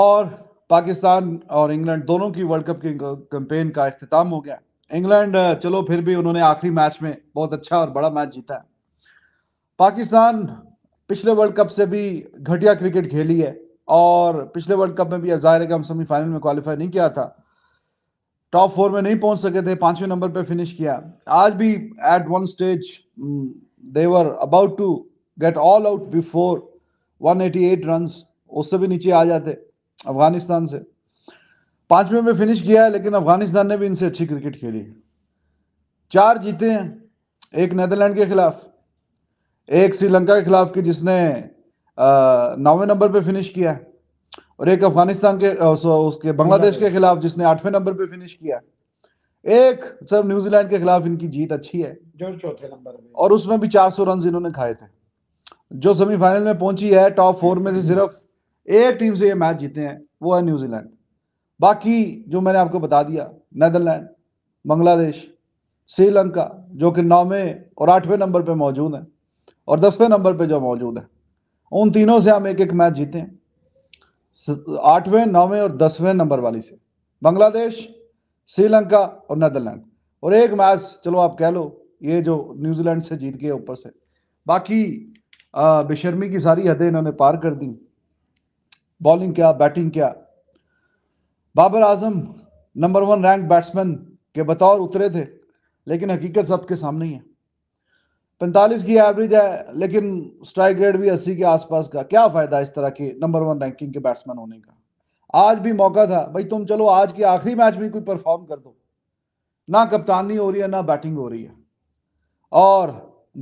और पाकिस्तान और इंग्लैंड दोनों की वर्ल्ड कप की कंपेन का अख्ताम हो गया इंग्लैंड चलो फिर भी उन्होंने आखिरी मैच में बहुत अच्छा और बड़ा मैच जीता है पाकिस्तान पिछले वर्ल्ड कप से भी घटिया क्रिकेट खेली है और पिछले वर्ल्ड कप में भी अब जाहिर है कि हम सेमीफाइनल में क्वालिफाई नहीं किया था टॉप फोर में नहीं पहुंच सके थे पांचवें नंबर पर फिनिश किया आज भी at one stage they were about to get all out before 188 run उससे भी नीचे आ जाते अफगानिस्तान से पांचवें में फिनिश किया है लेकिन अफगानिस्तान ने भी इनसे अच्छी क्रिकेट खेली चार जीते हैं एक नेदरलैंड के खिलाफ एक श्रीलंका के खिलाफ की जिसने नौवें नंबर पे फिनिश किया और एक अफगानिस्तान के उसके बांग्लादेश के खिलाफ जिसने आठवें नंबर पे फिनिश किया एक सर न्यूजीलैंड के खिलाफ इनकी जीत अच्छी है जो चौथे नंबर में और उसमें भी 400 रन इन्होंने खाए थे जो सेमीफाइनल में पहुंची है टॉप फोर में से सिर्फ एक टीम से ये मैच जीते हैं वो है न्यूजीलैंड बाकी जो मैंने आपको बता दिया नदरलैंड बांग्लादेश श्रीलंका जो कि नौवें और आठवें नंबर पर मौजूद हैं और दसवें नंबर पर जो मौजूद है उन तीनों से हम एक एक मैच जीते हैं आठवें नौवें और दसवें नंबर वाली से बांग्लादेश श्रीलंका और नैदरलैंड और एक मैच चलो आप कह लो ये जो न्यूजीलैंड से जीत गए ऊपर से बाकी बेशर्मी की सारी हदें इन्होंने पार कर दी बॉलिंग क्या बैटिंग क्या Babar Azam number one rank batsman के बतौर उतरे थे लेकिन हकीकत सबके सामने ही है पैंतालीस की एवरेज है लेकिन स्ट्राइक रेट भी अस्सी के आसपास का क्या फायदा इस तरह के नंबर वन रैंकिंग के बैट्समैन होने का आज भी मौका था भाई तुम चलो आज के आखिरी मैच में कोई परफॉर्म कर दो ना कप्तानी हो रही है ना बैटिंग हो रही है और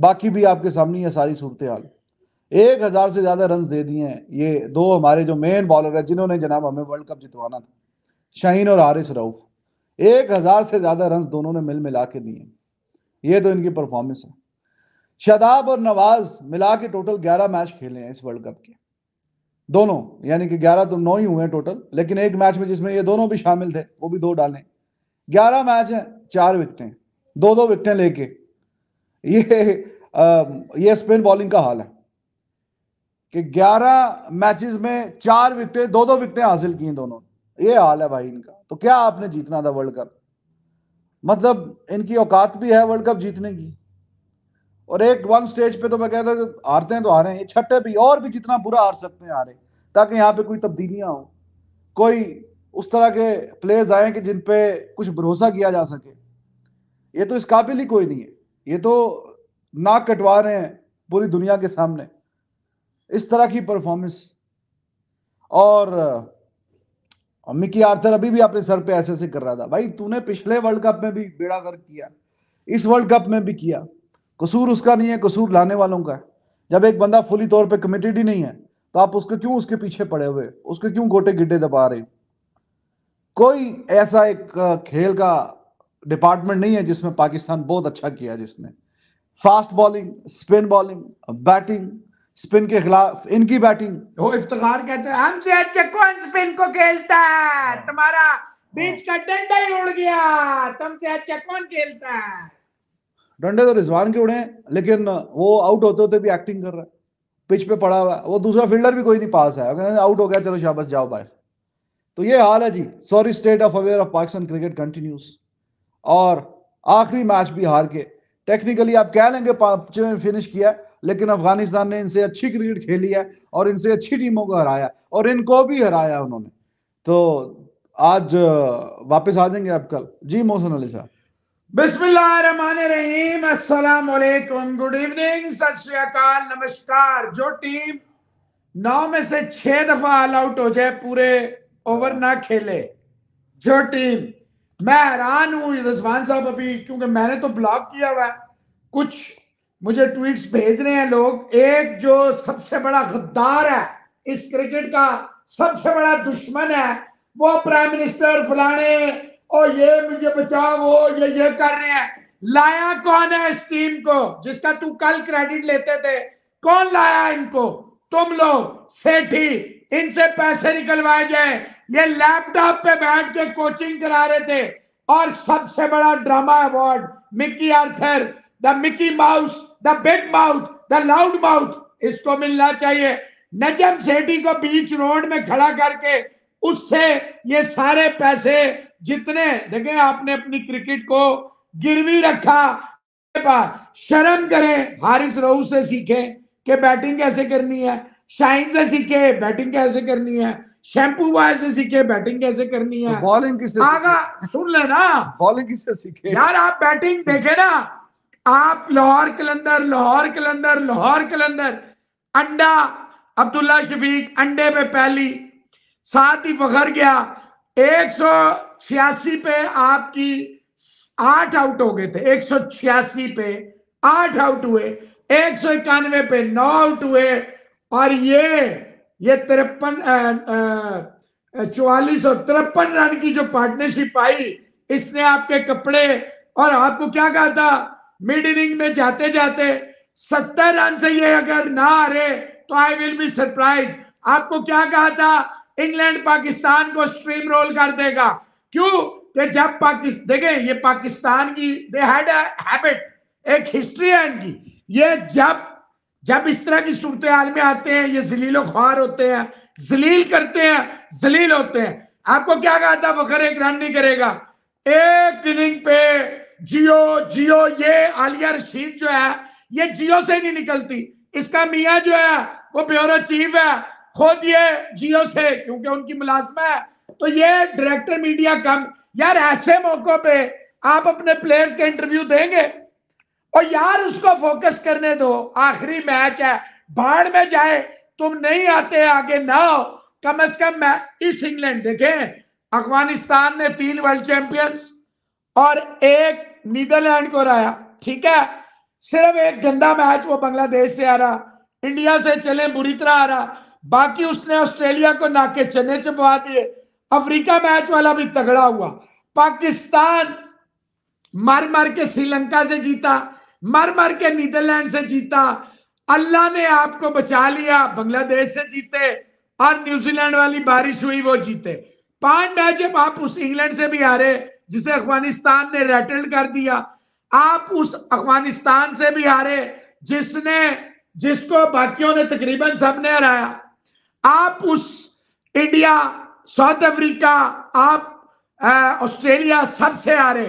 बाकी भी आपके सामने है सारी सूरत हाल एक हजार से ज्यादा रन दे दिए हैं ये दो हमारे जो मेन बॉलर है जिन्होंने जनाब हमें वर्ल्ड कप जितवाना था शाहीन और आरिस राउफ एक हजार से ज्यादा रन दोनों ने मिल मिला के दिए ये तो इनकी परफॉर्मेंस है शादाब और नवाज मिला के टोटल ग्यारह मैच खेले हैं इस वर्ल्ड कप के दोनों यानी कि ग्यारह तो नौ ही हुए हैं टोटल लेकिन एक मैच में जिसमें ये दोनों भी शामिल थे वो भी दो डालें ग्यारह मैच हैं चार विकटें दो दो विकटें लेके ये आ, ये स्पिन बॉलिंग का हाल है कि 11 मैचेस में चार विकेट दो दो विकेटें हासिल की दोनों ये हाल है भाई इनका तो क्या आपने जीतना था वर्ल्ड कप मतलब इनकी औकात भी है वर्ल्ड कप जीतने की और एक वन स्टेज पे तो मैं कहता था हारते हैं तो हारे हैं ये छठे भी और भी जितना बुरा हार सकते हैं हारे ताकि यहाँ पे कोई तब्दीलियां हो कोई उस तरह के प्लेयर्स आए कि जिन पे कुछ भरोसा किया जा सके ये तो इस काबिल ही कोई नहीं है ये तो नाक कटवा रहे हैं पूरी दुनिया के सामने इस तरह की परफॉर्मेंस और मिकी आर्थर अभी भी अपने सर पे ऐसे ऐसे कर रहा था भाई तूने पिछले वर्ल्ड कप में भी बेड़ा कर किया इस वर्ल्ड कप में भी किया कसूर उसका नहीं है कसूर लाने वालों का जब एक बंदा फुली तौर पे कमिटेड ही नहीं है तो आप उसके क्यों उसके पीछे पड़े हुए उसके क्यों गोटे गिड्डे दबा रहे कोई ऐसा एक खेल का डिपार्टमेंट नहीं है जिसमें पाकिस्तान बहुत अच्छा किया जिसने fast bowling spin bowling batting spin के खिलाफ इनकी बैटिंग वो इफ्तार कहते हैं हमसे अच्छे कौन स्पिन को खेलता है हाँ। तुम्हारा हाँ। बीच का डंडा ही उड़ गया तुमसे अच्छा कौन खेलता है डंडे तो रिजवान के उड़े लेकिन वो आउट होते होते भी एक्टिंग कर रहा है पिच पे पड़ा हुआ है वो दूसरा फील्डर भी कोई नहीं पास है अगर आउट हो गया चलो शाबाश जाओ बाहर तो ये हाल है जी सॉरी स्टेट ऑफ अवेयर ऑफ पाकिस्तान क्रिकेट कंटिन्यूस और आखिरी मैच भी हार के टेक्निकली आप कह लेंगे फिनिश किया है लेकिन अफगानिस्तान ने इनसे अच्छी क्रिकेट खेली है और इनसे अच्छी टीमों को हराया और इनको भी हराया उन्होंने तो आज वापस आ जाएंगे आप कल जी मोहसन अली साहब बिस्मिल्लाहिर्रहमानिर्रहीम अस्सलाम वालेकुम गुड इवनिंग सत श्री अकाल नमस्कार जो टीम नौ में से छह दफा ऑल आउट हो जाए पूरे ओवर ना खेले जो टीम मैं हैरान हूं रिजवान साहब अभी क्योंकि मैंने तो ब्लॉक किया हुआ है कुछ मुझे ट्वीट्स भेज रहे हैं लोग एक जो सबसे बड़ा गद्दार है इस क्रिकेट का सबसे बड़ा दुश्मन है वो प्राइम मिनिस्टर फलाने और ये मुझे बचाओ वो ये ये कर रहे हैं लाया कौन है इस टीम को जिसका तू कल क्रेडिट लेते थे कौन लाया इनको तुम लोग सेठी इनसे पैसे निकलवाए जाए ये लैपटॉप पे बैठ के कोचिंग करा रहे थे और सबसे बड़ा drama award Mickey Arthur the Mickey Mouse, the big mouth, the loud mouth, इसको मिलना चाहिए नजम सेठी को बीच रोड में खड़ा करके उससे ये सारे पैसे जितने देखे आपने अपनी क्रिकेट को गिरवी रखा शर्म करें हारिस रऊ से सीखे कि बैटिंग कैसे करनी है शाइन से सीखे बैटिंग कैसे करनी है शैम्पू बॉय से सीखे बैटिंग कैसे करनी है तो बॉलिंग किसे आगा सुन लेना बॉलिंग किसे सीखे यार आप बैटिंग देखे ना आप लाहौर कलंदर लाहौर कलंदर लाहौर कलंदर अंडा अब्दुल्ला शफीक अंडे पे पहली साथ ही फखर गया एक सौ छियासी पे आपकी आठ आउट हो गए थे एक सौ छियासी पे आठ आउट हुए एक सौ इक्यानवे पे नौ आउट हुए और ये ये तिरपन चौवालीस और तिरपन रन की जो पार्टनरशिप आई इसने आपके कपड़े और आपको क्या कहा था मिड इनिंग में जाते जाते सत्तर रन से ये अगर ना हारे तो आई विल बी सरप्राइज आपको क्या कहा था इंग्लैंड पाकिस्तान को स्ट्रीम रोल कर देगा क्यों कि जब पाकिस्तान देखे ये पाकिस्तान की दे हैड अ हैबिट एक हिस्ट्री है इनकी ये जब जब इस तरह की सूरत हाल में आते हैं ये जलीलो ख्वार होते हैं जलील करते हैं जलील होते हैं आपको क्या कहा था बकर एक रन नहीं करेगा एक इनिंग पे जियो जियो ये आलिया रशीद जो है ये जियो से नहीं निकलती इसका मियाँ जो है वो ब्यूरो चीफ है खुद ये जियो से क्योंकि उनकी मुलाजमा है तो ये डायरेक्टर मीडिया कम यार ऐसे मौकों पे आप अपने प्लेयर्स के इंटरव्यू देंगे और यार उसको फोकस करने दो आखिरी मैच है बाढ़ में जाए तुम नहीं आते आगे ना हो कम अज कम मैं इस इंग्लैंड देखें अफगानिस्तान ने तीन वर्ल्ड चैंपियंस और एक नीदरलैंड को हराया ठीक है सिर्फ एक गंदा मैच वो बांग्लादेश से हारा इंडिया से चले बुरी तरह हारा बाकी उसने ऑस्ट्रेलिया को नाके चने चबा दिए अफ्रीका मैच वाला भी तगड़ा हुआ पाकिस्तान मर मर के श्रीलंका से जीता मर मर के नीदरलैंड से जीता अल्लाह ने आपको बचा लिया बांग्लादेश से जीते और न्यूजीलैंड वाली बारिश हुई वो जीते पांच मैच आप उस इंग्लैंड से भी हारे जिसे अफगानिस्तान ने रेटल कर दिया आप उस अफगानिस्तान से भी हारे जिसने जिसको बाकियों ने तकरीबन सबने हराया आप उस इंडिया साउथ अफ्रीका आप ऑस्ट्रेलिया सबसे हारे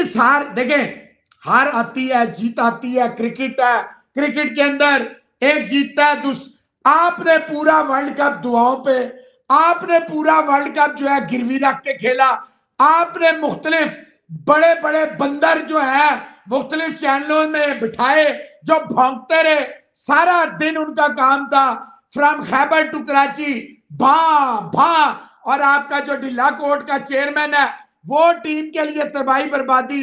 इस हार देखें हार आती है जीत आती है क्रिकेट है क्रिकेट के अंदर एक जीतता है दूसरा आपने पूरा वर्ल्ड कप दुआओं पे आपने पूरा वर्ल्ड कप जो है गिरवी रख के खेला आपने मुख्तलिफ बड़े बड़े बंदर जो है मुख्तलिफ चैनलों में बिठाए जो भोंगते रहे सारा दिन उनका काम था फ्रॉम खैबर टू कराची भा भा और आपका जो डिल्ला कोर्ट का चेयरमैन है वो टीम के लिए तबाही बर्बादी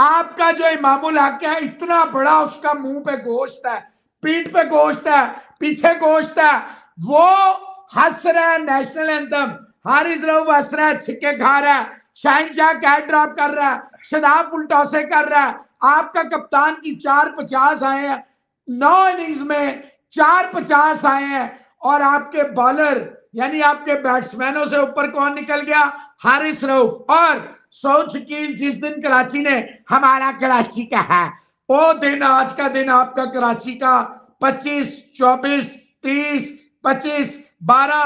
आपका जो इमामुल हक है इतना बड़ा उसका मुंह पे गोश्त है पीठ पे गोश्त है पीछे गोश्त है वो हंस रहा है नेशनल एंथम हारिस रहू हंस रहा है छिक्के खा रहा है शाहिनशाह कैट ड्रॉप कर रहा है शदाब से कर रहा है आपका कप्तान की चार पचास आए हैं नौ इनिंग्स में चार पचास आए हैं और आपके बॉलर यानी आपके बैट्समैनों से ऊपर कौन निकल गया हारिस रऊफ और सोच की जिस दिन कराची ने हमारा कराची का है वो दिन आज का दिन आपका कराची का 25, 24, 30, 25, 12,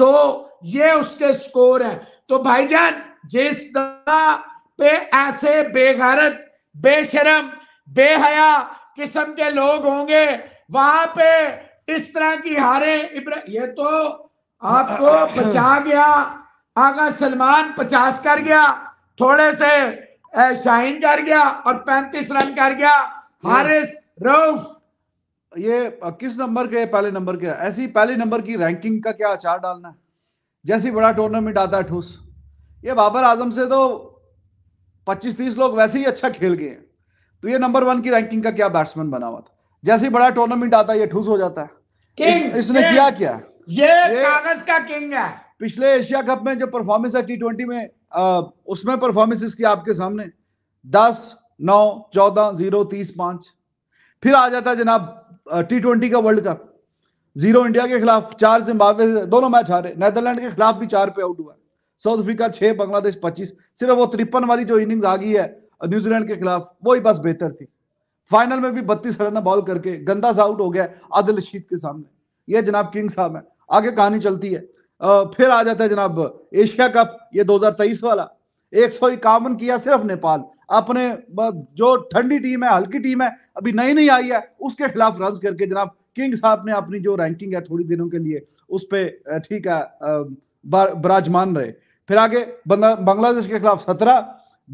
2 ये उसके स्कोर है तो भाईजान जिस पे ऐसे बेघरत बेशरम बेहया किस्म के लोग होंगे वहां पे इस तरह की हारे ये तो आपको बचा गया आगा सलमान पचास कर गया थोड़े से शाहीन कर गया और पैंतीस रन कर गया हारिस रऊफ ये किस नंबर के पहले नंबर के ऐसी पहले नंबर की रैंकिंग का क्या अचार डालना है जैसी बड़ा टूर्नामेंट आता है ठूस ये बाबर आजम से तो 25-30 लोग वैसे ही अच्छा खेल गए हैं तो ये नंबर वन की रैंकिंग का क्या बैट्समैन बना हुआ था जैसे ही बड़ा टूर्नामेंट आता है ये ठूस हो जाता है किंग, इस, इसने किंग, किया क्या ये, ये कागज का किंग है पिछले एशिया कप में जो परफॉर्मेंस है टी ट्वेंटी में आ, उसमें परफॉर्मेंस इसकी आपके सामने दस नौ चौदह जीरो तीस पांच फिर आ जाता है जनाब टी ट्वेंटी का वर्ल्ड कप जीरो इंडिया के खिलाफ चार जिम्बाब्वे दोनों मैच हारे नेदरलैंड के खिलाफ भी चार पे आउट हुआ साउथ अफ्रीका छह बांग्लादेश पच्चीस सिर्फ वो तिरपन वाली जो इनिंग्स आ गई है न्यूजीलैंड के खिलाफ वो ही बस बेहतर थी फाइनल में भी बत्तीस रन बॉल करके गंदा सा आउट हो गया आदिल रशीद के सामने ये जनाब किंग साहब है आगे कहानी चलती है फिर आ जाता है जनाब एशिया कप ये 2023 वाला एक सौ इक्यावन किया सिर्फ नेपाल अपने जो ठंडी टीम है हल्की टीम है अभी नई नई आई है उसके खिलाफ रन करके जनाब किंग साहब ने अपनी जो रैंकिंग है थोड़ी दिनों के लिए उस पर ठीक है बराजमान रहे फिर आगे बांग्लादेश के खिलाफ सत्रह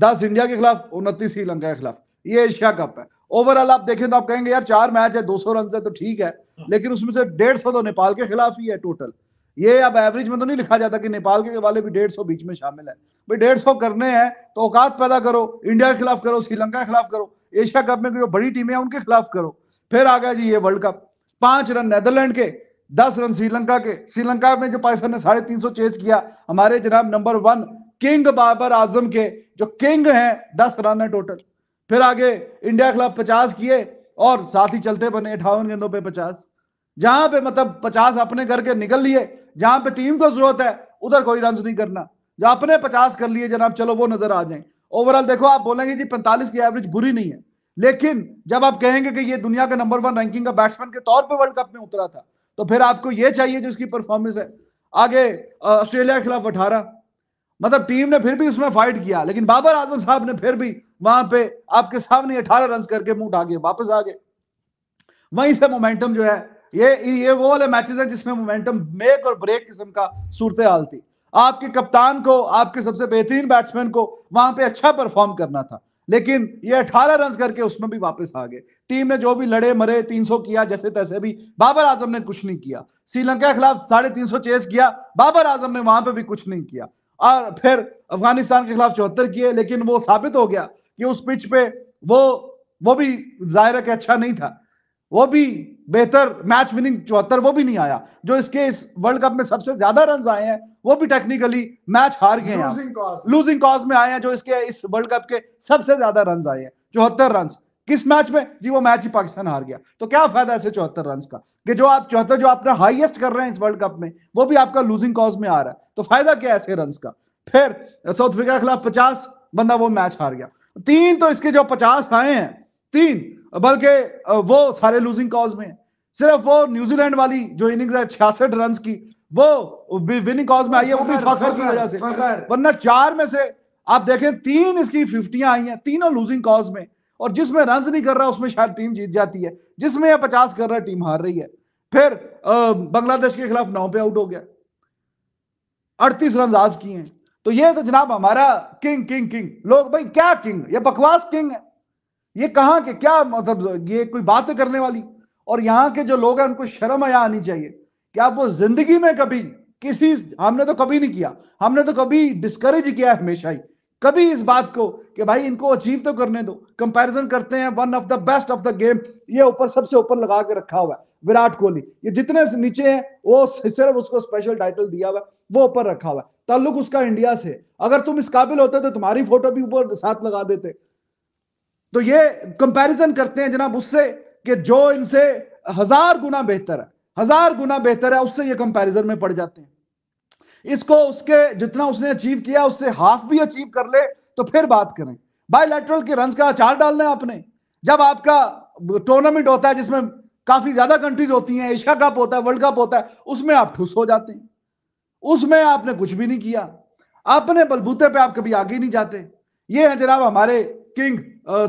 दस इंडिया के खिलाफ उनतीस श्रीलंका के खिलाफ ये एशिया कप है ओवरऑल आप देखें तो आप कहेंगे यार चार मैच है दो सौ रन से तो ठीक है हाँ। लेकिन उसमें से डेढ़ सौ तो नेपाल के खिलाफ ही है टोटल ये अब एवरेज में तो नहीं लिखा जाता कि नेपाल के वाले भी डेढ़ सौ बीच में शामिल है भाई डेढ़ सौ करने हैं तो औकात पैदा करो इंडिया के खिलाफ करो श्रीलंका के खिलाफ करो एशिया कप में जो बड़ी टीमें हैं उनके खिलाफ करो फिर आ गया जी ये वर्ल्ड कप पांच रन नेदरलैंड के दस रन श्रीलंका के श्रीलंका में जो पाकिस्तान ने साढ़े तीन सौ चेज किया हमारे जनाब number one king Babar Azam के जो किंग हैं दस रन है टोटल फिर आगे इंडिया के खिलाफ पचास किए और साथ ही चलते बने अठावन गेंदों पे पचास जहां पे मतलब पचास अपने करके निकल लिए जहां पे टीम को जरूरत है उधर कोई रन नहीं करना जो अपने पचास कर लिए जनाब चलो वो नजर आ जाए ओवरऑल देखो आप बोलेंगे जी पैंतालीस की एवरेज बुरी नहीं है लेकिन जब आप कहेंगे कि ये दुनिया का नंबर वन रैंकिंग का बैट्समैन के तौर पर वर्ल्ड कप में उतरा था तो फिर आपको ये चाहिए जो इसकी परफॉर्मेंस है आगे ऑस्ट्रेलिया के खिलाफ अठारह मतलब टीम ने फिर भी उसमें फाइट किया लेकिन बाबर आजम साहब ने फिर भी वहां पे आपके सामने अठारह रन करके मुंह आगे गए वापस आ गए वहीं से मोमेंटम जो है ये ये वो वाले मैचेस हैं जिसमें मोमेंटम मेक और ब्रेक किस्म का सूरत हाल थी आपके कप्तान को आपके सबसे बेहतरीन बैट्समैन को वहां पे अच्छा परफॉर्म करना था लेकिन ये अठारह रन करके उसमें भी वापस आ गए टीम ने जो भी लड़े मरे 300 किया जैसे तैसे भी बाबर आजम ने कुछ नहीं किया श्रीलंका के खिलाफ साढ़े तीन चेस किया बाबर आजम ने वहां पर भी कुछ नहीं किया और फिर अफगानिस्तान के खिलाफ चौहत्तर किए लेकिन वो साबित हो गया कि उस पिच पे वो वो भी जाहिर है कि अच्छा नहीं था वो भी बेहतर मैच विनिंग चौहत्तर वो भी नहीं आया जो इसके इस वर्ल्ड कप में सबसे ज्यादा रन आए हैं वो भी टेक्निकली मैच हार गए हैं लूजिंग कॉज में आए हैं जो इसके इस वर्ल्ड कप के सबसे ज्यादा रन आए हैं चौहत्तर रन किस मैच में जी वो मैच ही पाकिस्तान हार गया तो क्या फायदा ऐसे चौहत्तर रन का कि जो आप चौहत्तर जो आपने हाईएस्ट कर रहे हैं इस वर्ल्ड कप में वो भी आपका लूजिंग कॉज में आ रहा है तो फायदा क्या ऐसे रन का फिर साउथ अफ्रीका के खिलाफ पचास बंदा वो मैच हार गया तीन तो इसके जो पचास आए हैं तीन बल्कि वो सारे लूजिंग कॉज में सिर्फ वो न्यूजीलैंड वाली जो इनिंग्स है छियासठ रन की वो विनिंग कॉज में आई है वो भी फखर की वजह से वरना चार में से आप देखें तीन इसकी फिफ्टियां आई हैं तीनों लूजिंग कॉज में और जिसमें रन नहीं कर रहा उसमें शायद टीम जीत जाती है जिसमें यह पचास कर रहा है टीम हार रही है फिर बांग्लादेश के खिलाफ नौ पे आउट हो गया अड़तीस रन आज किए हैं तो ये तो जनाब हमारा किंग किंग किंग लोग भाई क्या किंग ये बकवास किंग है ये कहा के क्या मतलब ये कोई बात करने वाली और यहाँ के जो लोग हैं उनको शर्म आया आनी चाहिए क्या वो जिंदगी में कभी किसी हमने तो कभी नहीं किया हमने तो कभी डिस्करेज किया है हमेशा ही कभी इस बात को कि भाई इनको अचीव तो करने दो कंपैरिजन करते हैं one of the best of the game ये ऊपर सबसे ऊपर लगा के रखा हुआ है विराट कोहली ये जितने नीचे हैं वो सिर्फ उसको स्पेशल टाइटल दिया हुआ है वो ऊपर रखा हुआ है ताल्लुक उसका इंडिया से अगर तुम इस काबिल होते तो तुम्हारी फोटो भी ऊपर साथ लगा देते तो ये कंपैरिजन करते हैं जनाब उससे कि जो इनसे हजार गुना बेहतर है हजार गुना बेहतर है उससे ये कंपैरिजन में पड़ जाते हैं इसको उसके जितना उसने अचीव किया उससे हाफ भी अचीव कर ले तो फिर बात करें बायोलेट्रल के रन का अचार डालना है आपने जब आपका टूर्नामेंट होता है जिसमें काफी ज्यादा कंट्रीज होती हैं एशिया कप होता है वर्ल्ड कप होता है उसमें आप ठुस हो जाते हैं उसमें आपने कुछ भी नहीं किया अपने बलबूते पे आप कभी आगे नहीं जाते ये है जनाब हमारे किंग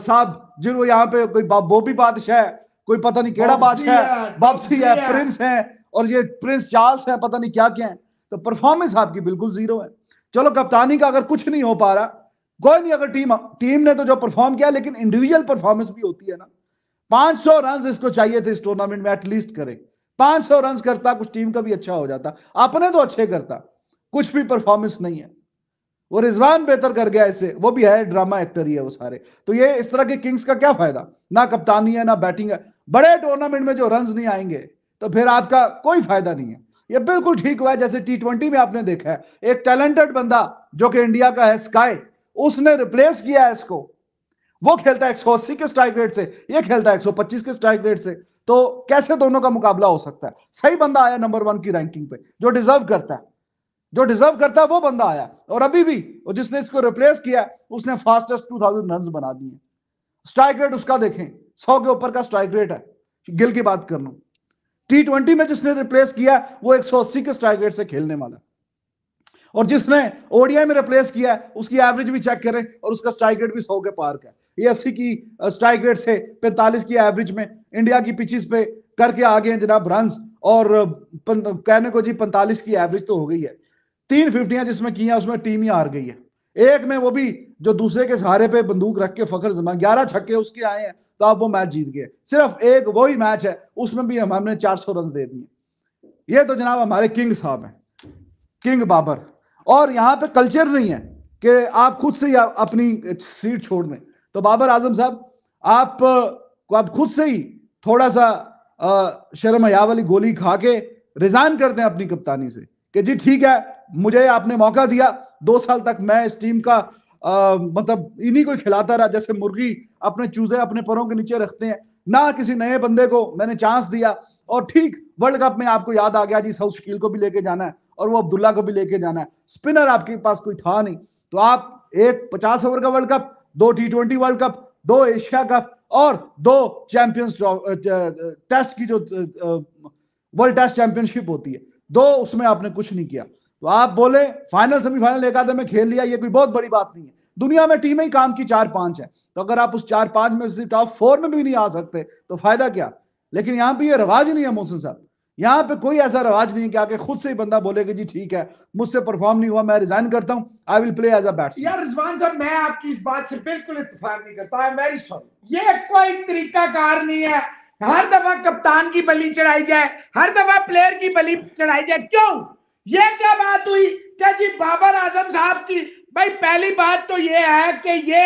साहब जिनको यहाँ पे कोई बोबी बादशाह कोई पता नहीं केड़ा बादशाह है वापसी है प्रिंस है और ये प्रिंस चार्ल्स है पता नहीं क्या क्या है तो परफॉर्मेंस आपकी बिल्कुल जीरो है चलो कप्तानी का अगर कुछ नहीं हो पा रहा कोई नहीं अगर टीम टीम ने तो जो परफॉर्म किया लेकिन इंडिविजुअल परफॉर्मेंस भी होती है ना 500 रन इसको चाहिए थे इस टूर्नामेंट में एटलीस्ट करे 500 रन करता कुछ टीम का भी अच्छा हो जाता अपने तो अच्छे करता कुछ भी परफॉर्मेंस नहीं है वो रिजवान बेहतर कर गया इससे वो भी है ड्रामा एक्टर ही है वो सारे तो ये इस तरह के किंग्स का क्या फायदा ना कप्तानी है ना बैटिंग है बड़े टूर्नामेंट में जो रन नहीं आएंगे तो फिर आपका कोई फायदा नहीं है ये बिल्कुल ठीक हुआ है जैसे टी ट्वेंटी में आपने देखा है एक टैलेंटेड बंदा जो कि इंडिया का है स्काई उसने रिप्लेस किया है इसको वो खेलता है एक सौ अस्सी के स्ट्राइक रेट से ये खेलता है एक सौ पच्चीस के स्ट्राइक रेट से तो कैसे दोनों का मुकाबला हो सकता है सही बंदा आया नंबर वन की रैंकिंग पे जो डिजर्व करता है जो डिजर्व करता है वो बंदा आया और अभी भी और जिसने इसको रिप्लेस किया उसने फास्टेस्ट टू थाउजेंड रन बना दिए स्ट्राइक रेट उसका देखें सौ के ऊपर का स्ट्राइक रेट है गिल की बात कर लू टी ट्वेंटी में जिसने रिप्लेस किया वो एक सौ अस्सी के स्ट्राइक रेट से खेलने वाला और जिसने ओडीआई में रिप्लेस किया उसकी एवरेज भी चेक करें और उसका स्ट्राइक रेट भी सौ के पार का है ये अस्सी की स्ट्राइक रेट से पैंतालीस की एवरेज में इंडिया की पिचिस पे करके आ गए जनाब रन और कहने को जी पैंतालीस की एवरेज तो हो गई है तीन फिफ्टियां जिसमें की हैं उसमें टीम ही हार गई है एक में वो भी जो दूसरे के सहारे पे बंदूक रख के फखर जमा ग्यारह छक्के उसके आए हैं तो आप वो मैच जीत गए सिर्फ एक वही मैच है उसमें भी हम हमने चार सौ रन दे दिए ये तो जनाब हमारे किंग साहब हैं किंग बाबर और यहाँ पे कल्चर नहीं है कि आप खुद से ही अपनी सीट छोड़ दें तो बाबर आजम साहब आप को आप खुद से ही थोड़ा सा शर्म हया वाली गोली खा के रिजाइन कर दें अपनी कप्तानी से कि जी ठीक है मुझे आपने मौका दिया दो साल तक मैं इस टीम का आ, मतलब इन्हीं को खिलाता रहा जैसे मुर्गी अपने चूजे अपने परों के नीचे रखते हैं ना किसी नए बंदे को मैंने चांस दिया और ठीक वर्ल्ड कप में आपको याद आ गया जी साउथ शकील को भी लेके जाना है और वो अब्दुल्ला को भी लेके जाना है स्पिनर आपके पास कोई था नहीं तो आप एक पचास ओवर का वर्ल्ड कप दो टी ट्वेंटी वर्ल्ड कप दो एशिया कप और दो चैंपियंस टेस्ट की जो वर्ल्ड टेस्ट चैंपियनशिप होती है दो उसमें आपने कुछ नहीं किया तो आप बोले फाइनल सेमीफाइनल एक आधे में खेल लिया ये कोई बहुत बड़ी बात नहीं है दुनिया में टीमें ही काम की चार पांच है तो अगर आप उस चार पांच में टॉप फोर में भी नहीं आ सकते तो फायदा क्या लेकिन यहाँ पे ये रवाज नहीं है मोहसिन साहब यहाँ पे कोई ऐसा रवाज नहीं है कि आके खुद से ही बंदा बोले कि जी ठीक है मुझसे परफॉर्म नहीं हुआ मैं रिजाइन करता हूँ I will play as a batsman यार रिजवान साहब मैं आपकी इस बात से बिल्कुल इतफाक नहीं करता आई एम वेरी सॉरी ये कोई तरीका कार नहीं है हर दफा कप्तान की बलि चढ़ाई जाए हर दफा प्लेयर की बलि चढ़ाई जाए क्यों ये क्या बात हुई क्या जी बाबर आजम साहब की भाई पहली बात तो ये है कि ये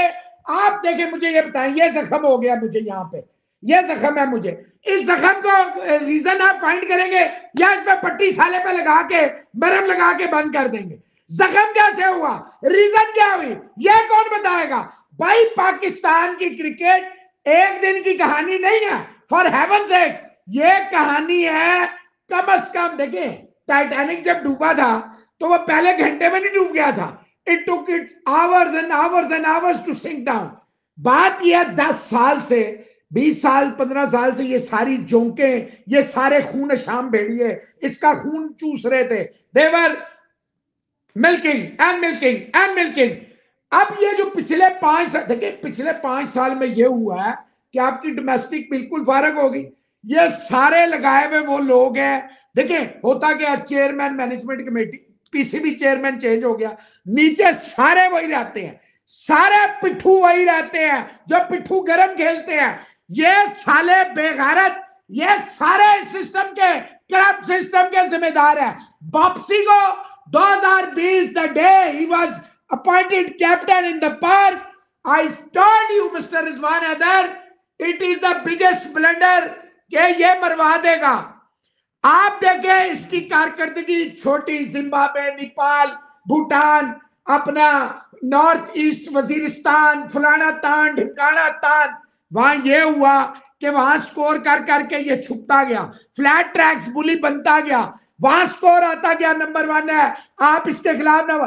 आप देखे मुझे ये बताएं ये जख्म हो गया मुझे यहाँ पे ये जख्म है मुझे इस जख्म को रीजन आप फाइंड करेंगे या इस पे पट्टी साले पे लगा के मरम लगा के बंद कर देंगे जख्म कैसे हुआ रीजन क्या हुई ये कौन बताएगा भाई पाकिस्तान की क्रिकेट एक दिन की कहानी नहीं है फॉर हेवन सेक्स ये कहानी है कम अज कम देखे टाइटैनिक जब डूबा था तो वह पहले घंटे में नहीं डूब गया था it took its hours and hours and hours to sink down बात यह दस साल से बीस साल पंद्रह साल से ये सारी जोंके ये सारे खून शाम भेड़िए इसका खून चूस रहे थे they were milking and milking and milking अब ये जो पिछले पांच साल देखिए पिछले पांच साल में ये हुआ है कि आपकी डोमेस्टिक बिल्कुल फारक होगी ये सारे लगाए हुए वो लोग हैं देखिए होता क्या chairman management committee PCB chairman change हो गया नीचे सारे वही रहते हैं सारे पिट्ठू वही रहते हैं जो पिट्ठू गरम खेलते हैं ये साले बेगारत ये सारे सिस्टम के करप्ट सिस्टम के जिम्मेदार है वापसी को 2020 the day he was appointed captain in the park I told you mister Rizwan other it is the biggest blunder के ये मरवा देगा आप देखें इसकी कारकर्दगी छोटी जिम्बाब्वे नेपाल भूटान अपना नॉर्थ ईस्ट वजीरिस्तान फलाना तान ढिकाना तान वहां यह हुआ कि वहां स्कोर कर करके ये छुपता गया फ्लैट ट्रैक्स बुली बनता गया वहां स्कोर आता गया नंबर वन है आप इसके खिलाफ ना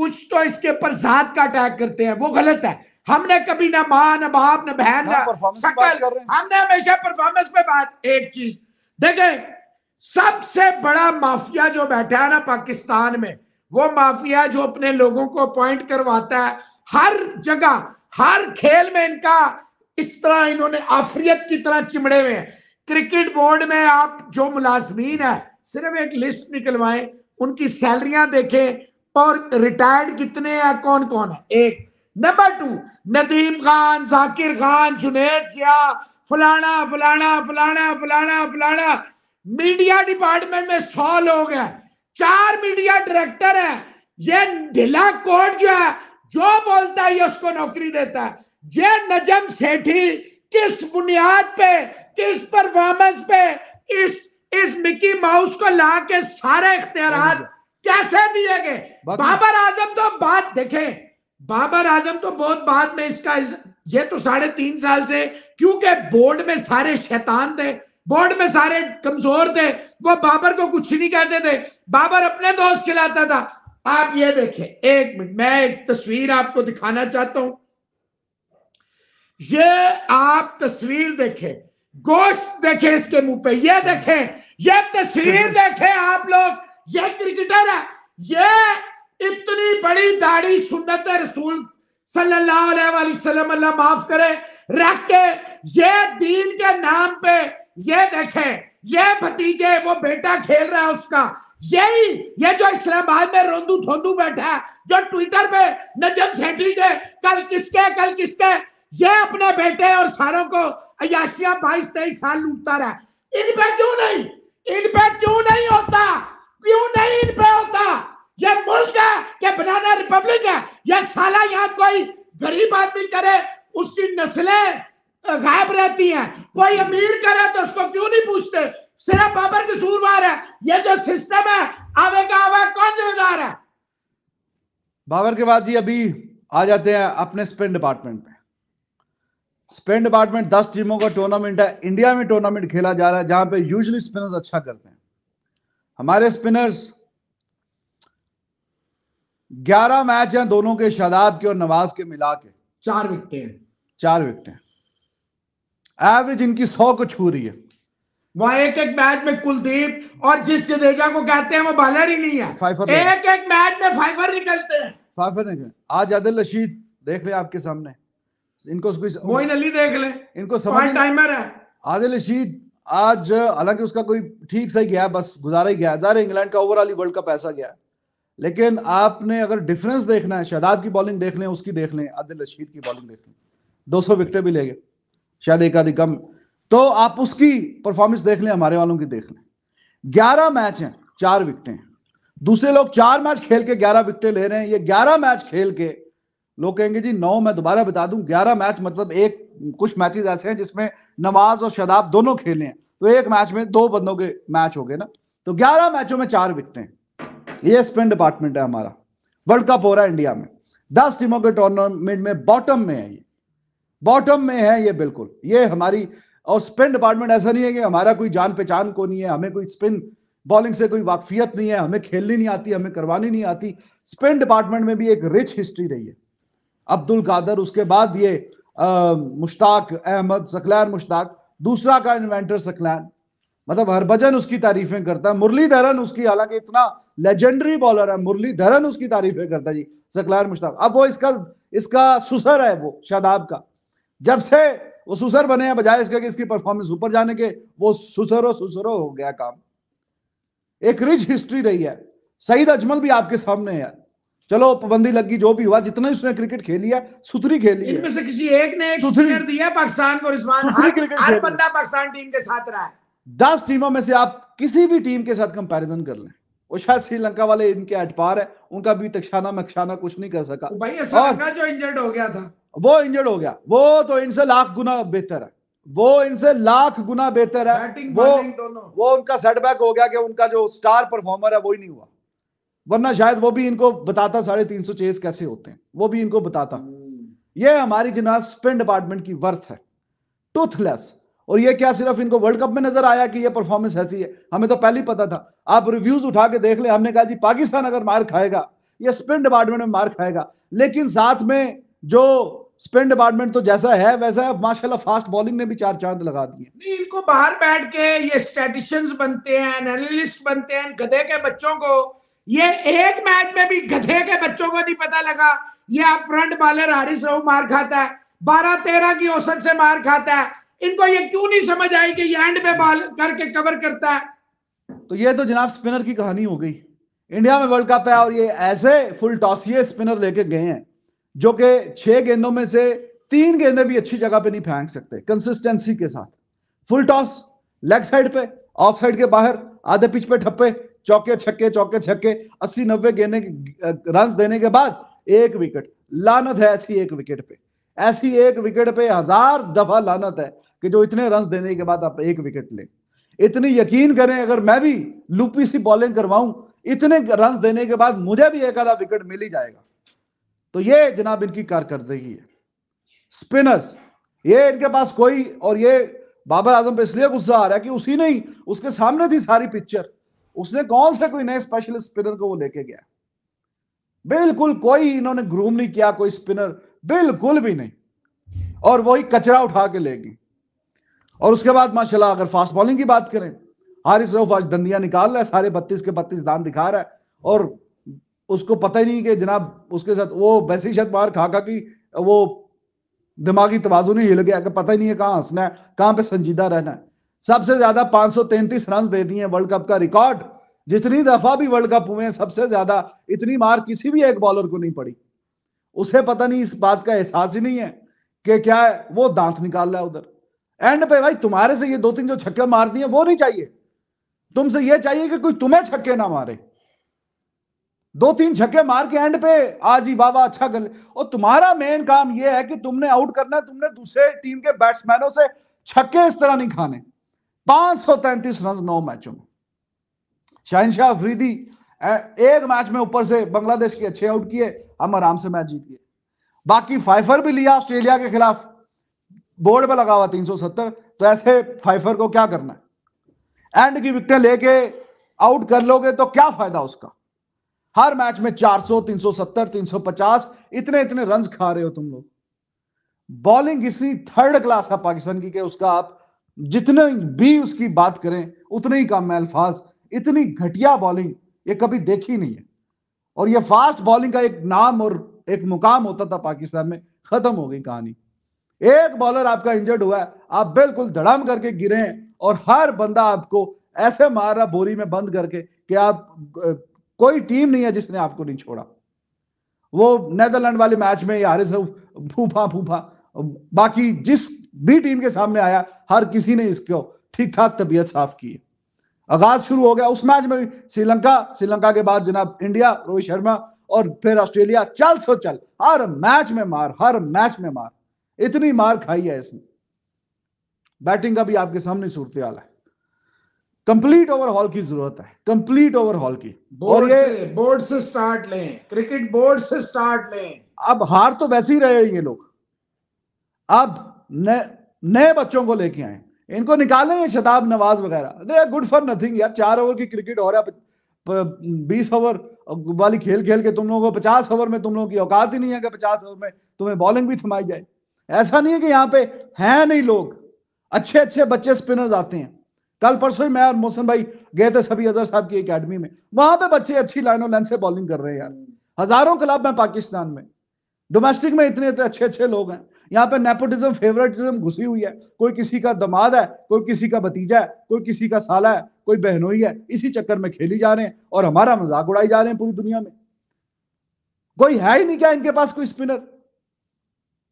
कुछ तो इसके पर जात का अटैक करते हैं वो गलत है हमने कभी ना माँ ना बाप ना बहन ना हमने हमेशा परफॉर्मेंस पे बात एक चीज देखें सबसे बड़ा माफिया जो बैठा है ना पाकिस्तान में वो माफिया जो अपने लोगों को अपॉइंट करवाता है हर जगह हर खेल में इनका इस तरह इन्होंने आफरियत की तरह चिमड़े हुए हैं क्रिकेट बोर्ड में आप जो मुलाजमीन है सिर्फ एक लिस्ट निकलवाएं उनकी सैलरियां देखें और रिटायर्ड कितने हैं कौन कौन है एक नंबर टू नदीम खान जाकिर खान जुनेद सिया फलाना फलाना फलाना फलाना फलाना मीडिया डिपार्टमेंट में सौ लोग हैं चार मीडिया डायरेक्टर हैं ये ढिला कोर्ट जो है जो बोलता है ये उसको नौकरी देता है ये नजम सेठी किस बुनियाद पे किस परफॉर्मेंस पे इस इस मिकी माउस को ला के सारे इख्तियार कैसे दिए गए बाबर आजम तो बात देखे बाबर आजम तो बहुत बाद में इसका ये तो साढ़े तीन साल से क्योंकि बोर्ड में सारे शैतान थे बोर्ड में सारे कमजोर थे वो बाबर को कुछ नहीं कहते थे बाबर अपने दोस्त खिलाता था आप ये देखें एक मिनट मैं एक तस्वीर आपको दिखाना चाहता हूं ये आप तस्वीर देखें गोश्त देखें इसके मुंह पे ये देखें ये तस्वीर देखें आप लोग ये क्रिकेटर है ये इतनी बड़ी दाढ़ी सुन्नत रसूल सल्लल्लाहु अलैहि वसल्लम अल्लाह माफ करे रख के ये दीन के नाम पे ये देखें ये भतीजे वो बेटा खेल रहा है उसका यही ये जो इस्लामाबाद में रोंदू थोंदू बैठा है जो ट्विटर पे नजम सेठी थे कल किसके कल किसके ये अपने बेटे और सारों को अयाशिया बाईस तेईस साल लूटता रहा इन पे क्यों नहीं इन पे क्यों नहीं होता क्यों नहीं इन पे होता ये मुल्क है ये बनाना रिपब्लिक है ये साला यहाँ कोई गरीब आदमी करे उसकी नस्लें गायब रहती हैं कोई अमीर करे तो उसको क्यों नहीं पूछते सिर्फ बाबर की सूरवार है ये जो सिस्टम है आवे का आवे कौन जिम्मेदार है बाबर के बाद जी अभी आ जाते हैं अपने स्पिन डिपार्टमेंट पे स्पिन डिपार्टमेंट दस टीमों का टूर्नामेंट है इंडिया में टूर्नामेंट खेला जा रहा है जहां पे यूजली स्पिनर्स अच्छा करते हैं हमारे स्पिनर्स ग्यारह मैच हैं दोनों के शादाब के और नवाज के मिला के चार हैं चार हैं एवरेज इनकी सौ को छू रही है वो एक एक मैच में कुलदीप और जिस जडेजा को कहते हैं वो बॉलर ही नहीं है फाइफर एक एक मैच में फाइफर निकलते हैं फाइफर निकले आज आदिल रशीद देख ले आपके सामने इनको मोइन अली देख ले इनको समझ टाइमर है आदिल रशीद आज हालांकि उसका कोई ठीक सही गया बस गुजारा ही गया जा ज़ाहिर इंग्लैंड का ओवरऑल वर्ल्ड कप ऐसा गया लेकिन आपने अगर डिफरेंस देखना है शादाब की बॉलिंग देख लें उसकी देख लें आदिल रशीद की बॉलिंग देख लें 200 विकेट भी ले गए शायद एक आधी कम तो आप उसकी परफॉर्मेंस देख लें हमारे वालों की देख लें ग्यारह मैच हैं चार विकटें हैं दूसरे लोग चार मैच खेल के ग्यारह विकटें ले रहे हैं ये ग्यारह मैच खेल के लोग कहेंगे जी नौ मैं दोबारा बता दूं ग्यारह मैच मतलब एक कुछ मैचेस ऐसे हैं जिसमें नमाज और शदाब दोनों खेले हैं तो एक मैच में दो बंदों के मैच हो गए ना तो ग्यारह मैचों में चार विकटें ये स्पिन डिपार्टमेंट है हमारा वर्ल्ड कप हो रहा है इंडिया में दस टीमों के टूर्नामेंट में बॉटम में है ये बॉटम में है ये बिल्कुल ये हमारी और स्पिन डिपार्टमेंट ऐसा नहीं है कि हमारा कोई जान पहचान को नहीं है हमें कोई स्पिन बॉलिंग से कोई वाकफियत नहीं है हमें खेलनी नहीं आती हमें करवानी नहीं आती स्पिन डिपार्टमेंट में भी एक रिच हिस्ट्री रही है अब्दुल कादर उसके बाद ये मुश्ताक अहमद सकलैन मुश्ताक दूसरा का इन्वेंटर सकलैन मतलब हरभजन उसकी तारीफें करता है मुरलीधरन उसकी हालांकि इतना लेजेंडरी बॉलर है मुरलीधरन उसकी तारीफें करता जी सकलैन मुश्ताक अब वो इसका इसका सुसर है वो शादाब का जब से वो सुसर बने हैं बजाय इसके कि इसकी परफॉर्मेंस ऊपर जाने के वो सुसरो सुसरो हो गया काम एक रिच हिस्ट्री रही है सईद अजमल भी आपके सामने है चलो पाबंदी लग गई जो भी हुआ जितना उसने क्रिकेट खेली है सुथरी खेली है इनमें से किसी एक ने एक सुथरी दिया पाकिस्तान को रिजवान हर, क्रिकेट हर बंदा पाकिस्तान टीम के साथ रहा है दस टीमों में से आप किसी भी टीम के साथ कंपैरिजन कर लें वो शायद श्रीलंका वाले इनके अटपार है उनका भी तक्षाना मक्षाना कुछ नहीं कर सका भाई और, जो इंजर्ड हो गया था वो इंजर्ड हो गया वो तो इनसे लाख गुना बेहतर है वो इनसे लाख गुना बेहतर है वो वो उनका सेटबैक हो गया कि उनका जो स्टार परफॉर्मर है वो ही नहीं हुआ वरना शायद वो भी इनको बताता साढ़े तीन सौ चेस कैसे होते हैं वो भी इनको बताता हम्म। ये हमारी जनाब स्पिन डिपार्टमेंट की वर्थ है टूथलेस और ये क्या सिर्फ इनको वर्ल्ड कप में नजर आया कि ये परफॉर्मेंस ऐसी है हमें तो पहले ही पता था आप रिव्यूज उठा के देख ले हमने कहा जी पाकिस्तान अगर मार खाएगा ये स्पिन डिपार्टमेंट में मार खाएगा लेकिन साथ में जो स्पिन डिपार्टमेंट तो जैसा है वैसा है माशाल्लाह फास्ट बॉलिंग ने भी चार चांद लगा दिए नहीं इनको बाहर बैठ के ये स्टैटिशियंस बनते हैं एनालिस्ट बनते हैं गधे के बच्चों को ये एक मैच में भी गधे के बच्चों को नहीं पता लगा ये आप फ्रंट बॉलर हारिस राहू मार खाता है बारह तेरह की औसत से मार खाता है इनको ये क्यों नहीं समझ आई कि ये एंड में बॉल करके कवर करता है तो ये तो जनाब स्पिनर की कहानी हो गई इंडिया में वर्ल्ड कप है और ये ऐसे फुल टॉसिए स्पिनर लेके गए हैं जो कि छह गेंदों में से तीन गेंदें भी अच्छी जगह पे नहीं फेंक सकते कंसिस्टेंसी के साथ फुल टॉस लेग साइड पे ऑफ साइड के बाहर आधे पिच पे ठप्पे चौके छक्के चौके छक्के अस्सी नब्बे गेंदे रन देने के बाद एक विकेट लानत है ऐसी एक विकेट पे ऐसी एक विकेट पे हजार दफा लानत है कि जो इतने रन देने के बाद आप एक विकेट लें इतनी यकीन करें अगर मैं भी लूपी सी बॉलिंग करवाऊं इतने रन देने के बाद मुझे भी एक आधा विकेट मिल ही जाएगा तो ये जनाब इनकी कारकर्दगी है स्पिनर्स ये इनके पास कोई और ये बाबर आजम पे इसलिए गुस्सा आ रहा है कि उसी नहीं उसके सामने थी सारी पिक्चर उसने कौन से कोई नए स्पेशलिस्ट स्पिनर को वो लेके गया बिल्कुल कोई इन्होंने ग्रूम नहीं किया कोई स्पिनर बिल्कुल भी नहीं और वही कचरा उठा के ले गई और उसके बाद माशाल्लाह अगर फास्ट बॉलिंग की बात करें हारिस रऊफ आज दंदिया निकाल रहा है सारे बत्तीस के बत्तीस दान दिखा रहा है और उसको पता ही नहीं कि जनाब उसके साथ वो वैसे ही शायद बाहर खा खा की वो दिमागी तोज़ुन ही हिल गया कि पता ही नहीं है कहाँ हंसना है कहाँ पे संजीदा रहना है सबसे ज्यादा पांच सौ तैंतीस रन दे दिए वर्ल्ड कप का रिकॉर्ड जितनी दफा भी वर्ल्ड कप हुए सबसे ज्यादा इतनी मार किसी भी एक बॉलर को नहीं पड़ी उसे पता नहीं इस बात का एहसास ही नहीं है कि क्या है वो दांत निकाल रहा है उधर एंड पे भाई तुम्हारे से ये दो तीन जो छक्के मार दिए वो नहीं चाहिए तुमसे ये चाहिए कि कोई तुम्हें छक्के ना मारे दो तीन छक्के मार के एंड पे आज ही बाबा अच्छा कर और तुम्हारा मेन काम यह है कि तुमने आउट करना है तुमने दूसरे टीम के बैट्समैनों से छक्के इस तरह नहीं खाने पांच सौ तैंतीस रन नौ मैचों में शाहिनशाह अफरीदी एक मैच में ऊपर से बांग्लादेश के अच्छे आउट किए हम आराम से मैच जीत गए बाकी फाइफर भी लिया ऑस्ट्रेलिया के खिलाफ बोर्ड पर लगा हुआ तीन सौ सत्तर तो ऐसे फाइफर को क्या करना है एंड की विकटें लेके आउट कर लोगे तो क्या फायदा उसका हर मैच में 400, 370, 350 इतने इतने रन खा रहे हो तुम लोग बॉलिंग इसी थर्ड क्लास है पाकिस्तान की के उसका आप जितने भी उसकी बात करें उतने ही कम है अल्फाज इतनी घटिया बॉलिंग ये कभी देखी नहीं है और ये फास्ट बॉलिंग का एक नाम और एक मुकाम होता था पाकिस्तान में खत्म हो गई कहानी एक बॉलर आपका इंजर्ड हुआ है आप बिल्कुल धड़ाम करके गिरे और हर बंदा आपको ऐसे मार रहा बोरी में बंद करके कि आप कोई टीम नहीं है जिसने आपको नहीं छोड़ा वो नेदरलैंड वाले मैच में यार फूफा फूफा बाकी जिस भी टीम के सामने आया हर किसी ने इसको ठीक ठाक तबीयत साफ की आगाज शुरू हो गया उस मैच में भी श्रीलंका श्रीलंका के बाद जनाब इंडिया रोहित शर्मा और फिर ऑस्ट्रेलिया चल सो चल हर मैच में मार हर मैच में मार इतनी मार खाई है इसने बैटिंग का भी आपके सामने सूरत हाल है कंप्लीट ओवरहॉल की जरूरत है कंप्लीट ओवरहॉल की और ये बोर्ड से स्टार्ट लें क्रिकेट बोर्ड से स्टार्ट लें अब हार तो वैसे ही रहे ये लोग अब नए बच्चों को लेके आए इनको निकालें ये शताब नवाज वगैरह दे गुड फॉर नथिंग यार चार ओवर की क्रिकेट हो रहा है बीस ओवर वाली खेल खेल के तुम लोगों को पचास ओवर में तुम लोगों की औकात ही नहीं है कि पचास ओवर में तुम्हें बॉलिंग भी थमाई जाए ऐसा नहीं है कि यहाँ पे हैं नहीं लोग अच्छे अच्छे बच्चे स्पिनर्स आते हैं कल परसों ही मैं और मोहसन भाई गए थे सभी अजहर साहब की अकेडमी में वहां पे बच्चे अच्छी लाइनों लाइन से बॉलिंग कर रहे हैं यार हजारों क्लब हैं पाकिस्तान में डोमेस्टिक में इतने इतने अच्छे अच्छे लोग हैं यहाँ पे नेपोटिज्म फेवरेटिज्म घुसी हुई है कोई किसी का दमाद है कोई किसी का भतीजा है कोई किसी का साला है कोई बहनोई है इसी चक्कर में खेली जा रहे हैं और हमारा मजाक उड़ाई जा रहे हैं पूरी दुनिया में कोई है ही नहीं क्या इनके पास कोई स्पिनर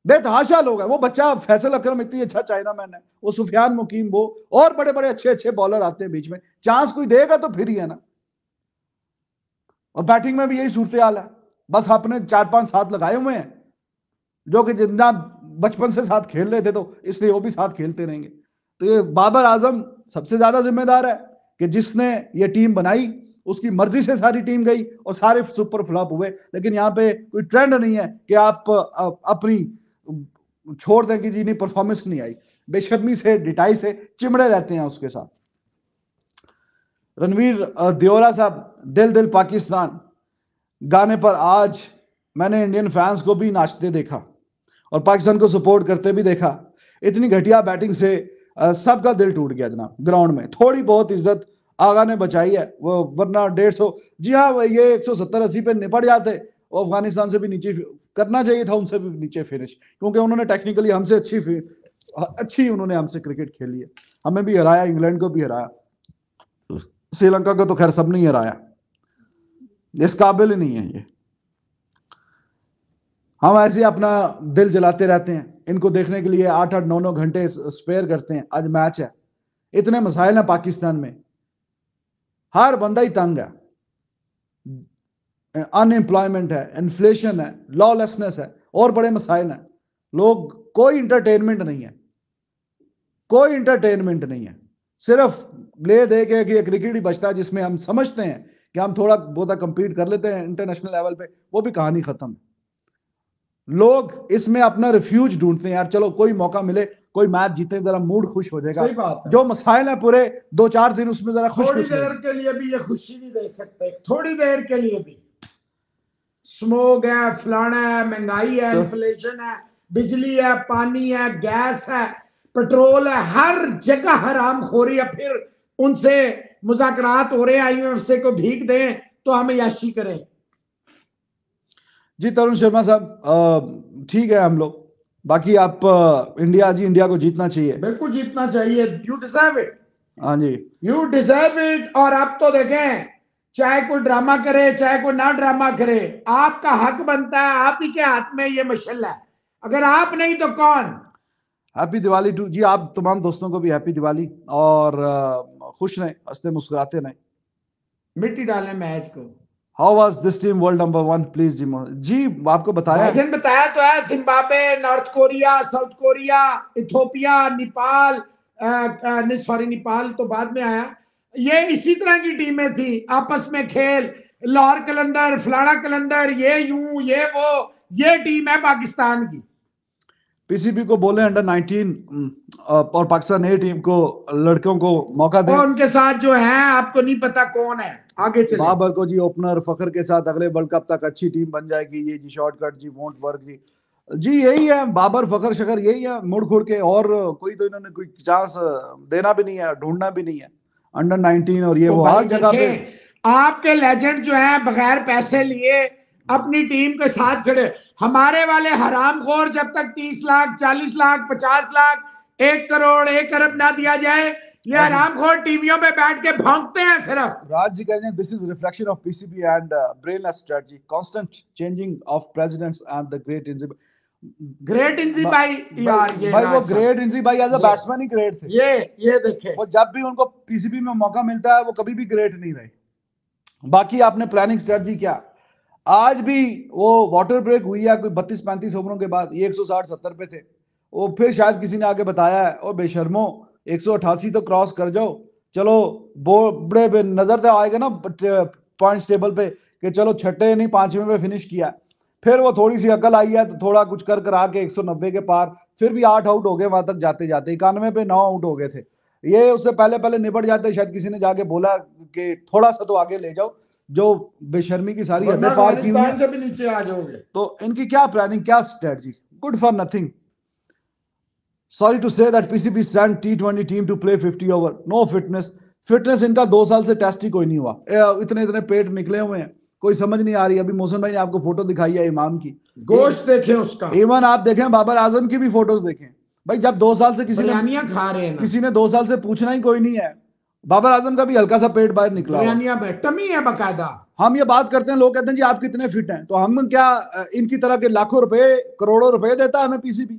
बेतहाशा लोग है वो बच्चा फैसल अक्रम इतनी अच्छा चाइना मैन है वो सुफियान मुकीम वो और बड़े बड़े अच्छे अच्छे बॉलर आते हैं बीच में चांस कोई देगा तो फिर ही है ना और बैटिंग में भी यही सूरत हाल है बस आपने चार पांच साथ लगाए हुए हैं जो कि जितना बचपन से साथ खेल रहे थे तो इसलिए वो भी साथ खेलते रहेंगे तो ये बाबर आजम सबसे ज्यादा जिम्मेदार है कि जिसने ये टीम बनाई उसकी मर्जी से सारी टीम गई और सारे सुपर फ्लॉप हुए लेकिन यहाँ पे कोई ट्रेंड नहीं है कि आप अपनी छोड़ दें कि जी नहीं परफॉर्मेंस नहीं आई बेशर्मी से डिटाई से चिमड़े रहते हैं उसके साथ रणवीर दियोरा साहब दिल दिल पाकिस्तान गाने पर आज मैंने इंडियन फैंस को भी नाचते देखा और पाकिस्तान को सपोर्ट करते भी देखा इतनी घटिया बैटिंग से सबका दिल टूट गया जनाब ग्राउंड में थोड़ी बहुत इज्जत आगा ने बचाई है वो वरना डेढ़ सौ जी हाँ ये एक सौ सत्तर अस्सी पे निपट जाते वो अफगानिस्तान से भी नीचे करना चाहिए था उनसे भी नीचे फिनिश क्योंकि उन्होंने टेक्निकली हमसे अच्छी अच्छी उन्होंने हमसे क्रिकेट खेली है हमें भी हराया इंग्लैंड को भी हराया श्रीलंका को तो खैर सब नहीं हराया इस काबिल ही नहीं है ये हम ऐसे अपना दिल जलाते रहते हैं इनको देखने के लिए आठ आठ नौ नौ घंटे स्पेयर करते हैं आज मैच है इतने मसाइल हैं पाकिस्तान में हर बंदा ही तंग है अनएम्प्लॉयमेंट है इन्फ्लेशन है लॉलेसनेस है और बड़े मसाइल हैं लोग कोई इंटरटेनमेंट नहीं है कोई इंटरटेनमेंट नहीं है सिर्फ ले दे के कि एक क्रिकेट ही बचता है जिसमें हम समझते हैं कि हम थोड़ा बहुत कंपीट कर लेते हैं इंटरनेशनल लेवल पे वो भी कहानी खत्म है लोग इसमें अपना रिफ्यूज ढूंढते हैं यार चलो कोई मौका मिले कोई मैच जीते जरा मूड खुश हो जाएगा जो मसाइल है पूरे दो चार दिन उसमें जरा खुश थोड़ी देर के लिए भी ये खुशी नहीं दे सकते थोड़ी देर के लिए भी स्मोक है फलाना है महंगाई है इन्फ्लेशन तो- है बिजली है पानी है गैस है पेट्रोल है हर जगह हराम रही है फिर उनसे मुजाकरात हो रहे हैं आईएमएफ से को भीख दें तो हम याशी करें जी तरुण शर्मा साहब ठीक है हम लोग बाकी आप इंडिया जी इंडिया को जीतना चाहिए बिल्कुल जीतना चाहिए यू डिजर्व इट हाँ जी यू डिजर्व इट और आप तो देखें चाहे कोई ड्रामा करे चाहे कोई ना ड्रामा करे आपका हक बनता है आप ही के हाथ में ये मशल है अगर आप नहीं तो कौन हैप्पी दिवाली टू जी आप तमाम दोस्तों को भी हैप्पी दिवाली और खुश रहे हंसते मुस्कुराते रहे मिट्टी डालें मैच को how was this team world number one please जी जी आपको बताया है। बताया तो है Zimbabwe North Korea South Korea Ethiopia Nepal sorry Nepal तो बाद में आया ये इसी तरह की टीमें थी आपस में खेल लाहौर कलंदर फलाना कलंदर ये यूं ये वो ये टीम है पाकिस्तान की पीसीबी को बोले अंडर 19 और पाकिस्तान ए टीम को लड़कों को मौका दे उनके साथ जो है आपको नहीं पता कौन है आगे चले बाबर को जी ओपनर फखर के साथ अगले वर्ल्ड कप तक अच्छी टीम बन जाएगी ये जी शॉर्टकट जी वोंट वर्क जी जी यही है बाबर फखर शखर यही है मुड़ खुड़ के और कोई तो इन्होंने कोई चांस देना भी नहीं है ढूंढना भी नहीं है अंडर 19 और ये तो वो हर जगह पे आपके लेजेंड जो है बगैर पैसे लिए अपनी टीम के साथ खड़े हमारे वाले हराम खोर जब तक तीस लाख चालीस लाख पचास लाख एक करोड़ एक अरब ना दिया जाए ये हराम खोर टीवियों में बैठ के भौंकते हैं सिर्फ राज जी कह this is reflection of PCB and brainless strategy constant changing of presidents and the great engineer great Inzi भाई यार ये भाई वो ग्रेट इंजी भाई एज अ बैट्समैन ही ग्रेट थे ये ये देखे वो जब भी उनको पीसीबी में मौका मिलता है वो कभी भी ग्रेट नहीं रहे बाकी आपने प्लानिंग स्ट्रेटजी क्या आज भी वो वाटर ब्रेक हुई है कोई बत्तीस पैंतीस ओवरों के बाद ये एक सौ साठ सत्तर पे थे वो फिर शायद किसी ने आके बताया है और बेशर्मो एक सौ अट्ठासी तो क्रॉस कर जाओ चलो बड़े नजर तो आएगा ना पॉइंट टेबल पे कि चलो छठे नहीं पांचवें पे फिनिश किया है फिर वो थोड़ी सी अकल आई है तो थोड़ा कुछ कर कर आके 190 के पार फिर भी आठ आउट हो गए वहां तक जाते जाते इक्यानवे पे नौ आउट हो गए थे ये उससे पहले पहले निपट जाते शायद किसी ने जाके बोला कि थोड़ा सा तो आगे ले जाओ जो बेशर्मी की सारी हदें पार की हुई से भी नीचे आ जाओगे तो इनकी क्या प्लानिंग क्या strategy good for nothing sorry to say that PCB send T twenty team to play 50 over no fitness fitness इनका दो साल से टेस्ट ही कोई नहीं हुआ इतने इतने पेट निकले हुए हैं कोई समझ नहीं आ रही अभी मोहसिन भाई ने आपको फोटो दिखाई है इमाम की गोश्त देखें उसका इवन आप देखें बाबर आजम की भी फोटोज देखें भाई जब दो साल से किसी ने खा रहे हैं किसी ने दो साल से पूछना ही कोई नहीं है बाबर आजम का भी हल्का सा पेट बाहर निकला टमी है बकायदा हम ये बात करते हैं लोग कहते हैं जी आप कितने फिट हैं तो हम क्या इनकी तरह के लाखों रुपए करोड़ों रुपए देता है हमें पीसीबी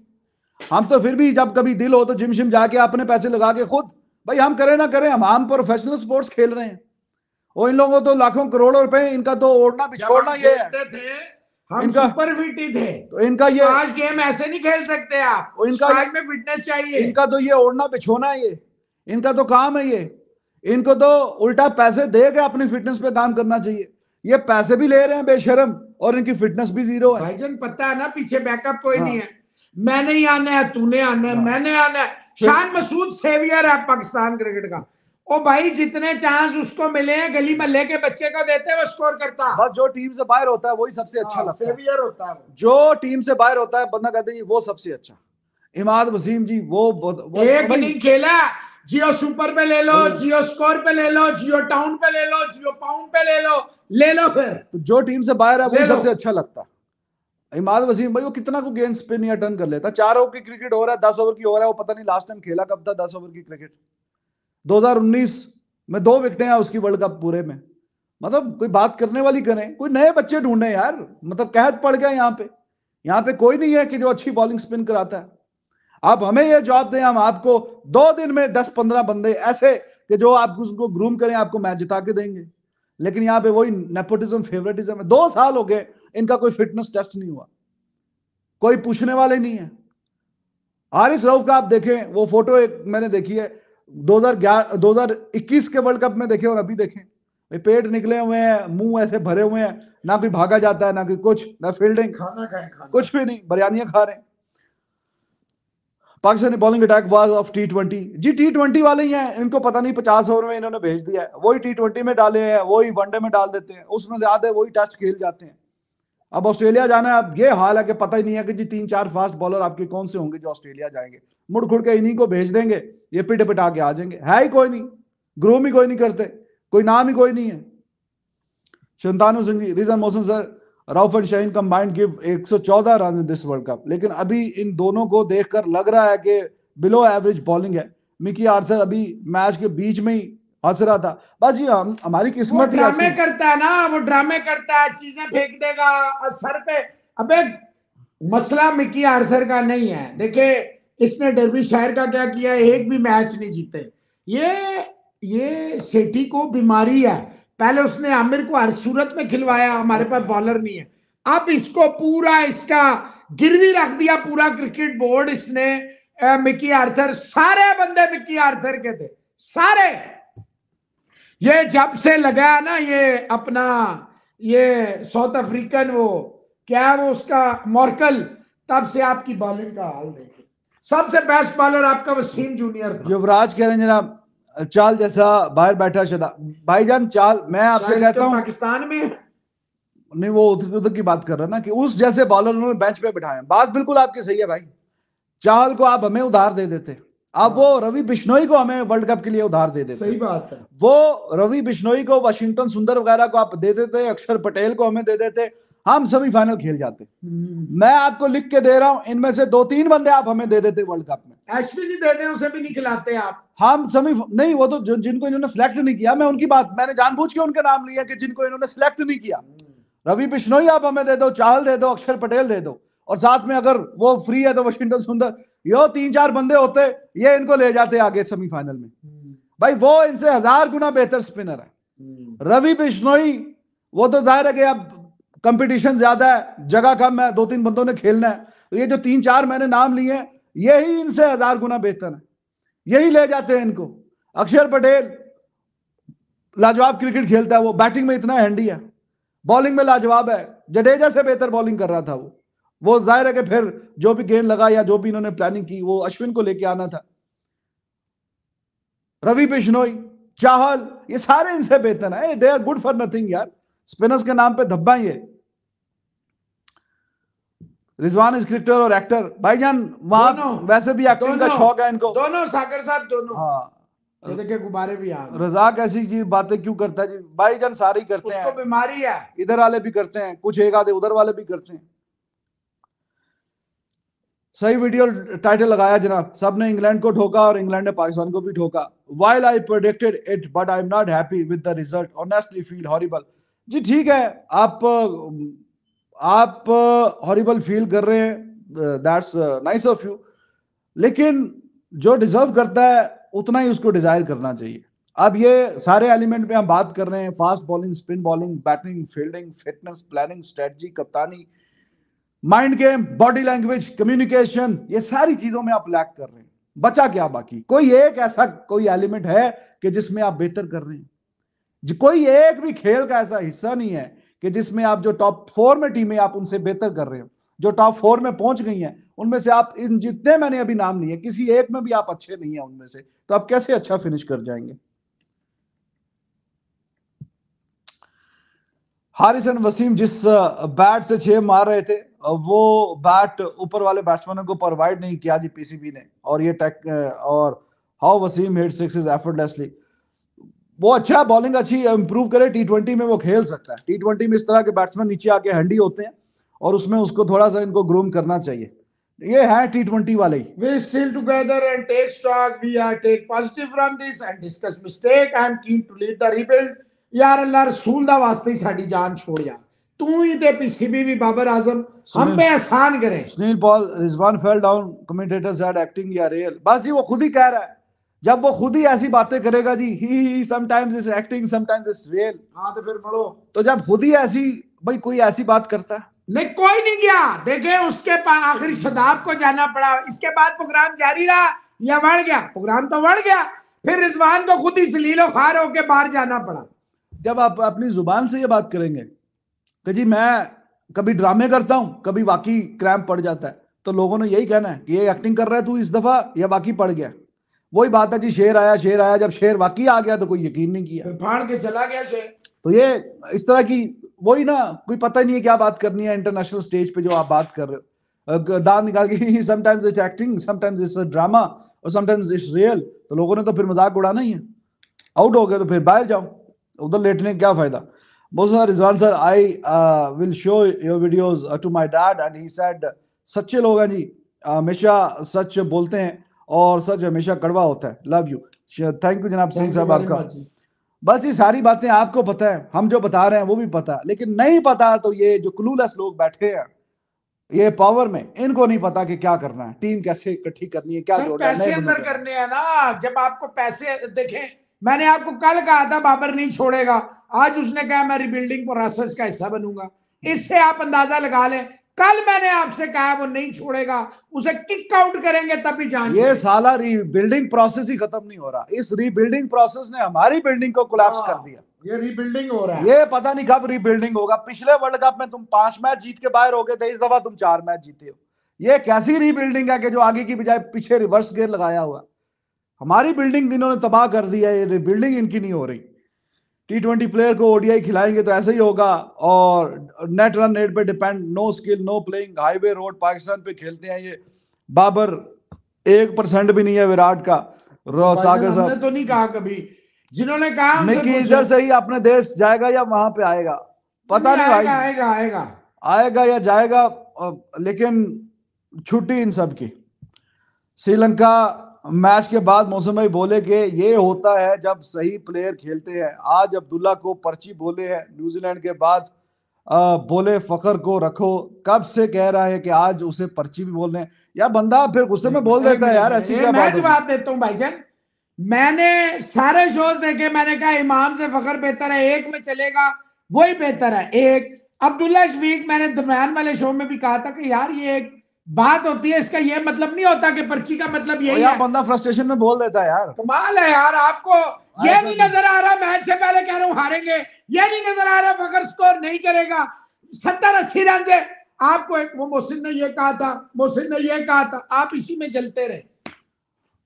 हम तो फिर भी जब कभी दिल हो तो जिम शिम जाके अपने पैसे लगा के खुद भाई हम करें ना करें हम आम प्रोफेशनल स्पोर्ट्स खेल रहे हैं वो इन लोगों तो लाखों करोड़ों रुपए इनका तो ओढ़ना बिछोड़ना ये थे हम इनका सुपर फिट ही थे तो इनका ये तो आज गेम ऐसे नहीं खेल सकते आप इनका आज में फिटनेस चाहिए इनका तो ये ओढ़ना बिछोना ये इनका तो काम है ये इनको तो उल्टा पैसे दे के अपनी फिटनेस पे काम करना चाहिए ये पैसे भी ले रहे हैं बेशरम और इनकी फिटनेस भी जीरो है भाईजन पता है ना पीछे बैकअप कोई हाँ। नहीं है मैंने ही आना है तूने आना है हाँ। मैंने आना है शान मसूद सेवियर है पाकिस्तान क्रिकेट का ओ भाई जितने चांस उसको मिले हैं गली मल्ले के बच्चे को देते हैं वो स्कोर करता है जो टीम से बाहर होता है वही सबसे हाँ, अच्छा लगता है होता है जो टीम से बाहर होता है बंदा कहते हैं वो सबसे अच्छा इमाद वसीम जी वो, वो एक इनिंग खेला जियो सुपर हम्म। पे ले लो जियो स्कोर पे ले लो जियो टाउन पे ले लो जियो पाउंड पे ले लो ले लो फिर तो जो टीम से बाहर है वही सबसे अच्छा लगता है इमाद वसीम भाई वो कितना को गेंद स्पिन या टर्न कर लेता चार ओवर की क्रिकेट हो रहा है दस ओवर की हो रहा है वो पता नहीं लास्ट टाइम खेला कब था दस ओवर की क्रिकेट 2019 में दो विकटें हैं उसकी वर्ल्ड कप पूरे में मतलब कोई बात करने वाली करें कोई नए बच्चे ढूंढे यार मतलब कहत पड़ गया यहाँ पे यहाँ पे कोई नहीं है कि जो अच्छी बॉलिंग स्पिन कराता है आप हमें यह जॉब दें हम आपको दो दिन में दस पंद्रह बंदे ऐसे कि जो आप उसको ग्रूम करें आपको मैच जिता के देंगे लेकिन यहाँ पे वही नेपोटिज्म फेवरेटिज्म है दो साल हो गए इनका कोई फिटनेस टेस्ट नहीं हुआ कोई पूछने वाले नहीं है आरिस रऊफ का आप देखें वो फोटो एक मैंने देखी है 2011 2021 के वर्ल्ड कप में देखें और अभी देखें पेट निकले हुए हैं मुंह ऐसे भरे हुए हैं ना कोई भागा जाता है ना कोई कुछ ना फील्डिंग खाना खाएं कुछ भी नहीं बिरयानियां खा रहे हैं Pakistani bowling attack was of T twenty जी टी ट्वेंटी वाले ही हैं इनको पता नहीं पचास ओवर में इन्होंने भेज दिया है वही टी ट्वेंटी में डाले हैं वही वनडे में डाल देते हैं उसमें ज्यादा वही टेस्ट खेल जाते हैं अब ऑस्ट्रेलिया जाना है अब ये हाल है कि पता ही नहीं है कि जी तीन चार फास्ट बॉलर आपके कौन से होंगे जो ऑस्ट्रेलिया जाएंगे मुड़ खुड़ के इन्हीं को भेज देंगे ये पिट पिट आके आ जाएंगे है ही कोई नहीं ग्रूम ही कोई नहीं करते कोई नाम ही कोई नहीं है Shantanu Singh ji reason Mohsin sir Rauf and Shaheen combined give 114 run in this world cup लेकिन अभी इन दोनों को देखकर लग रहा है कि बिलो एवरेज बॉलिंग है मिकी आर्थर अभी मैच के बीच में ही हंस रहा था बाजी हम हमारी किस्मत ही ड्रामे करता है ना वो ड्रामे करता है चीजें फेंक देगा सर पे अबे मसला मिकी आर्थर का नहीं है देखे इसने डरबी शायर का क्या किया एक भी मैच नहीं जीते ये ये सेठी को बीमारी है पहले उसने आमिर को हर सूरत में खिलवाया हमारे पास बॉलर नहीं है अब इसको पूरा इसका गिरवी रख दिया पूरा क्रिकेट बोर्ड इसने मिकी आर्थर सारे बंदे मिकी आर्थर के थे सारे ये जब से लगाया ना ये अपना ये साउथ अफ्रीकन वो क्या है वो उसका मॉर्कल तब से आपकी बॉलिंग का हाल देखे सबसे बेस्ट बॉलर आपका वसीम जूनियर था युवराज कह रहे हैं जनाब चाल जैसा बाहर बैठा शदा भाईजान चाल मैं आपसे कहता तो हूँ पाकिस्तान में नहीं वो उधर उधर की बात कर रहा ना कि उस जैसे बॉलर उन्होंने बेंच पे बिठाया बात बिल्कुल आपकी सही है भाई चाल को आप हमें उधार दे देते अब वो रवि बिश्नोई को हमें वर्ल्ड कप के लिए उधार दे देते सही बात है वो रवि बिश्नोई को वाशिंगटन सुंदर वगैरह को आप दे देते अक्षर पटेल को हमें दे देते हम सेमीफाइनल खेल जाते हम्म। मैं आपको लिख के दे रहा हूँ इनमें से दो तीन बंदे आप हमें दे देते वर्ल्ड कप में अश्विनी दे दे उसे भी नहीं खिलाते आप हम सभी नहीं वो तो जिनको इन्होंने सिलेक्ट नहीं किया मैं उनकी बात मैंने जानबूझ के उनका नाम लिया कि जिनको इन्होंने सिलेक्ट नहीं किया हम्म। रवि बिश्नोई आप हमें दे दो चाहल दे दो अक्षर पटेल दे दो और साथ में अगर वो फ्री है तो वाशिंगटन सुंदर यो तीन चार बंदे होते ये इनको ले जाते आगे सेमीफाइनल में भाई वो इनसे हजार गुना बेहतर स्पिनर है रवि बिश्नोई वो तो जाहिर है कि अब कंपटीशन ज्यादा है जगह कम है दो तीन बंदों ने खेलना है तो ये जो तीन चार मैंने नाम लिए हैं यही इनसे हजार गुना बेहतर है यही ले जाते हैं इनको अक्षर पटेल लाजवाब क्रिकेट खेलता है वो बैटिंग में इतना हैंडी है बॉलिंग में लाजवाब है जडेजा से बेहतर बॉलिंग कर रहा था वो वो जाहिर है कि फिर जो भी गेंद लगा या जो भी इन्होंने प्लानिंग की वो अश्विन को लेके आना था रवि बिश्नोई चाहल ये सारे इनसे बेहतर है they are good for nothing यार स्पिनर्स के नाम पे धब्बा ये रिजवान इज और एक्टर भाईजान वहां वैसे भी एक्टिंग का शौक है इनको दोनों सागर साहब दोनों हाँ गुब्बारे भी रजाक ऐसी जी बातें क्यों करता है जी भाईजान सारे ही करते हैं बीमारी है इधर वाले भी करते हैं कुछ एक आधे उधर वाले भी करते हैं सही वीडियो टाइटल लगाया जनाब सब ने इंग्लैंड को ठोका और इंग्लैंड ने पाकिस्तान को भी ठोका while I predicted it but I am not happy with the result honestly feel horrible जी ठीक है आप आप हॉरिबल फील कर रहे हैं दैट्स नाइस ऑफ यू लेकिन जो डिजर्व करता है उतना ही उसको डिजायर करना चाहिए अब ये सारे एलिमेंट में हम बात कर रहे हैं fast bowling spin bowling batting fielding fitness planning strategy कप्तानी mind game body language communication ये सारी चीजों में आप लैक कर रहे हैं बचा क्या बाकी कोई एक ऐसा कोई एलिमेंट है कि जिसमें आप बेहतर कर रहे हैं कोई एक भी खेल का ऐसा हिस्सा नहीं है कि जिसमें आप जो टॉप फोर में टीमें आप उनसे बेहतर कर रहे हो जो टॉप फोर में पहुंच गई हैं उनमें से आप इन जितने मैंने अभी नाम लिए किसी एक में भी आप अच्छे नहीं है उनमें से तो आप कैसे अच्छा फिनिश कर जाएंगे हारिसन वसीम जिस बैट uh, से छह मार रहे थे वो बैट ऊपर वाले बैट्समैनों को प्रोवाइड नहीं किया जी पीसीबी ने और ये टेक और how Wasim hit six is effortlessly वो अच्छा बॉलिंग अच्छी इंप्रूव करे टी ट्वेंटी में वो खेल सकता है टी ट्वेंटी में इस तरह के बैट्समैन नीचे आके हैंडी होते हैं और उसमें उसको थोड़ा सा इनको ग्रूम करना चाहिए ये है टी ट्वेंटी वाले ही we still together and take stock we are take positive from this and discuss mistake I am keen to lead the rebuild यार अल्लाह रसूल दा वास्ते ही साडी जान छोड़ यार तू ही थे पीसीबी भी बाबर आजम हम पे एहसान करें Sunil Pal Rizwan fell down commentator said acting या रियल बस जी वो खुद ही कह रहा है जब वो खुद ही ऐसी बातें करेगा जी ही ही sometimes is acting sometimes is real हां तो फिर पढ़ो तो जब खुद ही ऐसी भाई कोई ऐसी बात करता है नहीं कोई नहीं गया देखे उसके पास आखिरी शदाब को जाना पड़ा इसके बाद प्रोग्राम जारी रहा या बढ़ गया प्रोग्राम तो बढ़ गया फिर रिजवान को खुद ही सलीलो खार होके बाहर जाना पड़ा जब आप अपनी जुबान से ये बात करेंगे कि जी मैं कभी ड्रामे करता हूं कभी वाकई क्रैम पड़ जाता है तो लोगों ने यही कहना है कि ये एक्टिंग कर रहा है तू इस दफ़ा या वाकई पड़ गया वही बात है जी शेर आया शेर आया जब शेर वाकई आ गया तो कोई यकीन नहीं किया फाड़ के चला गया शेर तो ये इस तरह की वही ना कोई पता ही नहीं है क्या बात करनी है इंटरनेशनल स्टेज पे जो आप बात कर रहे हो दान निकाल के sometimes it's acting sometimes it's drama और समटाइम्स इट्स रियल तो लोगों ने तो फिर मजाक उड़ाना ही है आउट हो गया तो फिर बाहर जाओ उधर लेटने का क्या फायदा Musa Rizwan sir, I uh, will show your videos uh, to my dad, and he said, "Sachche log hain ji, hamesha sach bolte hain aur sach hamesha kadwa hota hai." Love you. Thank you, Janab Singh sir, आपका बस ये सारी बातें आपको पता है हम जो बता रहे हैं वो भी पता है लेकिन नहीं पता तो ये जो क्लूलेस लोग बैठे हैं ये पावर में इनको नहीं पता कि क्या करना है टीम कैसे इकट्ठी करनी है क्या पैसे अंदर करने हैं ना जब आपको पैसे देखें मैंने आपको कल कहा था बाबर नहीं छोड़ेगा आज उसने कहा मैं रिबिल्डिंग प्रोसेस का हिस्सा बनूंगा इससे आप अंदाजा लगा लें कल मैंने आपसे कहा वो नहीं छोड़ेगा उसे किक आउट करेंगे तभी जान ये साला रीबिल्डिंग प्रोसेस ही खत्म नहीं हो रहा इस रीबिल्डिंग प्रोसेस ने हमारी बिल्डिंग को कोलैप्स कर हाँ, दिया ये रीबिल्डिंग हो रहा है ये पता नहीं कब रीबिल्डिंग होगा पिछले वर्ल्ड कप में तुम पांच मैच जीत के बाहर हो गए थे इस दफा तुम चार मैच जीते हो ये कैसी रीबिल्डिंग है कि जो आगे की बजाय पीछे रिवर्स गेयर लगाया हुआ हमारी बिल्डिंग इन्होंने तबाह कर दी है ये बिल्डिंग इनकी नहीं हो रही टी ट्वेंटी प्लेयर को ओडीआई खिलाएंगे तो ऐसा ही होगा और नेट रन रेट पे depend no skill no playing highway road Pakistan पे खेलते हैं ये बाबर एक परसेंट भी नहीं है विराट का सागर साहब तो नहीं कहा कभी जिन्होंने कहा नहीं कि इधर से ही अपने देश जाएगा या वहां पे आएगा पता नहीं, नहीं भाई आएगा आएगा आएगा या जाएगा लेकिन छुट्टी इन सब की श्रीलंका मैच के बाद मौसम भाई बोले कि ये होता है जब सही प्लेयर खेलते हैं आज अब्दुल्ला को पर्ची बोले है न्यूजीलैंड के बाद आ, बोले फखर को रखो कब से कह रहा है कि आज उसे पर्ची भी बोलने यार बंदा फिर गुस्से में बोल देता है यार ऐसी क्या बात जवाब देता हूँ भाईजान मैंने सारे शोज देखे मैंने कहा इमाम से फखर बेहतर है एक में चलेगा वही बेहतर है एक अब्दुल्ला शफीक मैंने दरम्यान वाले शो में भी कहा था कि यार ये एक बात होती है इसका यह मतलब नहीं होता कि पर्ची का मतलब यही है बंदा फ्रस्ट्रेशन में बोल देता है यार कमाल है यार आपको यह नहीं नजर आ रहा मैच से पहले कह रहा हूँ हारेंगे यह नहीं नजर आ रहा मगर स्कोर नहीं करेगा सत्तर अस्सी रन से आपको एक वो मोहसिन ने ये कहा था मोहसिन ने ये कहा था आप इसी में जलते रहे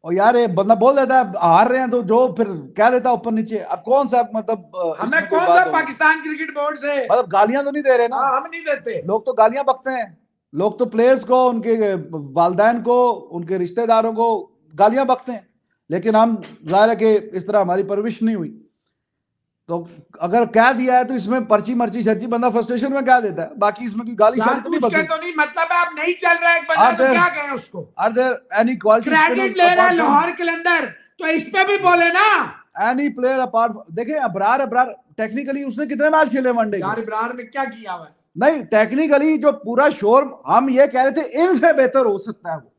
और यार ये बंदा बोल देता है हार रहे हैं तो जो फिर कह देता ऊपर नीचे अब कौन सा मतलब हमें कौन सा पाकिस्तान क्रिकेट बोर्ड से मतलब गालियां तो नहीं दे रहे ना हाँ, हम नहीं देते लोग तो गालियां बकते हैं लोग तो प्लेयर्स को उनके वालदेन को उनके रिश्तेदारों को गालियां बखते हैं लेकिन हम जाहिर है कि इस तरह हमारी परविश नहीं हुई तो अगर कह दिया है तो इसमें पर्ची मर्ची शर्ची बंदा फ्रस्ट्रेशन में कह देता है बाकी इसमें की गाली शाली तो नहीं बदलती तो नहीं मतलब है आप नहीं चल रहा एक बंदा तो क्या कहे उसको are there any quality credit ले रहा है लाहौर के अंदर तो इस पे भी बोले ना एनी प्लेयर अपार्ट देखें अब्रार अब्रार टेक्निकली उसने कितने मैच खेले वनडे यार अब्रार ने क्या किया हुआ है नहीं टेक्निकली जो पूरा शोर हम ये कह रहे थे इनसे बेहतर हो सकता है वो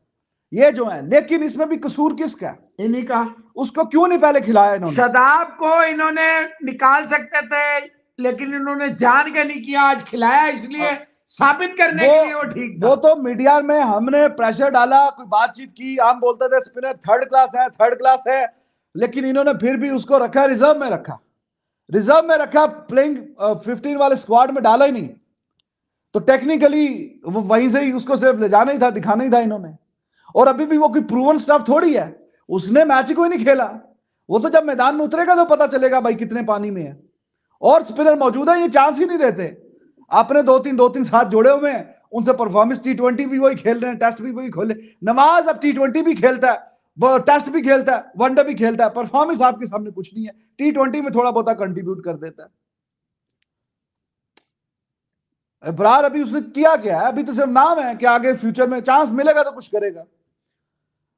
ये जो है लेकिन इसमें भी कसूर किसका है इन्हीं का उसको क्यों नहीं पहले खिलाया इन्होंने शदाब को इन्होंने निकाल सकते थे लेकिन इन्होंने जान के नहीं किया आज खिलाया इसलिए हाँ। साबित करने के लिए वो ठीक वो तो मीडिया में हमने प्रेशर डाला कोई बातचीत की हम बोलते थे स्पिनर थर्ड क्लास है थर्ड क्लास है लेकिन इन्होंने फिर भी उसको रखा रिजर्व में रखा रिजर्व में रखा प्लेइंग फिफ्टीन वाले स्क्वाड में डाला ही नहीं तो टेक्निकली वो वहीं से ही उसको सिर्फ ले जाना ही था दिखाना ही था इन्होंने और अभी भी वो कोई प्रूवन स्टाफ थोड़ी है उसने मैच को ही नहीं खेला वो तो जब मैदान में उतरेगा तो पता चलेगा भाई कितने पानी में है और स्पिनर मौजूद है ये चांस ही नहीं देते आपने दो तीन दो तीन साथ जोड़े हुए हैं उनसे परफॉर्मेंस टी ट्वेंटी भी वही खेल रहे हैं टेस्ट भी वही खेल नमाज अब टी ट्वेंटी भी खेलता है वो टेस्ट भी खेलता है वनडे भी खेलता है परफॉर्मेंस आपके सामने कुछ नहीं है टी ट्वेंटी में थोड़ा बहुत कंट्रीब्यूट कर देता है इबरार अभी उसने किया क्या है अभी तो सिर्फ नाम है कि आगे फ्यूचर में चांस मिलेगा तो कुछ करेगा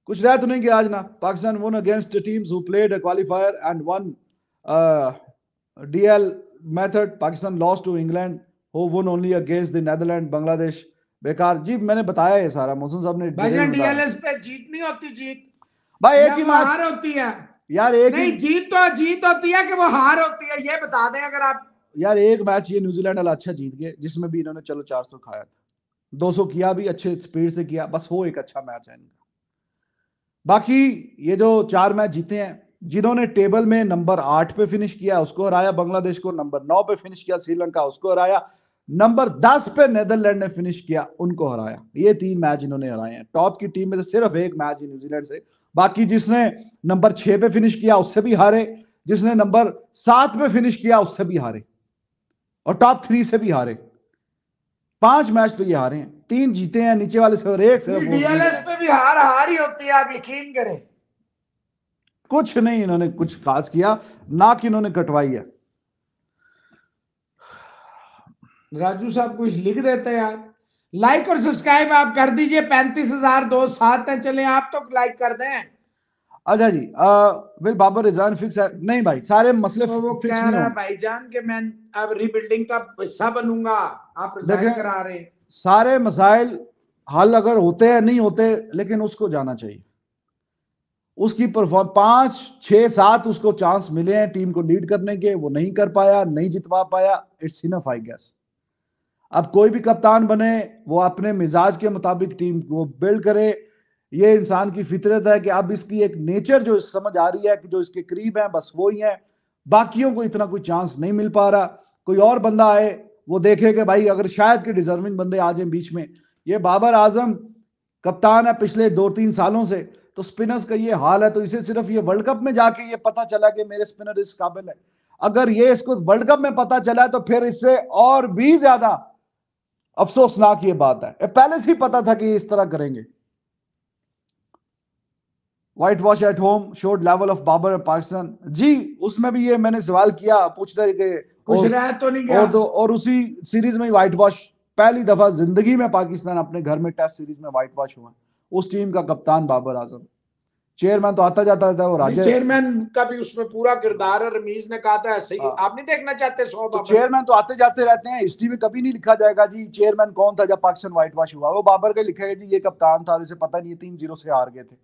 कुछ रह तो नहीं गया आज ना Pakistan won against teams who played a qualifier and won DL method Pakistan loss to England हो won only against the Netherland Bangladesh बेकार जी मैंने बताया ये सारा मोहसिन साहब ने डीएलएस पे जीत नहीं होती जीत भाई एक ही हार होती है यार एक नहीं जीत तो जीत होती है कि वो हार होती है ये बता दें अगर आप यार एक मैच ये न्यूजीलैंड वाला अच्छा जीत गए जिसमें भी इन्होंने चलो चार सौ खाया था दो सौ किया भी अच्छे स्पीड से किया बस वो एक अच्छा मैच है इनका बाकी ये जो चार मैच जीते हैं जिन्होंने टेबल में नंबर आठ पे फिनिश किया उसको हराया बांग्लादेश को नंबर नौ पे फिनिश किया श्रीलंका उसको हराया नंबर दस पे नेदरलैंड ने फिनिश किया उनको हराया ये तीन मैच इन्होंने हराए हैं टॉप की टीम में से सिर्फ एक मैच ही न्यूजीलैंड से बाकी जिसने नंबर छह पे फिनिश किया उससे भी हारे जिसने नंबर सात पे फिनिश किया उससे भी हारे और टॉप थ्री से भी हारे पांच मैच तो ये हारे हैं तीन जीते हैं नीचे वाले से और एक से डीएलएस पे भी हार हार ही होती है आप यकीन करें कुछ नहीं इन्होंने कुछ खास किया ना कि इन्होंने कटवाई है राजू साहब कुछ लिख देते हैं यार लाइक और सब्सक्राइब आप कर दीजिए पैंतीस हजार दो सात हैं चले आप तो लाइक कर दें अच्छा जी विल बाबर रिजान फिक्स है नहीं भाई सारे मसले तो वो फिक्स नहीं है जान के मैं अब रीबिल्डिंग का हिस्सा बनूंगा आप देखें करा रहे सारे मसाइल हल अगर होते हैं नहीं होते लेकिन उसको जाना चाहिए उसकी परफॉर्म पांच छह सात उसको चांस मिले हैं टीम को लीड करने के वो नहीं कर पाया नहीं जितवा पाया इट्स इनफ आई गैस अब कोई भी कप्तान बने वो अपने मिजाज के मुताबिक टीम को बिल्ड करे ये इंसान की फितरत है कि अब इसकी एक नेचर जो समझ आ रही है कि जो इसके करीब है बस वो ही है बाकियों को इतना कोई चांस नहीं मिल पा रहा कोई और बंदा आए वो देखे कि भाई अगर शायद के डिजर्विंग बंदे आ जाए बीच में ये बाबर आजम कप्तान है पिछले दो तीन सालों से तो स्पिनर्स का ये हाल है तो इसे सिर्फ ये वर्ल्ड कप में जाके ये पता चला कि मेरे स्पिनर इस काबिल है अगर ये इसको वर्ल्ड कप में पता चला तो फिर इससे और भी ज्यादा अफसोसनाक ये बात है पहले से ही पता था कि इस तरह करेंगे whitewash at home showed level of Babar Pakistan जी उसमें भी ये मैंने सवाल किया पूछते गए कुछ और, रहा तो नहीं गया और, तो, और उसी सीरीज में वाइट वॉश पहली दफा जिंदगी में पाकिस्तान अपने घर में टेस्ट सीरीज में वाइट वॉश हुआ उस टीम का कप्तान बाबर आजम चेयरमैन तो आता जाता था वो राजा चेयरमैन का भी उसमें पूरा किरदार है रमीज ने कहा था ऐसे ही हाँ। आप नहीं देखना चाहते सौ तो चेयरमैन तो आते जाते रहते हैं हिस्ट्री में कभी नहीं लिखा जाएगा जी चेयरमैन कौन था जब पाकिस्तान व्हाइट वॉश हुआ वो बाबर का लिखा गया जी ये कप्तान था और इसे पता नहीं तीन जीरो से हार गए थे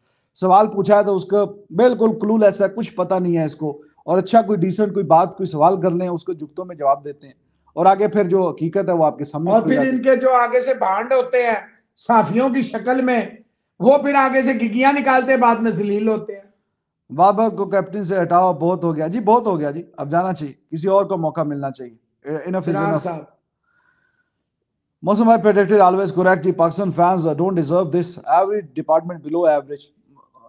सवाल पूछा है तो उसको बिल्कुल क्लूल ऐसा कुछ पता नहीं है इसको और अच्छा कोई डिसेंट कोई बात कोई सवाल कर रहे उसको जुगतों में जवाब देते हैं और आगे फिर जो हकीकत है वो आपके सामने और फिर इनके जो आगे से भांड होते हैं साफियों की शक्ल में वो फिर आगे से गिगियां निकालते बाद में जलील होते हैं बाबर को कैप्टन से हटाओ बहुत हो गया जी बहुत हो गया जी अब जाना चाहिए किसी और को मौका मिलना चाहिए enough is enough Muslim I predicted always correct. Pakistan fans uh, don't deserve this. Every department below average.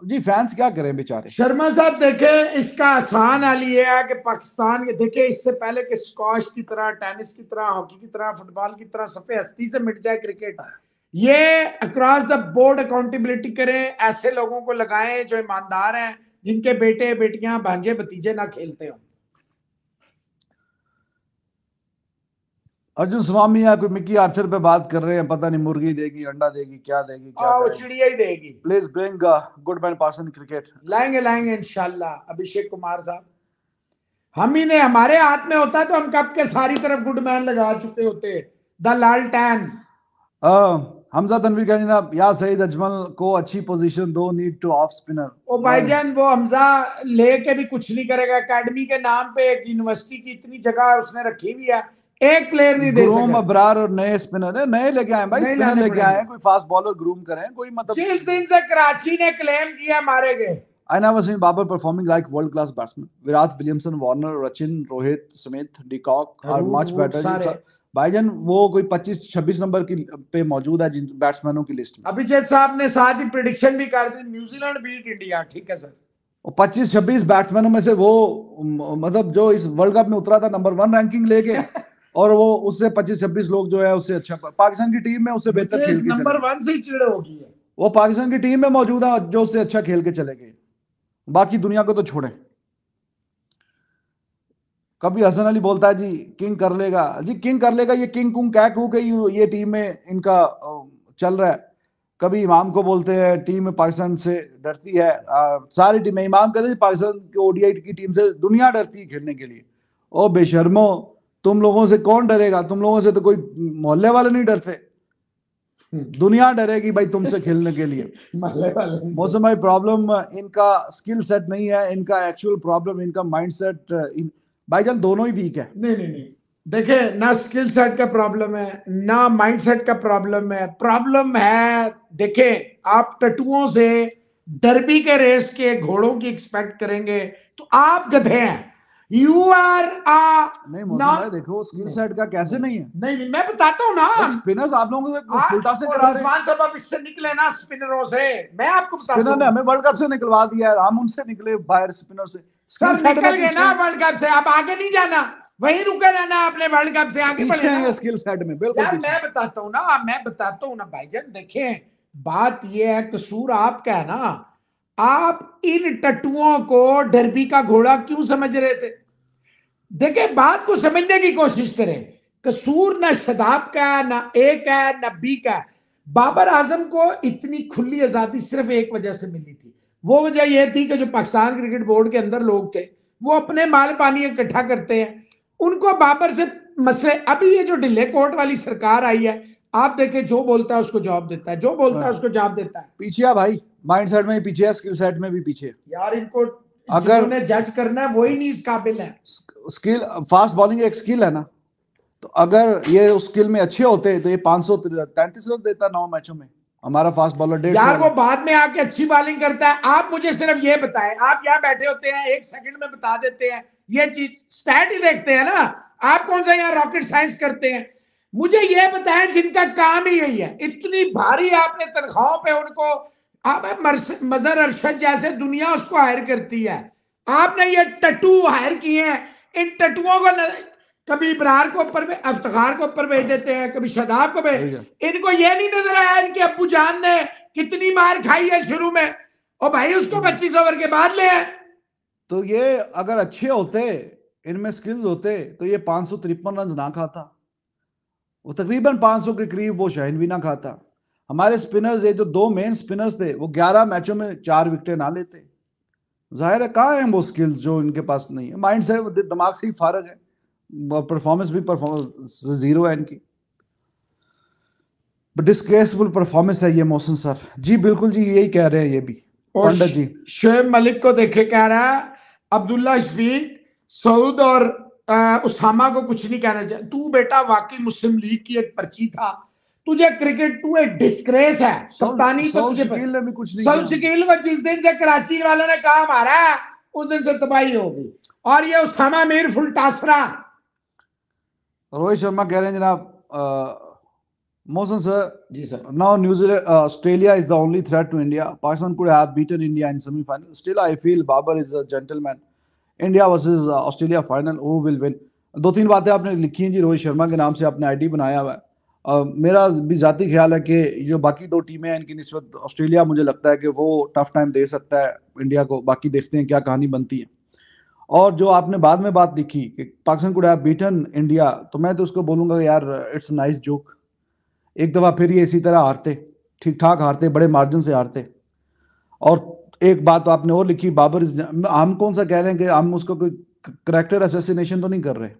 जी फैंस क्या करें बेचारे शर्मा साहब देखे इसका आसान हाल ये है कि पाकिस्तान के देखे इससे पहले कि स्कॉश की तरह टेनिस की तरह हॉकी की तरह फुटबॉल की तरह सफे हस्ती से मिट जाए क्रिकेट ये अक्रॉस द बोर्ड अकाउंटेबिलिटी करें ऐसे लोगों को लगाएं जो ईमानदार हैं जिनके बेटे बेटियां भांजे भतीजे ना खेलते हों अर्जुन स्वामी या कोई मिक्की आर्थर पे बात कर रहे हैं पता नहीं मुर्गी देगी अंडा देगी क्या देगी क्या हाँ, वो चिड़िया ही देगी प्लीज ब्रिंग गुड मैन पासन क्रिकेट लाएंगे लाएंगे इंशाल्लाह अभिषेक कुमार साहब हम ही ने हमारे हाथ में होता तो हम कब के सारी तरफ गुड मैन लगा चुके होते द लाल टैन हमजा तनवीर कहते ना या सईद अजमल को अच्छी पोजीशन दो नीड टू ऑफ स्पिनर ओ भाई जान वो हमजा लेके भी कुछ नहीं करेगा एकेडमी के नाम पे एक यूनिवर्सिटी की इतनी जगह उसने रखी हुई है एक प्लेयर नहीं दे ग्रूम अब्रार और नए स्पिनर है नए लेके आए भाई स्पिनर लेके आए कोई फास्ट बॉलर ग्रूम करें कोई मतलब जिस दिन से कराची ने क्लेम किया मारे गए I never seen Babar performing like world class batsmen. Virat, Williamson, Warner, Rachin, Rohit, Smith, Decock are much better. भाईजान वो कोई 25 26 नंबर की पे मौजूद है जिन बैट्समैनों की लिस्ट में अभिजीत साहब ने साथ ही प्रेडिक्शन भी कर दी न्यूजीलैंड बीट इंडिया ठीक है सर पच्चीस छब्बीस बैट्समैनों में से वो मतलब जो इस वर्ल्ड कप में उतरा था नंबर वन रैंकिंग लेके और वो उससे पच्चीस छब्बीस लोग जो है उससे अच्छा पाकिस्तान की टीम में उससे बेहतर खेल के नंबर वन से ही चिड़े हो गई है वो पाकिस्तान की टीम में मौजूद है जो उससे अच्छा खेल के चले गए बाकी दुनिया को तो छोड़े कभी हसन अली बोलता है जी किंग कर लेगा जी किंग कर लेगा ये किंग कुंग कैक हो गई ये टीम में इनका चल रहा है कभी इमाम को बोलते हैं टीम में पाकिस्तान से डरती है आ, सारी टीमें इमाम कहते हैं पाकिस्तान की ओडीआई की टीम से दुनिया डरती है खेलने के लिए ओ बेशर्मो तुम लोगों से कौन डरेगा तुम लोगों से तो कोई मोहल्ले वाले नहीं डरते हम्म। दुनिया डरेगी भाई तुमसे खेलने के लिए मौसम भाई प्रॉब्लम इनका स्किल सेट नहीं है इनका एक्चुअल प्रॉब्लम इनका माइंड सेट इन... जान दोनों ही वीक है नहीं नहीं नहीं देखे ना स्किल सेट का प्रॉब्लम है ना माइंड सेट का प्रॉब्लम है प्रॉब्लम है देखे आप टटुओं से डरबी के रेस के घोड़ों की एक्सपेक्ट करेंगे तो आप गधे हैं यू आर नहीं देखो स्किल सेट का कैसे नहीं है नहीं नहीं मैं बताता हूँ ना स्पिनर्स आप लोगों से हाँ, उल्टा से करा रहे हैं आप इससे निकले ना स्पिनरों से मैं आपको स्पिनर ने हमें वर्ल्ड कप से निकलवा दिया है हम उनसे निकले बाहर स्पिनर से निकल गए ना वर्ल्ड कप से आप आगे नहीं जाना वही रुके रहना आपने वर्ल्ड कप से आगे बढ़ना स्किल सेट में बिल्कुल मैं बताता हूँ ना मैं बताता हूँ ना भाई जान देखे बात यह है कसूर आपका है ना आप इन टटुओं को डरबी का घोड़ा क्यों समझ रहे थे देखे बात को समझने की कोशिश करें कसूर ना शदाब का है ना ए का है ना बी का है बाबर आजम को इतनी खुली आजादी सिर्फ एक वजह से मिली थी वो वजह यह थी कि जो पाकिस्तान क्रिकेट बोर्ड के अंदर लोग थे वो अपने माल पानी इकट्ठा करते हैं उनको बाबर से मसले अभी ये जो डिले कोर्ट वाली सरकार आई है आप देखे जो बोलता है उसको जवाब देता है जो बोलता है हाँ। उसको जवाब देता है पीछे भाई माइंड सेट में पीछे स्किल सेट में भी पीछे यार इनको अगर उन्हें जज करना है वही नहीं इस काबिल है स्किल फास्ट बॉलिंग एक स्किल है ना तो अगर ये उस स्किल में अच्छे होते तो ये पांच सौ तैंतीस रन देता नौ मैचों में हमारा फास्ट बॉलर डेढ़ यार वो बाद में आके अच्छी बॉलिंग करता है आप मुझे सिर्फ ये बताएं आप यहाँ बैठे होते हैं एक सेकंड में बता देते हैं ये चीज स्टैंड ही देखते हैं ना आप कौन सा यहाँ रॉकेट साइंस करते हैं मुझे ये बताएं जिनका काम ही यही है इतनी भारी आपने तनख्वाहों पे उनको आप मजर अरशद जैसे दुनिया उसको हायर करती है आपने ये टटू हायर किए हैं इन टटुओं को नजर कभी इब्रार को ऊपर अफ्तार को ऊपर भेज देते हैं कभी शदाब को भेज इनको ये नहीं नजर आया इनके अबू जान ने कितनी मार खाई है शुरू में और भाई उसको पच्चीस ओवर के बाद ले तो ये अगर अच्छे होते इनमें स्किल्स होते तो ये पांच सौ तिरपन रन ना खाता वो तकरीबन 500 के करीब वो शहन भी ना खाता हमारे स्पिनर्स ये जो दो मेन स्पिनर्स थे वो ग्यारह मैचों में चार विकेटें ना लेते जाहिर है कहाँ हैं वो स्किल्स जो इनके पास नहीं है माइंड से दिमाग से ही फारक है परफॉर्मेंस भी परफॉर्मेंस जीरो है इनकी डिस्क्रेसफुल परफॉर्मेंस है ये मोहसिन सर जी बिल्कुल जी यही कह रहे हैं ये भी पंडित जी शुएब मलिक को देखे कह रहा है अब्दुल्ला शफीक सऊद और आ, उसामा को कुछ नहीं कहना चाहिए तू बेटा वाकई मुस्लिम लीग की एक पर्ची था तुझे क्रिकेट तू एक डिस्क्रेस है कप्तानी तो तुझे स्किल ने भी कुछ नहीं सब जिस दिन से कराची वाले ने काम आ रहा उस दिन से तबाही हो गई और ये उसामा मीर फुल टासरा रोहित शर्मा कह रहे हैं जनाब Mohsin sir ji sir now New Zealand Australia is the only threat to India Pakistan could have beaten India in semifinal still I feel Babar is a gentleman India versus Australia final who will win दो तीन बातें आपने लिखी हैं जी रोहित शर्मा के नाम से आपने आईडी बनाया हुआ है मेरा भी जाती ख्याल है कि जो बाकी दो टीमें हैं इनकी नस्बत ऑस्ट्रेलिया मुझे लगता है कि वो टफ टाइम दे सकता है इंडिया को बाकी देखते हैं क्या कहानी बनती है और जो आपने बाद में बात लिखी कि पाकिस्तान कुड़ा बीटन इंडिया तो मैं तो उसको बोलूँगा यार इट्स नाइस जोक एक दफ़ा फिर ये इसी तरह हारते ठीक ठाक हारते बड़े मार्जिन से हारते और एक बात आपने और लिखी बाबर हम कौन सा कह रहे हैं कि हम उसको कोई करेक्टर असेसिनेशन तो नहीं कर रहे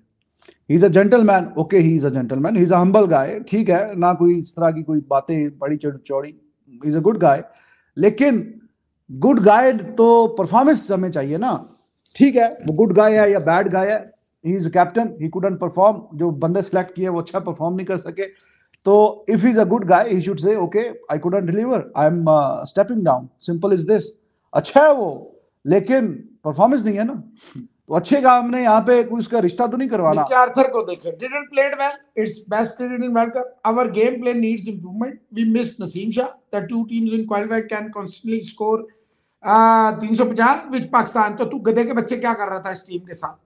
he is a gentleman okay he is a gentleman he is a humble guy ठीक है ना कोई इस तरह की कोई बातें बड़ी चौड़ी इज अ गुड गाय लेकिन गुड गाय तो परफॉर्मेंस हमें चाहिए ना ठीक है वो गुड गाय है या बैड गाय है he is captain he couldn't perform जो बंदे सेलेक्ट किए वो अच्छा परफॉर्म नहीं कर सके तो if is a good guy he should say okay I couldn't deliver I am stepping down simple is this अच्छा है वो लेकिन परफॉर्मेंस नहीं है ना तो अच्छे काम हमने यहाँ पे कोई उसका रिश्ता तो नहीं करवाना आर्थर को देखे didn't well it's best in world cup our game play needs improvement we miss Naseem Shah the two teams in can score तीन सौ पचास विच पाकिस्तान तो तू गधे के बच्चे क्या कर रहा था इस टीम के साथ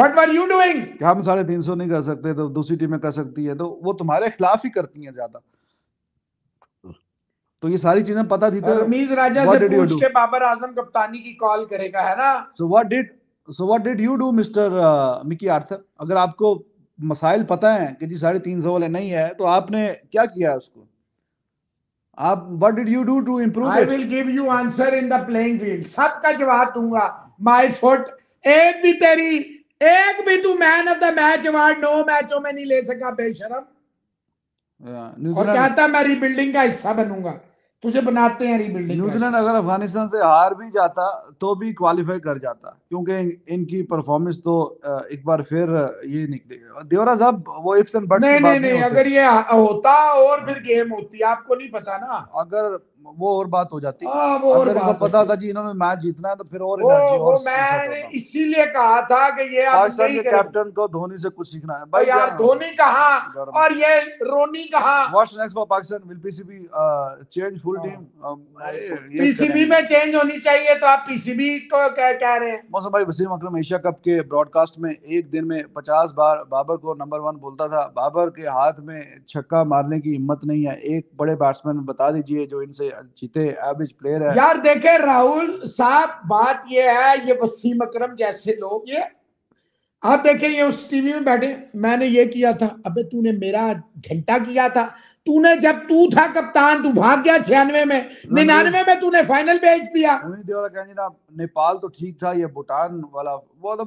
वट यू डूइंग हम साढ़े तीन सौ नहीं कर सकते तो दूसरी टीमें कर सकती है तो वो तुम्हारे खिलाफ ही करती है ज्यादा तो ये सारी चीजें पता थी तो रमीज राजा से पूछ के बाबर आजम कप्तानी की कॉल करेगा है ना so what did so what did you do mister Mickey Arthur अगर आपको मसाइल पता है कि जी साढ़े तीन सौ वाले नहीं है तो आपने क्या किया उसको आप what did you do to improve I will give you answer in the playing field सबका जवाब दूंगा माय फुट एक भी तेरी एक भी तू man of the match award नो मैचों में नहीं ले सका बेशरम और कहता मैं रीबिल्डिंग का हिस्सा बनूंगा तुझे बनाते हैं रीबिल्डिंग न्यूजीलैंड अगर अफगानिस्तान से हार भी जाता तो भी क्वालिफाई कर जाता क्योंकि इनकी परफॉर्मेंस तो एक बार फिर ये निकलेगा देवरा साहब वो इफ्स एंड बट्स नहीं नहीं, नहीं, नहीं अगर ये होता और फिर गेम होती आपको नहीं पता ना अगर वो और बात हो जाती आ, हाँ, वो अगर इनको पता था जी इन्होंने मैच जीतना है तो फिर और इसीलिए कहा था कि ये पाकिस्तान के कैप्टन को धोनी से कुछ सीखना है तो भाई यार धोनी कहा और ये रोनी कहा what's next for Pakistan will PCB change full team PCB में चेंज होनी चाहिए तो आप पीसीबी को कह रहे हैं मौसम भाई वसीम अकरम एशिया कप के ब्रॉडकास्ट में एक दिन में पचास बार बाबर को नंबर वन बोलता था बाबर के हाथ में छक्का मारने की हिम्मत नहीं है एक बड़े बैट्समैन बता दीजिए जो इनसे जीते एवरेज प्लेयर है यार देखे राहुल साहब बात ये है ये वसीम अकरम जैसे लोग ये आप देखे ये उस टीवी में बैठे मैंने ये किया था अबे तूने मेरा घंटा किया था तूने जब तू था कप्तान तू भाग गया छियानवे में निन्यानवे में तूने फाइनल भेज दिया नेपाल तो ठीक था ये भूटान वाला वो तो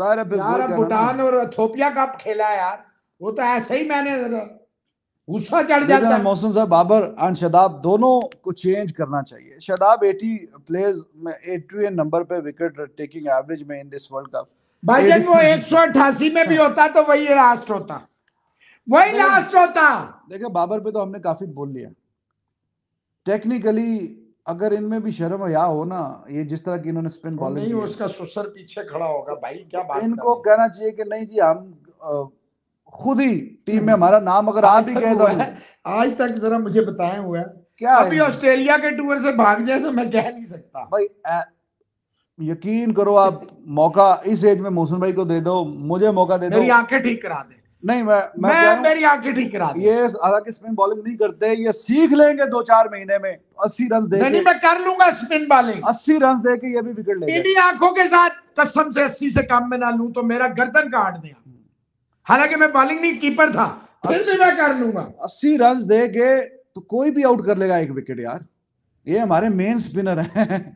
जाहिर है यार भूटान और एथोपिया कप खेला यार वो तो ऐसे ही मैंने गुस्सा चढ़ जाता है मौसम साहब बाबर एंड शदाब दोनों को चेंज करना चाहिए शदाब 80 प्लेज में 80 नंबर पे विकेट टेकिंग एवरेज में इन दिस वर्ल्ड कप भाईजन वो 188 में भी हाँ। होता तो वही लास्ट होता वही लास्ट होता देखिए बाबर पे तो हमने काफी बोल लिया टेक्निकली अगर इनमें भी शर्म या हो ना ये जिस तरह की इन्होंने स्पिन बॉलिंग नहीं उसका सुसर पीछे खड़ा होगा भाई क्या बात इनको कहना चाहिए कि नहीं जी हम खुद ही टीम में हम्म। हमारा नाम अगर आप ही कह दो तो आज तक जरा मुझे बताए हुए क्या अभी ऑस्ट्रेलिया के टूर से भाग जाए तो मैं कह नहीं सकता भाई यकीन करो आप मौका इस एज में मोहसिन भाई को दे दो मुझे मौका दे दो मेरी आंखें ठीक करा दे नहीं मैं मैं, मैं मेरी आंखें ठीक करा ये हालांकि स्पिन बॉलिंग नहीं करते ये सीख लेंगे दो चार महीने में अस्सी रन दे नहीं मैं कर लूंगा स्पिन बॉलिंग अस्सी रन दे के ये भी बिगड़ लेंगे इन्हीं आंखों के साथ कसम से अस्सी से काम में ना लूं तो मेरा गर्दन काट देगा हालांकि मैं बॉलिंग नहीं कीपर था फिर भी मैं कर लूंगा अस्सी रन दे के तो कोई भी आउट कर लेगा एक विकेट यार ये हमारे मेन स्पिनर है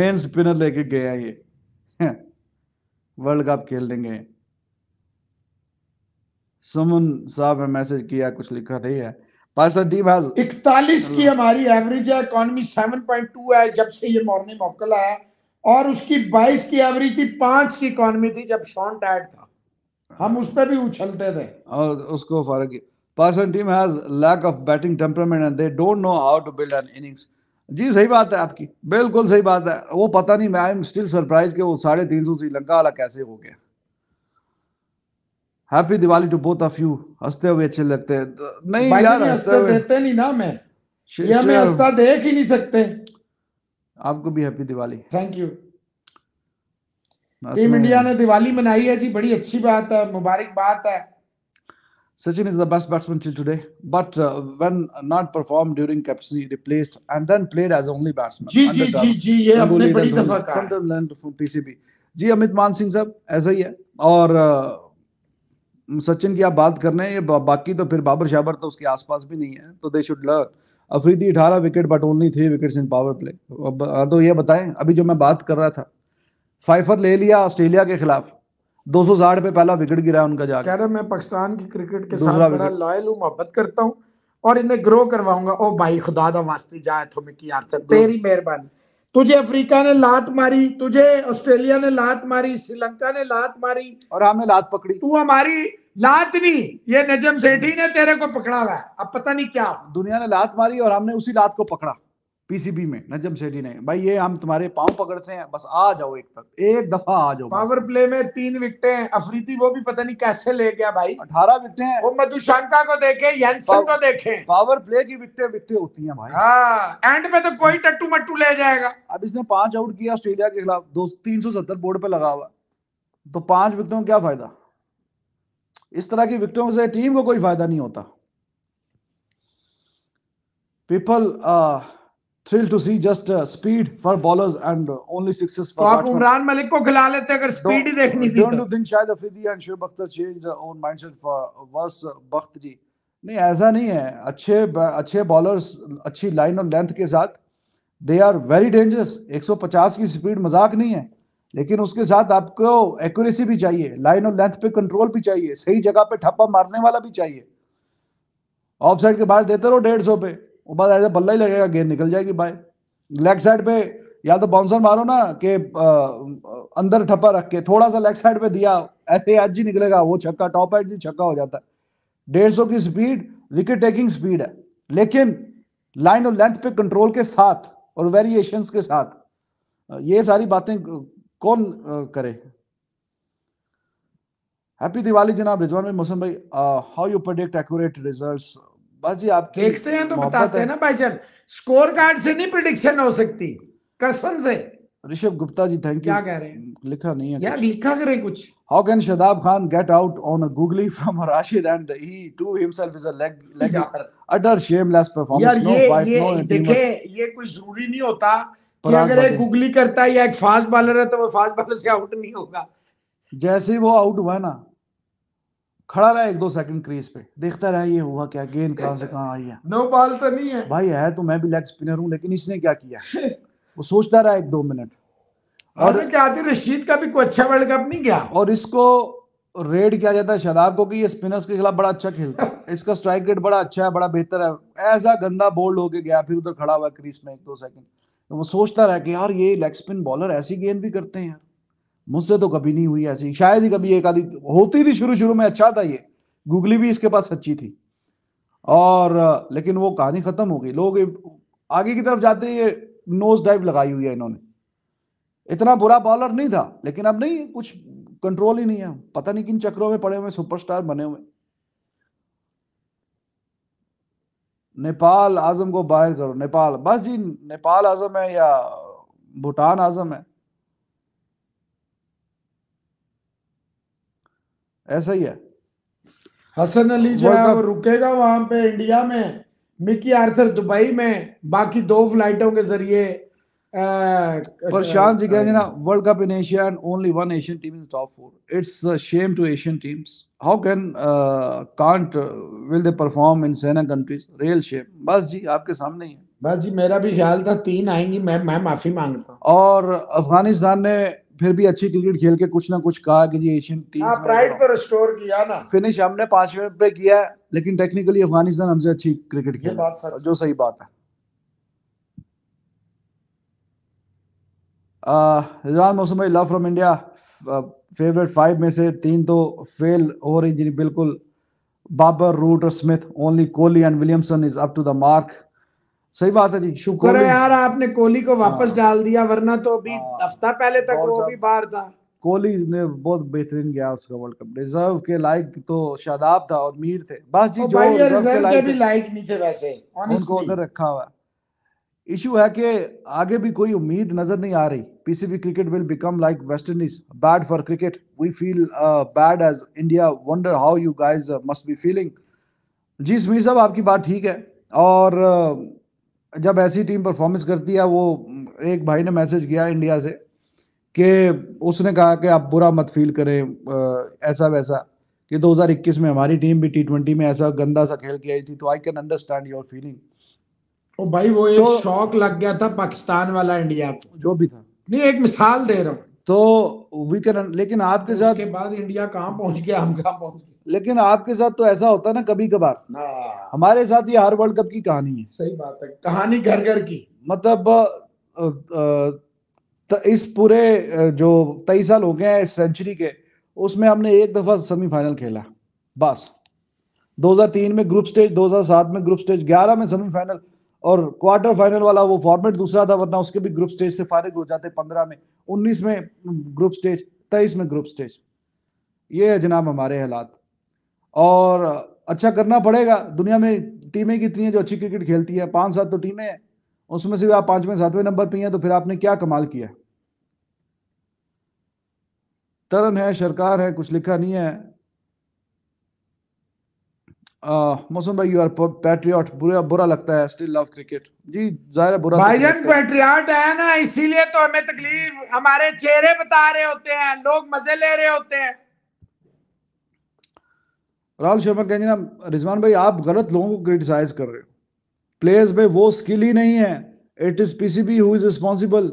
मेन स्पिनर लेके गया ये वर्ल्ड कप खेल लेंगे सुमन साहब ने मैसेज किया कुछ लिखा नहीं है इकतालीस की हमारी एवरेज है इकोनॉमी टू है जब से ये मॉर्निंग मोकल आया और उसकी बाईस की एवरेज थी पांच की इकोनॉमी थी जब शॉन टायर्ड था हम उस पर भी उछलते थे और उसको फर्क पासन team has lack of batting temperament and they don't know how to build an innings जी सही बात है आपकी बिल्कुल सही बात है वो पता नहीं मैं आई एम स्टिल सरप्राइज के वो साढ़े तीन सौ श्रीलंका वाला कैसे हो गया happy Diwali to both of you हंसते हुए अच्छे लगते हैं तो नहीं यार हंसते देते नहीं ना मैं ये हमें हंसता देख ही नहीं सकते आपको भी happy Diwali thank you team India ने दिवाली मनाई है जी बड़ी अच्छी बात है बात है Sachin is the best batsman till today, but uh, when not performed during captaincy, replaced and then played as only batsman. जी जी जी जी ये अपने बड़ी दफा का sometimes learned from PCB. जी अमित मान सिंह साहब ऐसा ही है और uh, सचिन की आप बात कर रहे हैं ये बाकी तो फिर बाबर शाबर तो उसके आसपास भी नहीं है तो they should learn Afridi 18 wicket but only three wickets in power play तो ये बताएं अभी जो मैं बात कर रहा था फाइफर ले लिया ऑस्ट्रेलिया के खिलाफ दो सौ साठ पे पहला विकेट गिरा उनका जाकर कह रहा मैं पाकिस्तान की क्रिकेट के साथ बड़ा लॉयल हूँ मोहब्बत करता हूँ और इन्हें ग्रो करवाऊंगा ओ भाई खुदा दा वास्ते जाए तो मैं था तेरी मेहरबानी तुझे अफ्रीका ने लात मारी तुझे ऑस्ट्रेलिया ने लात मारी श्रीलंका ने लात मारी और हमने लात पकड़ी तू हमारी लात नहीं ये नजम सेठी ने तेरे को पकड़ा हुआ है अब पता नहीं क्या दुनिया ने लात मारी और हमने उसी लात को पकड़ा पीसीबी में नजम सेठी ने भाई ये हम तुम्हारे पांव पकड़ते हैं बस आ जाओ एक तक एक दफा आ जाओ पावर प्ले में तीन हैं अफरीदी वो भी पता नहीं कैसे ले गया भाई अठारह हैं वो मधुशंका को देखे यंसन को देखे पावर प्ले की विकटें विकटें होती हैं भाई हाँ एंड में तो कोई टट्टू मट्टू ले जाएगा अब इसने पांच आउट किया ऑस्ट्रेलिया के खिलाफ दो तीन सौ सत्तर बोर्ड पे लगा हुआ तो पांच विकटों का क्या फायदा इस तरह की विकटों से टीम को कोई फायदा नहीं होता people thrill to see just speed for bowlers and only sixes for आप उमरान मलिक को खिला लेते अगर स्पीड ही देखनी थी डोंट यू थिंक शायद Afridi and Shoaib Akhtar change the own mindset for वर्स बख्त जी नहीं ऐसा नहीं है अच्छे अच्छे बॉलर्स अच्छी लाइन और लेंथ के साथ दे आर वेरी डेंजरस 150 की स्पीड मजाक नहीं है लेकिन उसके साथ आपको एक्यूरेसी भी चाहिए लाइन और लेंथ पे कंट्रोल भी चाहिए सही जगह पे ठप्पा मारने वाला भी चाहिए ऑफ साइड के बाहर देते रहो डेढ़ सौ पे वो बस ऐसे बल्ला ही लगेगा गेंद निकल जाएगी बाय लेग साइड पे या तो बाउंसर मारो ना कि अंदर ठप्पा रख के थोड़ा सा लेग साइड पे दिया ऐसे एच जी निकलेगा वो छक्का टॉप एच जी छक्का हो जाता है डेढ़ सौ की स्पीड विकेट टेकिंग स्पीड है लेकिन लाइन और लेंथ पे कंट्रोल के साथ और वेरिएशन के साथ ये सारी बातें कौन करे हैप्पी दिवाली जनाब रिजवान भाई मौसम भाई how you predict accurate results बस जी आप देखते हैं तो बताते हैं ना भाईजान स्कोर कार्ड से नहीं प्रिडिक्शन हो सकती कसम से ऋषभ गुप्ता जी थैंक यू क्या कह रहे हैं लिखा नहीं है यार लिखा करें कुछ how can Shadab Khan get out on a googly from Rashid and he too himself is a leg leg utter shameless performance no ये नो देखे ये कोई जरूरी नहीं होता कि अगर एक गूगली करता है या एक फास्ट बॉलर है तो वो फास्ट बॉलर से आउट नहीं होगा जैसे ही वो आउट हुआ ना खड़ा रहा एक दो सेकंड क्रीज पे देखता रहा ये हुआ क्या गेंद कहाँ से कहाँ आई है नो बॉल तो नहीं है भाई है तो मैं भी लेग स्पिनर हूँ लेकिन इसने क्या किया वो सोचता रहा एक दो मिनट और क्या रशीद का भी कोई अच्छा वर्ल्ड कप नहीं गया और इसको रेड किया जाता है शदाब को कि ये स्पिनर्स के खिलाफ बड़ा अच्छा खेलता है इसका स्ट्राइक रेट बड़ा अच्छा है बड़ा बेहतर है ऐसा गंदा बोल्ड होके गया फिर उधर खड़ा हुआ क्रीज में एक दो सेकंड तो वो सोचता रहा कि यार ये लेग स्पिन बॉलर ऐसी गेंद भी करते हैं यार मुझसे तो कभी नहीं हुई ऐसी शायद ही कभी एक आधी होती थी शुरू शुरू में अच्छा था ये गूगली भी इसके पास अच्छी थी और लेकिन वो कहानी खत्म हो गई लोग आगे की तरफ जाते ये नोज डाइव लगाई हुई है इन्होंने इतना बुरा बॉलर नहीं था लेकिन अब नहीं कुछ कंट्रोल ही नहीं है पता नहीं किन चक्रों में पड़े हुए सुपरस्टार बने हुए नेपाल आजम को बाहर करो नेपाल बस जी नेपाल आजम है या भूटान आजम है ऐसा ही है हसन अली जो है वो रुकेगा वहां पे इंडिया में मिकी आर्थर दुबई में बाकी दो फ्लाइटों के जरिए प्रशांत जी कहेंगे ना world cup in Asia and only one Asian team is top four it's shame to Asian teams how can can't will they perform in SENA countries real Shem बस जी आपके सामने ही है बस जी मेरा भी ख्याल था तीन आएंगी मैं मैं माफी मांगता हूँ और अफगानिस्तान ने फिर भी अच्छी क्रिकेट खेल के कुछ ना कुछ कहा कि जी एशियन टीम हाँ, प्राइड पर रिस्टोर किया ना फिनिश हमने पांच मिनट पे किया है लेकिन टेक्निकली अफगानिस्तान हमसे अच्छी क्रिकेट खेल जो सही बात है रिजान मौसम भाई love from India favourite five में से तीन तो फेल हो रही जी बिल्कुल बाबर रूट और Smith only Kohli and Williamson is up to the mark सही बात है जी शुक्र है यार आपने कोहली को वापस हाँ। डाल दिया वरना तो अभी हाँ। हफ्ता पहले तक वो भी बाहर था कोहली ने बहुत बेहतरीन गया उसका वर्ल्ड कप रिजर्व के लाइक तो शादाब था और मीर थे बस जी जो रिजर्व के लायक लायक नहीं थे वैसे उनको उधर रखा हुआ इशू है कि आगे भी कोई उम्मीद नजर नहीं आ रही PCB cricket will become like West Indies bad for cricket we feel bad as India wonder how you guys must be feeling जी समीर साहब आपकी बात ठीक है और uh, जब ऐसी टीम परफॉर्मेंस करती है वो एक भाई ने मैसेज किया इंडिया से कि उसने कहा कि आप बुरा मत फील करें ऐसा वैसा कि 2021 में हमारी टीम भी टी ट्वेंटी में ऐसा गंदा सा खेल के आई थी तो I can understand your feeling ओ भाई वो एक तो, शौक लग गया था पाकिस्तान वाला इंडिया जो भी था नहीं एक मिसाल दे रहा हूँ तो वी कैन लेकिन आपके साथ के बाद इंडिया कहाँ पहुंच गया हम कहाँ पहुंच गए लेकिन आपके साथ तो ऐसा होता है ना कभी कभार हमारे साथ ये हर वर्ल्ड कप की कहानी है सही बात है कहानी घर घर की मतलब इस पूरे जो तेईस साल हो गए हैं इस सेंचुरी के उसमें हमने एक दफा सेमीफाइनल खेला बस 2003 में ग्रुप स्टेज 2007 में ग्रुप स्टेज 11 में सेमीफाइनल और क्वार्टर फाइनल वाला वो फॉर्मेट दूसरा था वरना उसके भी ग्रुप स्टेज से फारिग हो जाते पंद्रह में उन्नीस में ग्रुप स्टेज तेईस में ग्रुप स्टेज ये है जनाब हमारे हालात और अच्छा करना पड़ेगा दुनिया में टीमें कितनी हैं जो अच्छी क्रिकेट खेलती हैं पाँच सात तो टीमें हैं उसमें से भी आप पाँचवें सातवें नंबर पर हैं तो फिर आपने क्या कमाल किया तरन है सरकार है कुछ लिखा नहीं है मौसम भाई यू आर पैट्रियट बुरा बुरा लगता है स्टिल लव क्रिकेट जी जाहिर बुरा तो जन पैट्रियट है ना इसीलिए तो हमें तकलीफ हमारे चेहरे बता रहे होते हैं लोग मजे ले रहे होते हैं राहुल शर्मा कह ना रिजवान भाई आप गलत लोगों को क्रिटिसाइज कर रहे हो प्लेयर्स में वो स्किल ही नहीं है it is PCB who is responsible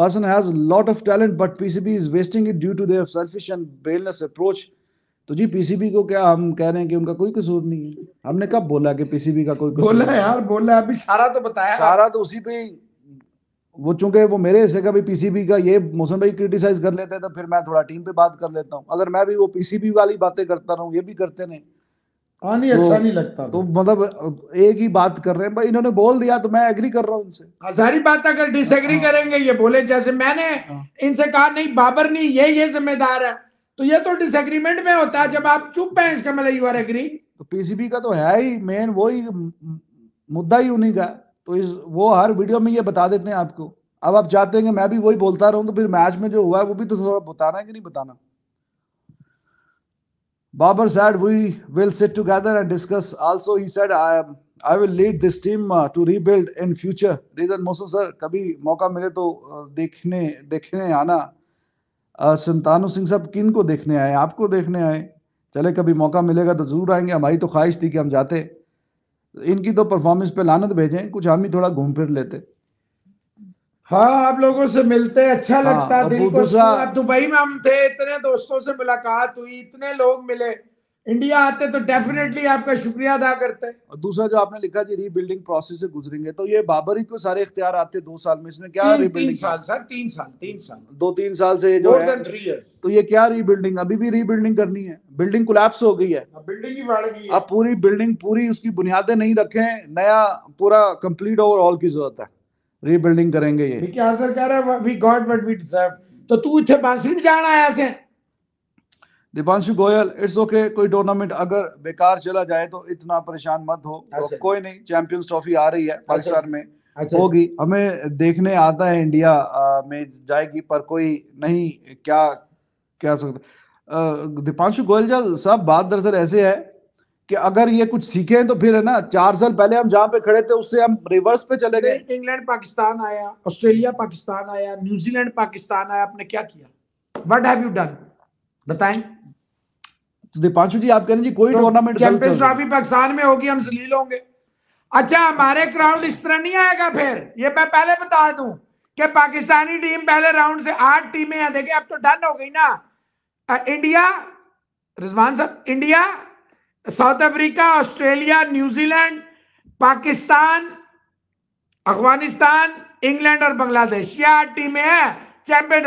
person has a lot of talent but PCB is wasting it due to their selfish and brainless तो जी पीसीबी को क्या हम कह रहे हैं कि उनका कोई कसूर नहीं है हमने कब बोला कि पीसीबी का कोई कसूर बोला यार बोला अभी सारा तो बताया सारा तो उसी पे वो चूंकि वो मेरे हिस्से का भी पीसीबी का ये मोहसन भाई क्रिटिसाइज कर लेते हैं तो फिर मैं थोड़ा टीम पे बात कर लेता हूँ अगर मैं भी वो पीसीबी वाली बातें करता रहूँ ये भी करते रहे पानी तो, अच्छा नहीं लगता तो मतलब एक ही बात कर रहे हैं भाई इन्होंने बोल दिया तो मैं एग्री कर रहा हूँ उनसे सारी बात अगर डिसएग्री हाँ। करेंगे ये बोले जैसे मैंने हाँ। इनसे कहा नहीं बाबर नहीं ये ये जिम्मेदार है तो ये तो डिसएग्रीमेंट में होता है जब आप चुप हैं इसका मतलब यू आर एग्री तो पीसीबी का तो है ही मेन वही मुद्दा ही उन्हीं का तो इस वो हर वीडियो में ये बता देते हैं आपको अब आप चाहते हैं कि मैं भी वही बोलता रहूं तो फिर मैच में जो हुआ है वो भी तो थोड़ा बताना है कि नहीं बताना Babar said, We will sit together and discuss. Also, he said, I, I will lead this team uh, to rebuild in future. Reason Mosun sir, कभी मौका मिले तो uh, देखने देखने आना uh, संतानु सिंह साहब किन को देखने आए आपको देखने आए चले कभी मौका मिलेगा तो जरूर आएंगे हमारी तो ख्वाहिश थी कि हम जाते इनकी तो परफॉर्मेंस पे लानत भेजें कुछ हम ही थोड़ा घूम फिर लेते हाँ आप लोगों से मिलते अच्छा हाँ, लगता दिल को दुबई में हम थे इतने दोस्तों से मुलाकात हुई इतने लोग मिले इंडिया आते तो डेफिनेटली आपका शुक्रिया अदा करते और दूसरा जो आपने लिखा जी रीबिल्डिंग प्रोसेस से गुजरेंगे तो ये बाबर ही को सारे इख्तियार आते दो साल में इसमें क्या रीबिल्डिंग साल सर तीन साल तीन साल दो तीन साल से जो है तो ये क्या रीबिल्डिंग अभी भी रीबिल्डिंग करनी है बिल्डिंग कोलैप्स हो गई है बिल्डिंग ही बढ़ गई अब पूरी बिल्डिंग पूरी उसकी बुनियादे नहीं रखे नया पूरा कम्प्लीट ओवरऑल की जरूरत है रीबिल्डिंग करेंगे ये विकी आंसर कह रहा है we got what we deserve तो तू इथे बांसरी जाना आया से दीपांशु गोयल इट्स ओके कोई टूर्नामेंट अगर बेकार चला जाए तो इतना परेशान मत हो अच्छा। कोई नहीं चैंपियंस ट्रॉफी आ रही है पाकिस्तान अच्छा। में अच्छा। होगी हमें देखने आता है इंडिया आ, में जाएगी पर कोई नहीं क्या कह सकता दीपांशु गोयल सब बात दरअसल ऐसे है कि अगर ये कुछ सीखे तो फिर है ना चार साल पहले हम जहाँ पे खड़े थे उससे हम रिवर्स पे चले गए इंग्लैंड पाकिस्तान आया ऑस्ट्रेलिया पाकिस्तान आया न्यूजीलैंड पाकिस्तान आया आपने क्या किया वट हैव यू डन बताएं तो दीपांशु जी आप कह रहे जी कोई टूर्नामेंट तो चैंपियंस ट्रॉफी पाकिस्तान में होगी हम जलील होंगे अच्छा हमारे क्राउड इस तरह नहीं आएगा फिर ये मैं पहले बता दूं कि पाकिस्तानी टीम पहले राउंड से आठ टीमें हैं देखिए अब तो डन हो गई ना इंडिया रिजवान साहब India South Africa Australia New Zealand Pakistan Afghanistan England और बांग्लादेश ये आठ टीमें हैं चैंपियन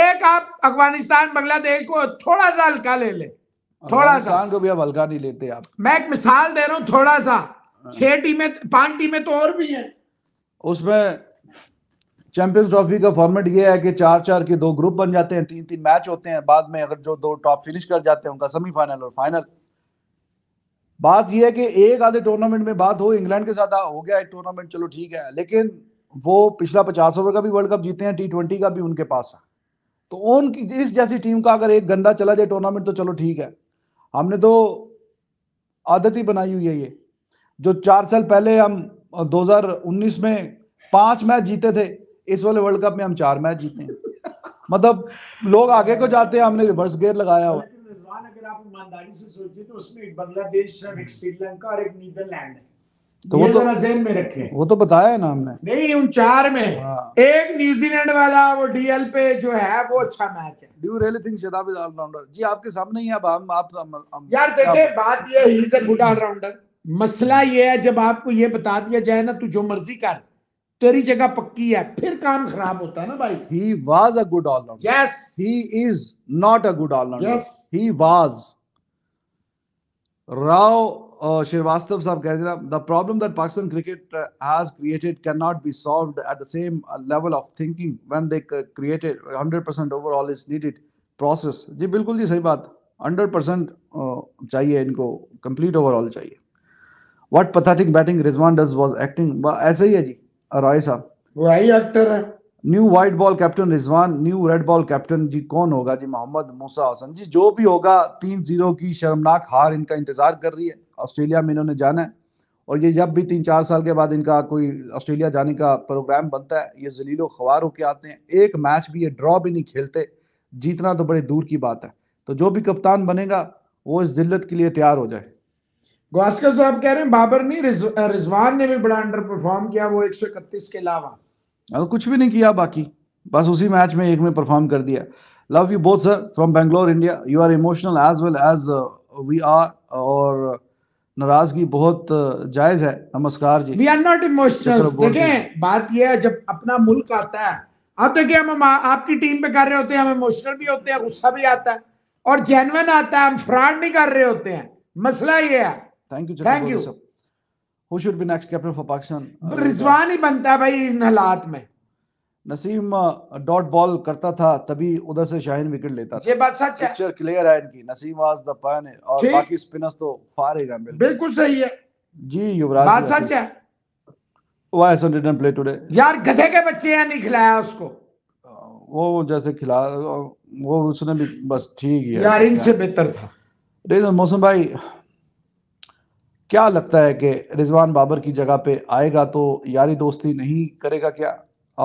एक आप अफगानिस्तान बांग्लादेश को थोड़ा सा हल्का ले ले थोड़ा सा को भी हल्का नहीं लेते आप मैं एक मिसाल दे रहा हूँ थोड़ा सा हाँ। छह टीमें पांच टीमें तो और भी हैं उसमें चैंपियंस ट्रॉफी का फॉर्मेट ये है कि चार चार के दो ग्रुप बन जाते हैं तीन तीन मैच होते हैं बाद में अगर जो दो टॉप फिनिश कर जाते हैं उनका सेमीफाइनल और फाइनल बात यह है कि एक आधे टूर्नामेंट में बात हो इंग्लैंड के साथ हो गया एक टूर्नामेंट चलो ठीक है लेकिन वो पिछला पचास ओवर का भी वर्ल्ड कप जीते हैं टी ट्वेंटी का भी उनके पास है तो उनकी इस जैसी टीम का अगर एक गंदा चला जाए टूर्नामेंट तो चलो ठीक है हमने तो आदत ही बनाई हुई है ये जो चार साल पहले हम 2019 में पांच मैच जीते थे इस वाले वर्ल्ड कप में हम चार मैच जीते हैं मतलब लोग आगे को जाते हैं हमने रिवर्स गेयर लगाया हुआ आप ईमानदारी से सोचे तो उसमें एक बांग्लादेश और एक हम्म। श्रीलंका और एक नीदरलैंड है तो वो तो जेन में रखे वो तो बताया है ना हमने नहीं उन चार में हाँ। एक न्यूजीलैंड वाला वो डीएल पे जो है वो अच्छा मैच है do really think Shadab is allrounder जी आपके सामने ही अब हम आप, आप यार देखिए बात ये he is a good allrounder मसला ये है जब आपको ये बता दिया जाए ना तू जो मर्जी कर तेरी जगह पक्की है फिर काम खराब होता है ना भाई he was a good allrounder yes he is not a good allrounder yes he was Rao Srivastava साहब कह रहे थे the problem that Pakistan cricket has created can not be solved at the same level of thinking when they created 100% overall is needed process जी बिल्कुल जी सही बात 100% uh, चाहिए इनको कंप्लीट ओवरऑल चाहिए what pathetic batting Rizwan does was acting ऐसे ही है जी राय साहब वही एक्टर है new white ball captain Rizwan new red ball captain जी कौन होगा जी मोहम्मद मूसा हसन जी जो भी होगा तीन जीरो की शर्मनाक हार इनका इंतजार कर रही है ऑस्ट्रेलिया में इन्होंने जाना है और ये जब भी तीन चार साल के बाद इनका कोई ऑस्ट्रेलिया जाने का प्रोग्राम बनता है ये जलीलो खबार होके आते हैं एक मैच भी ये ड्रॉ भी नहीं खेलते जीतना तो बड़े दूर की बात है तो जो भी कप्तान बनेगा वो इस जिल्लत के लिए तैयार हो जाए गोस्कर साहब कह रहे हैं बाबर नहीं रिज, रिजवान ने भी बड़ा अंडर परफॉर्म किया वो 131 के अलावा कुछ भी नहीं किया बाकी बस उसी मैच में एक में परफॉर्म कर दिया love you both sir from Bangalore India you are emotional as well as we are और नाराजगी बहुत uh, जायज है नमस्कार जी वी आर नॉट इमोशनल देखें बात यह है जब अपना मुल्क आता है अब देखिए हम आपकी टीम पे कर रहे होते हैं हम इमोशनल भी होते हैं गुस्सा भी आता है और जेनवन आता है हम फ्रॉड नहीं कर रहे होते हैं मसला ये है thank you thank you who should be next captain for Pakistan Rizwan ही बनता है भाई इन हालात में नसीम डॉट uh, बॉल करता था तभी उधर से शाहीन विकेट लेता था ये बात सच है पिक्चर क्लियर है इनकी नसीम वाज द पैन और बाकी स्पिनर्स तो फारिग हैं बिल्कुल सही है जी युवराज बात सच है why son didn't play today यार गधे के बच्चे हैं नहीं खिलाया उसको uh, वो जैसे खिला uh, वो उसने भी बस ठीक ही है यार इनसे बेहतर था रेजन मौसम भाई क्या लगता है कि रिजवान बाबर की जगह पे आएगा तो यारी दोस्ती नहीं करेगा क्या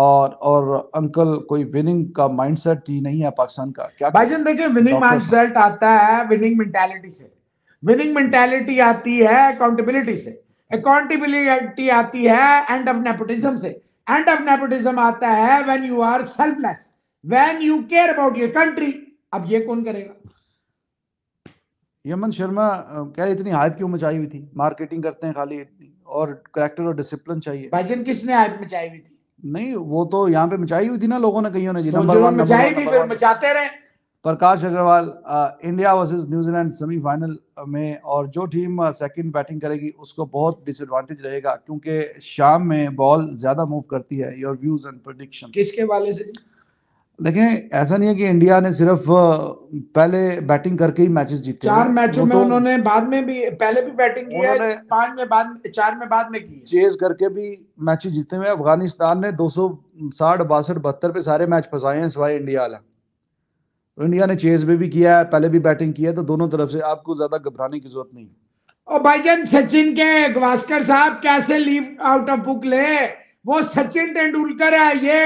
और और अंकल कोई विनिंग का माइंडसेट ही नहीं है पाकिस्तान का क्या भाईजन देखिए विनिंग माइंडसेट आता है विनिंग मेंटालिटी से विनिंग मेंटालिटी आती है अकाउंटेबिलिटी से अकाउंटेबिलिटी आती है एंड ऑफ नेपोटिज्म से एंड ऑफ नेपोटिज्म आता है when you are selfless when you care about your country अब ये कौन करेगा यमन शर्मा क्या इतनी हाइप क्यों मचाई हुई थी मार्केटिंग करते हैं खाली इतनी और करेक्टर और डिसिप्लिन चाहिए भाईजन किसने हाइप मचाई हुई थी नहीं वो तो यहाँ पे मचाई हुई थी ना लोगों ने कहीं ने जी नंबर तो वन मचाई थी फिर मचाते रहे Prakash Agarwal India versus New Zealand semifinal में और जो टीम सेकंड बैटिंग करेगी उसको बहुत डिसएडवांटेज रहेगा क्योंकि शाम में बॉल ज्यादा मूव करती है योर व्यूज एंड प्रोडिक्शन किसके वाले से देखें ऐसा नहीं है कि इंडिया ने सिर्फ पहले बैटिंग करके ही मैचेस जीते चार मैचों में तो उन्होंने बाद में भी पहले भी बैटिंग की है पांच में बाद चार में बाद में की चेज करके भी मैचेस जीते हुए अफगानिस्तान ने दो सौ साठ बासठ बहत्तर पे सारे मैच फंसाए हैं सिवाय इंडिया वाला तो इंडिया ने चेज में भी किया है पहले भी बैटिंग किया है तो दोनों तरफ से आपको ज्यादा घबराने की जरूरत नहीं और भाईजान सचिन के गवास्कर साहब कैसे लीव आउट ऑफ बुक ले वो सचिन तेंदुलकर है ये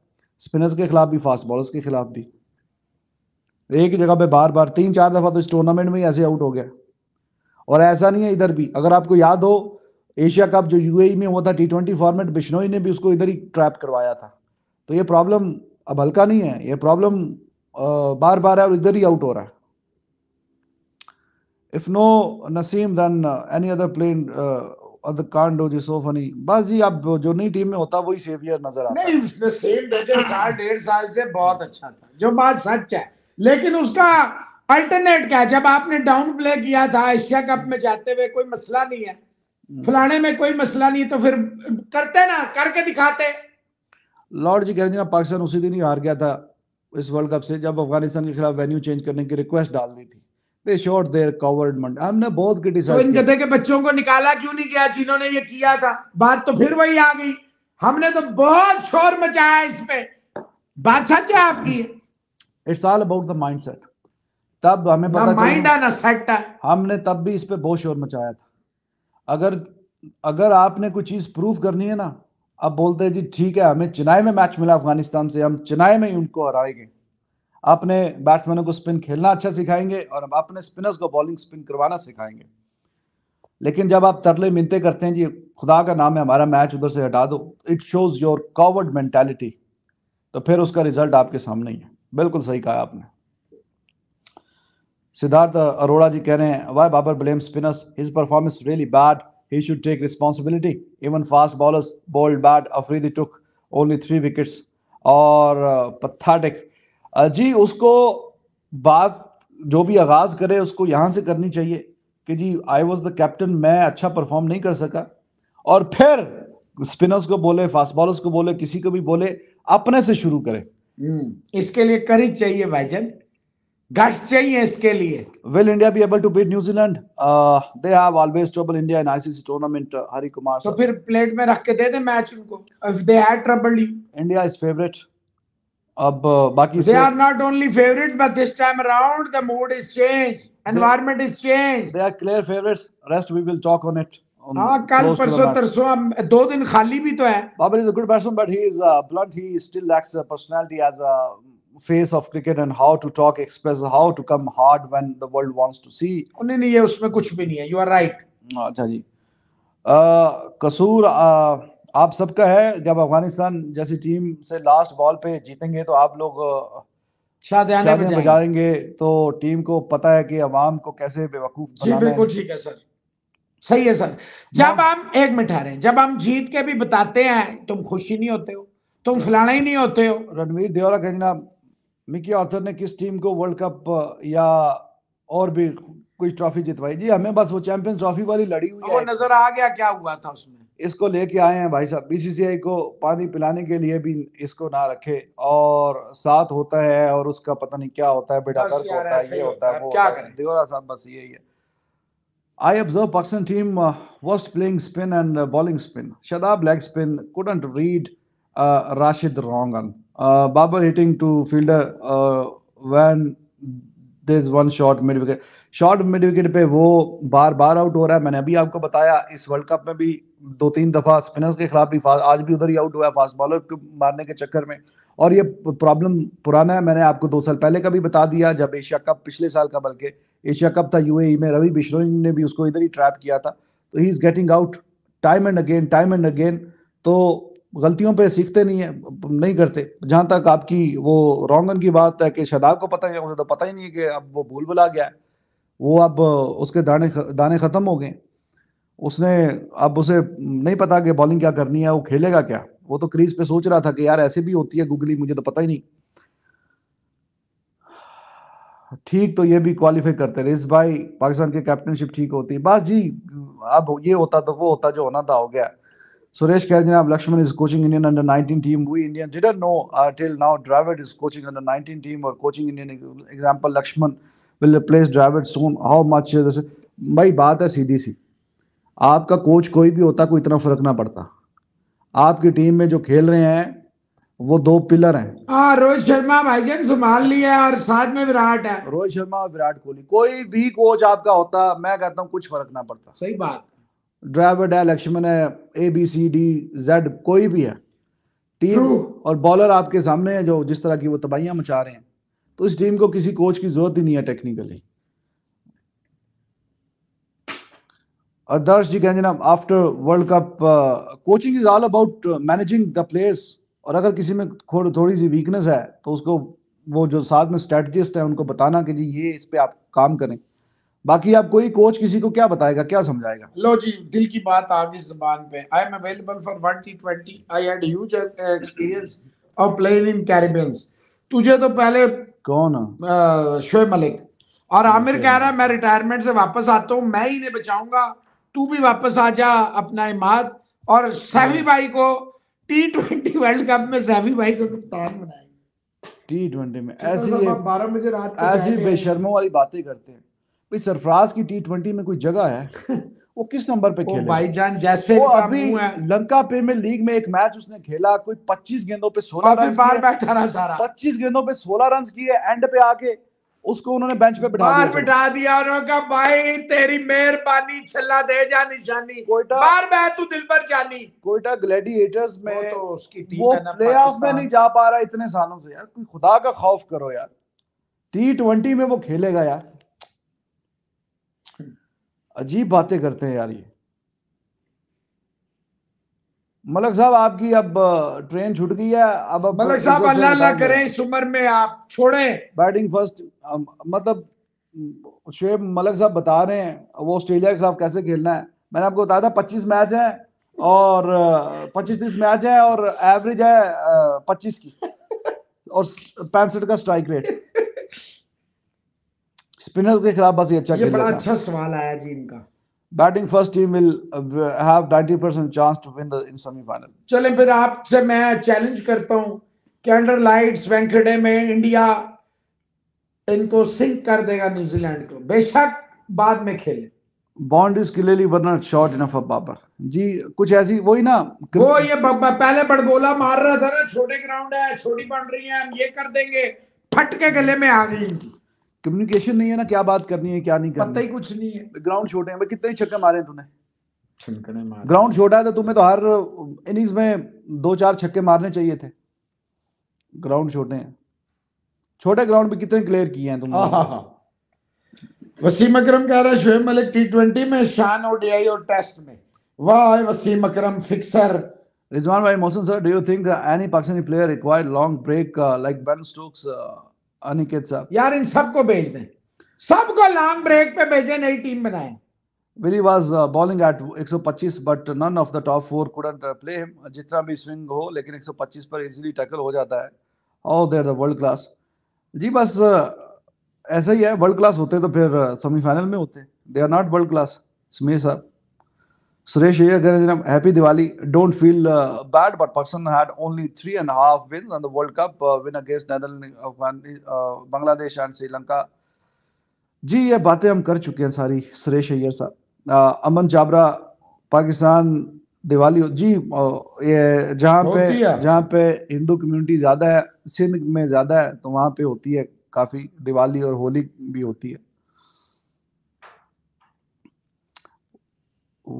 स्पिनर्स के खिलाफ भी फास्ट बॉलर्स के खिलाफ भी एक जगह पे बार बार तीन चार दफ़ा तो इस टूर्नामेंट में ही ऐसे आउट हो गया और ऐसा नहीं है इधर भी अगर आपको याद हो एशिया कप जो यूएई e में हुआ था टी ट्वेंटी फॉर्मेट बिश्नोई ने भी उसको इधर ही ट्रैप करवाया था तो ये प्रॉब्लम अब हल्का नहीं है ये प्रॉब्लम बार बार है और इधर ही आउट हो रहा है if no Naseem then any other प्लेन अदकांड हो do is बस जी आप जो नई टीम में होता वही सेवियर नजर आता नहीं उसने सेम देखो साल डेढ़ साल से बहुत अच्छा था जो बात सच है लेकिन उसका अल्टरनेट क्या जब आपने डाउन प्ले किया था एशिया कप में जाते हुए कोई मसला नहीं है हम्म। फलाने में कोई मसला नहीं तो फिर करते ना करके दिखाते लॉर्ड जी कह रहे पाकिस्तान उसी दिन ही हार गया था इस वर्ल्ड कप से जब अफगानिस्तान के खिलाफ वेन्यू चेंज करने की रिक्वेस्ट डाल दी थी दे शॉट देयर कवर्ड मंड हमने बहुत क्रिटिसाइज तो इन गधे के बच्चों को निकाला क्यों नहीं गया जिन्होंने ये किया था बात तो फिर वही आ गई हमने तो बहुत शोर मचाया इस पे बात सच है आपकी it's all about the mindset तब हमें पता चला माइंड ना सेट हमने तब भी इस पे बहुत शोर मचाया था अगर अगर आपने कोई चीज प्रूव करनी है ना अब बोलते हैं जी ठीक है हमें चिनाई में मैच मिला अफगानिस्तान से हम चिनाई में ही उनको हराएंगे अपने बैट्समैनों को स्पिन खेलना अच्छा सिखाएंगे और हम अपने स्पिनर्स को बॉलिंग स्पिन करवाना सिखाएंगे लेकिन जब आप तरले मिनते करते हैं जी खुदा का नाम है हमारा मैच उधर से हटा दो it shows your coward mentality तो फिर उसका रिजल्ट आपके सामने ही है बिल्कुल सही कहा आपने सिद्धार्थ अरोड़ा जी कह रहे हैं why Babar blame spinners his performance really bad he should take responsibility. Even fast bowlers bowled bad. Afridi took only three wickets or uh, pathetic. जी उसको बात जो भी आगाज करे उसको यहां से करनी चाहिए कि जी आई वॉज द कैप्टन मैं अच्छा परफॉर्म नहीं कर सका और फिर स्पिनर्स को बोले फास्ट बॉलर्स को बोले किसी को भी बोले अपने से शुरू करें हम्म, इसके लिए करी चाहिए भाईजन गट्स चाहिए इसके लिए will India be able to beat New Zealand they have always trouble India in ICC tournament Hari Kumar तो फिर प्लेट में रख के दे दे मैच उनको if they had trouble India is favourite They are not only favorites, but this time around the mood is changed, environment is changed. They are clear favorites. Rest we will we will talk on it हां कल परसों तरसों दो दिन खाली भी तो है Babar is a good batsman but he is blunt he face of cricket and how to talk express how to come hard when the world wants to see oh, nahi nahi ye usme kuch bhi you are right acha ji uh, uh आप सबका है जब अफगानिस्तान जैसी team से last ball पे जीतेंगे तो आप लोग बजाएंगे तो टीम को पता है कि अवाम को कैसे बेवकूफ जी बिल्कुल ठीक है सर सही है सर जब हाँ। हम एक मिनट रहे जब हम जीत के भी बताते हैं तुम खुशी नहीं होते हो तुम हाँ। फलाना ही नहीं होते हो रणवीर देवरा कहना मिकी आर्थर ने किस टीम को वर्ल्ड कप या और भी कोई ट्रॉफी जितवाई जी हमें बस वो चैंपियंस ट्रॉफी वाली लड़ी हुई है नजर आ गया क्या हुआ था उसमें इसको लेके आए हैं भाई साहब बीसीसीआई को पानी पिलाने के लिए भी इसको ना रखे और साथ होता है और उसका पता नहीं क्या होता है बेटा दर्द होता है ये होता है वो दिगोरा साहब बस यही है I observe Pakistan team worst playing spin and bowling spin Shadab leg spin couldn't read Rashid wrong'un Babar hitting to fielder when this one shot mid wicket short mid wicket पे वो बार बार आउट हो रहा है मैंने अभी आपको बताया इस वर्ल्ड कप में भी दो तीन दफा स्पिनर्स के खिलाफ भी आज भी उधर ही आउट हुआ है फास्ट बॉलर को मारने के चक्कर में और ये प्रॉब्लम पुराना है मैंने आपको दो साल पहले का भी बता दिया जब एशिया कप पिछले साल का बल्कि एशिया कप था यूएई में रवि बिश्नोई ने भी उसको इधर ही ट्रैप किया था तो he is getting out time and again time and again तो गलतियों पे सीखते नहीं है नहीं करते जहाँ तक आपकी वो रोंगन की बात है कि शदाब को पता है मुझे तो पता ही नहीं है कि अब वो भूल भुला गया है वो अब उसके दाने दाने ख़त्म हो गए उसने अब उसे नहीं पता कि बॉलिंग क्या करनी है वो खेलेगा क्या वो तो क्रीज पे सोच रहा था कि यार ऐसे भी होती है गुगली मुझे तो पता ही नहीं ठीक तो ये भी क्वालिफाई करते रेस भाई पाकिस्तान की कैप्टनशिप ठीक होती बस जी अब ये होता तो वो होता जो होना था हो गया सुरेश कह जनाब Laxman is coaching Indian under nineteen team we Indian didn't know till now Dravid is coaching under 19 team और coaching Indian example Laxman will replace Dravid soon how much भाई बात है सीधी सी आपका कोच कोई भी होता कोई इतना फर्क ना पड़ता आपकी टीम में जो खेल रहे हैं वो दो पिलर हैं हाँ रोहित शर्मा भाई जान संभाल लिया और साथ में विराट है रोहित शर्मा और विराट कोहली कोई भी कोच आपका होता मैं कहता हूँ कुछ फर्क ना पड़ता सही बात ड्राइवर है लक्ष्मण है A B C D Z कोई भी है टीम और बॉलर आपके सामने है जो जिस तरह की वो तबाहियां मचा रहे हैं तो इस टीम को किसी कोच की जरूरत ही नहीं है टेक्निकली Adarsh जी कहें जनाब after world cup coaching is all about managing the players और अगर किसी में थोड़ी सी वीकनेस है तो उसको वो जो साथ में स्ट्रेटजिस्ट है उनको बताना कि जी ये इस पे आप काम करें बाकी आप कोई कोच किसी को क्या बताएगा क्या समझाएगा लो जी दिल की बात आ गई जबान पे I am available for one T twenty I had huge experience of playing in Caribbeans तुझे तो पहले कौन शुएब मलिक और आमिर कह रहा है मैं रिटायरमेंट से वापस आता हूँ मैं ही इन्हें बचाऊंगा तू भी वापस आ जा अपना इमाद और सैफी हाँ। भाई को टी ट्वेंटी वर्ल्ड कप में सैफी भाई को कप्तान बनाएंगे टी ट्वेंटी में ऐसी बारह बजे रात ऐसी बेशर्मों वाली बातें करते हैं भाई सरफराज की टी ट्वेंटी में कोई जगह है वो किस नंबर पे खेले भाई जान जैसे वो अभी लंका प्रीमियर लीग में एक मैच उसने खेला कोई 25 गेंदों पे 16 रन बार बैठा रहा सारा 25 गेंदों पे 16 रन किए एंड पे आके उसको उन्होंने बेंच पे बिठा दिया बिठा दिया उन्होंने कहा भाई तेरी मेहरबानी छल्ला दे जा निशानी कोयटा बार मैं तू दिल पर जानी कोयटा ग्लेडिएटर्स में वो तो उसकी टीम है ना प्लेऑफ में नहीं जा पा रहा इतने सालों से यार कोई खुदा का खौफ करो यार टी20 में वो खेलेगा यार अजीब बातें करते हैं यार ये मलक साहब आपकी अब ट्रेन छूट गई है अब अब मलक साहब अल्लाह अल्लाह करें इस उम्र में आप छोड़ें बैटिंग फर्स्ट मतलब शुएब मलक साहब बता रहे हैं वो ऑस्ट्रेलिया के खिलाफ कैसे खेलना है मैंने आपको बताया था 25 मैच है और 25 तीस मैच है और एवरेज है 25 की और पैंसठ का स्ट्राइक रेट स्पिनर्स के खिलाफ बस ये अच्छा ये बड़ा अच्छा सवाल आया जी इनका batting first team will have 90% chance to win the in semifinal चलें फिर आपसे मैं चैलेंज करता हूं कैंडर लाइट्स वेंकडे में इंडिया इनको सिंक कर देगा न्यूजीलैंड को बेशक बाद में खेले bond is clearly not short enough of Babar ji कुछ ऐसी वही ना वो ये पहले बड़बोला मार रहा था ना छोटे ग्राउंड है छोटी बन रही है हम ये कर देंगे फट के गले में आ गई इनकी कम्युनिकेशन नहीं है ना क्या बात करनी है क्या नहीं करनी पता ही कुछ नहीं है ग्राउंड छोटे हैं कितने छक्के मारे हैं तूने छक्के मारे ग्राउंड छोटा है तो तुम्हें तो हर इनिंग्स में दो चार छक्के मारने चाहिए थे ग्राउंड छोटे हैं छोटे ग्राउंड में कितने क्लियर किए हैं तुमने वसीम अकरम कह रहा है शोएब मलिक टी ट्वेंटी में शान ओडीआई और टेस्ट में वाह वसीम अकरम फिक्सर रिजवान भाई Mohsin sir do you think any Pakistani player required long break like Ben Stokes Aniket साहब यार इन सबको भेज दें सबको लॉन्ग ब्रेक पे भेजे नई टीम बनाए Willey was bowling at 125 but none of the top four couldn't play uh, him जितना भी स्विंग हो लेकिन 125 पर इजीली टैकल हो जाता है all there the world class जी बस uh, ऐसा ही है वर्ल्ड क्लास होते तो फिर सेमीफाइनल uh, में होते they are not world class Sameer साहब Suresh here, Ganesan, happy Diwali. Don't feel uh, bad, but Pakistan had only three and a half wins on the World Cup uh, win against Netherlands, uh, Bangladesh and Sri Lanka. जी ये बातें हम कर चुके हैं सारी सुरेश अय्यर साहब अमन जाबरा पाकिस्तान दिवाली जी ये जहाँ पे जहाँ पे हिंदू कम्युनिटी ज़्यादा है सिंध में ज़्यादा है तो वहाँ पे होती है काफ़ी दिवाली और होली भी होती है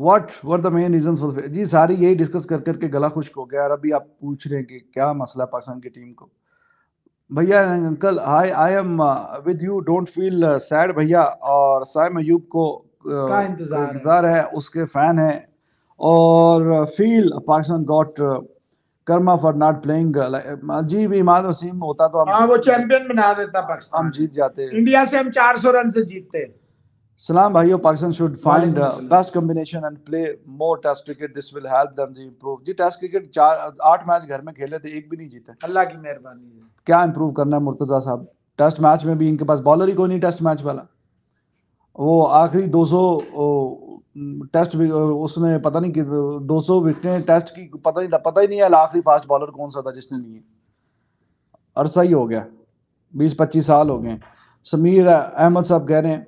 what were the main reason for जी सारी यही डिस्कस कर करके गला खुश्क हो गया और अभी आप पूछ रहे हैं कि क्या मसला है पाकिस्तान की टीम को भैया uncle I I am with you don't feel sad भैया और साइम अयूब को uh, का इंतजार इंतजार है।, है उसके फैन है और feel uh, Pakistan got uh, karma for not playing जी भी इमाद वसीम होता तो हम हाँ, वो चैंपियन बना देता पाकिस्तान हम जीत जाते इंडिया से हम 400 रन से जीतते हैं Salam bhaiyo, Pakistan should find uh, best combination and play more Test cricket. This will help them to improve. Ji Test cricket चार आठ मैच घर में खेले थे एक भी नहीं जीते अल्लाह की मेहरबानी है क्या इम्प्रूव करना है मुर्तज़ा साहब टेस्ट मैच में भी इनके पास बॉलर ही कोई नहीं टेस्ट मैच वाला वो आखिरी 200 टेस्ट भी उसने पता नहीं कि 200 विकेटें टेस्ट की पता नहीं पता ही नहीं है आखिरी फास्ट बॉलर कौन सा था जिसने लिए अरसा ही हो गया 20-25 साल हो गए समीर अहमद साहब कह रहे हैं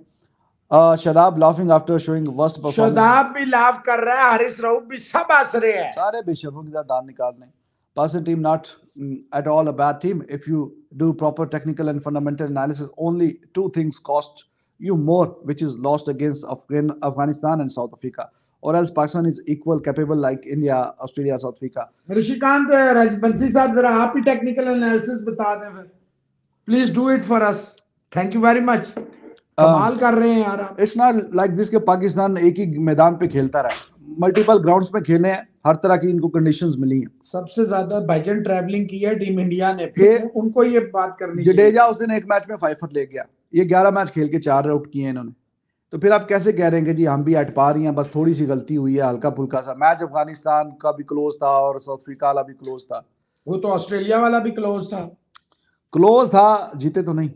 Uh, Shadab laughing after showing worst performance Shadab भी लाफ कर रहा है हरीश राउत भी सब हंस रहे हैं सारे team not mm, at all a bad team if you do proper technical and fundamental analysis only two things cost you more which is lost against Afghan Afghanistan and South Africa or else Pakistan is equal capable like India, Australia, South Africa. Rishikant, uh, Rajbansi saab, zara technical analysis Please do it for us. Thank you very much. कमाल um, कर रहे हैं यार आप it's not like this के पाकिस्तान एक ही मैदान पे खेलता रहा मल्टीपल ग्राउंड्स में खेले हैं हर तरह की इनको कंडीशंस मिली हैं सबसे ज्यादा भाईजान ट्रैवलिंग की है टीम इंडिया ने ये, उनको ये बात करनी जडेजा उस दिन एक मैच में फाइफर ले गया ये ग्यारह मैच खेल के चार आउट किए हैं इन्होंने तो फिर आप कैसे कह रहे हैं कि जी हम भी अट पा रही हैं बस थोड़ी सी गलती हुई है हल्का फुल्का सा मैच अफगानिस्तान का भी क्लोज था और साउथ अफ्रीका वाला भी क्लोज था वो तो ऑस्ट्रेलिया वाला भी क्लोज था क्लोज था जीते तो नहीं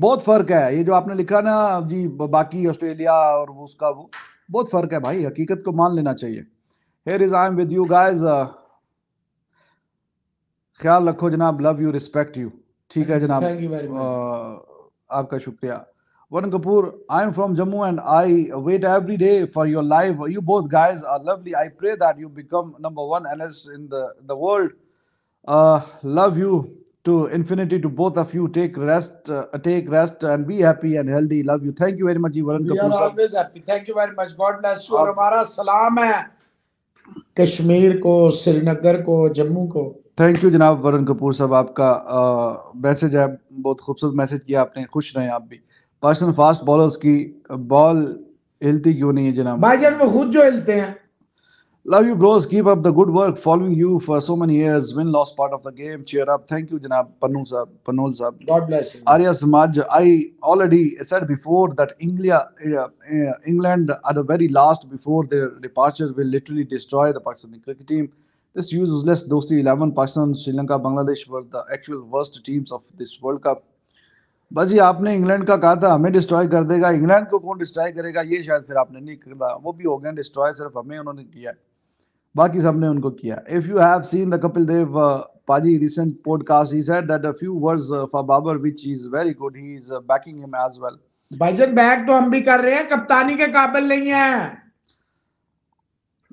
बहुत फर्क है ये जो आपने लिखा ना जी बाकी ऑस्ट्रेलिया और वो उसका वो बहुत फर्क है भाई हकीकत को मान लेना चाहिए here is I am with you guys ख्याल रखो जनाब लव यू रिस्पेक्ट यू ठीक है जनाब आपका शुक्रिया Varun Kapoor I am from Jammu and I wait every day for your life you both guys are lovely I pray that you become number one NS in the world love you to infinity to both of you. Take rest, uh, take rest, and be happy and healthy. Love you. Thank you very much, Varun Kapoor. We are always happy. Thank you very much. God bless you. और हमारा सलाम है कश्मीर को, श्रीनगर को, जम्मू को. Thank you जनाब वरुण कपूर साहब आपका मैसेज है बहुत खूबसूरत मैसेज किया आपने खुश रहे आप भी पाकिस्तान फास्ट बॉलर्स की बॉल हिलती क्यों नहीं है जनाब भाई जान वो खुद जो हिलते हैं Love you, bros. Keep up the good work. Following you for so many years. Win loss part of the game. Cheer up. Thank you, Janab Panul sahab. God bless you. Arya Samaj. I already said before that India, uh, uh England at the very last before their departure will literally destroy the Pakistani cricket team. This useless, less dosti 11. Pakistan, Sri Lanka, Bangladesh were the actual worst teams of this World Cup. बस ये आपने England का कहा था हमें destroy कर देगा England को कौन डिस्ट्रॉय करेगा ये शायद फिर आपने नहीं कहा वो भी हो गया डिस्ट्रॉय सिर्फ हमें उन्होंने किया है बाकी सबने उनको किया if you have seen the Kapil Dev पाजी recent podcast he said that a few words for Babar which is very good he is backing him as well as well. Back तो हम भी कर रहे हैं कप्तानी के काबिल नहीं है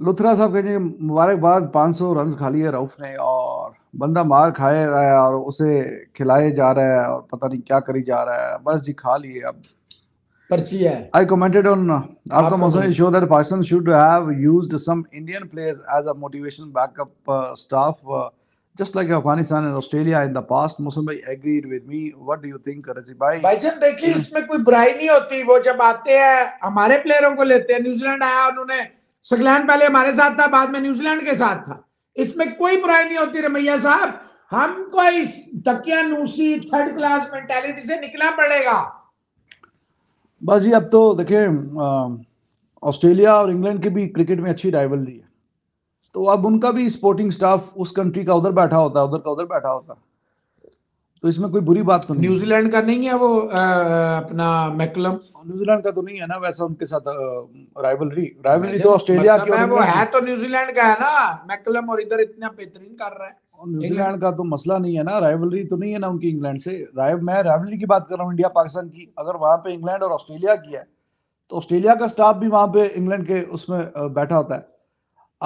लुथरा साहब कहेंगे मुबारकबाद 500 रन खा लिए रऊफ ने और बंदा मार खाए रहा है और उसे खिलाए जा रहा है और पता नहीं क्या करी जा रहा है बस जी खा लिए अब पर्ची है I commented on after motion show that Pakistan should have used some Indian players as a motivation backup staff just like Afghanistan and Australia in the past motion भाई agreed with me what do you think Razi भाई भाई जान देखिए hmm. इसमें कोई बुराई नहीं होती वो जब आते हैं हमारे प्लेयरों को लेते हैं न्यूजीलैंड आया उन्होंने सगलैंड पहले हमारे साथ था बाद में न्यूजीलैंड के साथ था इसमें कोई बुराई नहीं होती रमैया साहब हमको इस तकिया नूसी थर्ड क्लास मेंटेलिटी से निकला पड़ेगा बस जी अब तो देखिए ऑस्ट्रेलिया और इंग्लैंड के भी क्रिकेट में अच्छी राइवलरी है तो अब उनका भी स्पोर्टिंग स्टाफ उस कंट्री का उधर बैठा होता है उधर का उधर बैठा होता तो इसमें कोई बुरी बात तो नहीं न्यूजीलैंड का नहीं है वो आ, अपना मैकलम न्यूजीलैंड का तो नहीं है ना वैसा उनके साथ राइवलरी राइवलरी तो ऑस्ट्रेलिया मतलब की वो है तो न्यूजीलैंड का है ना मैकलम और इधर इतना बेहतरीन कर रहा है न्यूजीलैंड का तो मसला नहीं है ना राइवलरी तो नहीं है ना उनकी इंग्लैंड से राइव मैं राइवलरी की बात कर रहा हूँ इंडिया पाकिस्तान की अगर वहाँ पे इंग्लैंड और ऑस्ट्रेलिया की है तो ऑस्ट्रेलिया का स्टाफ भी वहाँ पे इंग्लैंड के उसमें बैठा होता है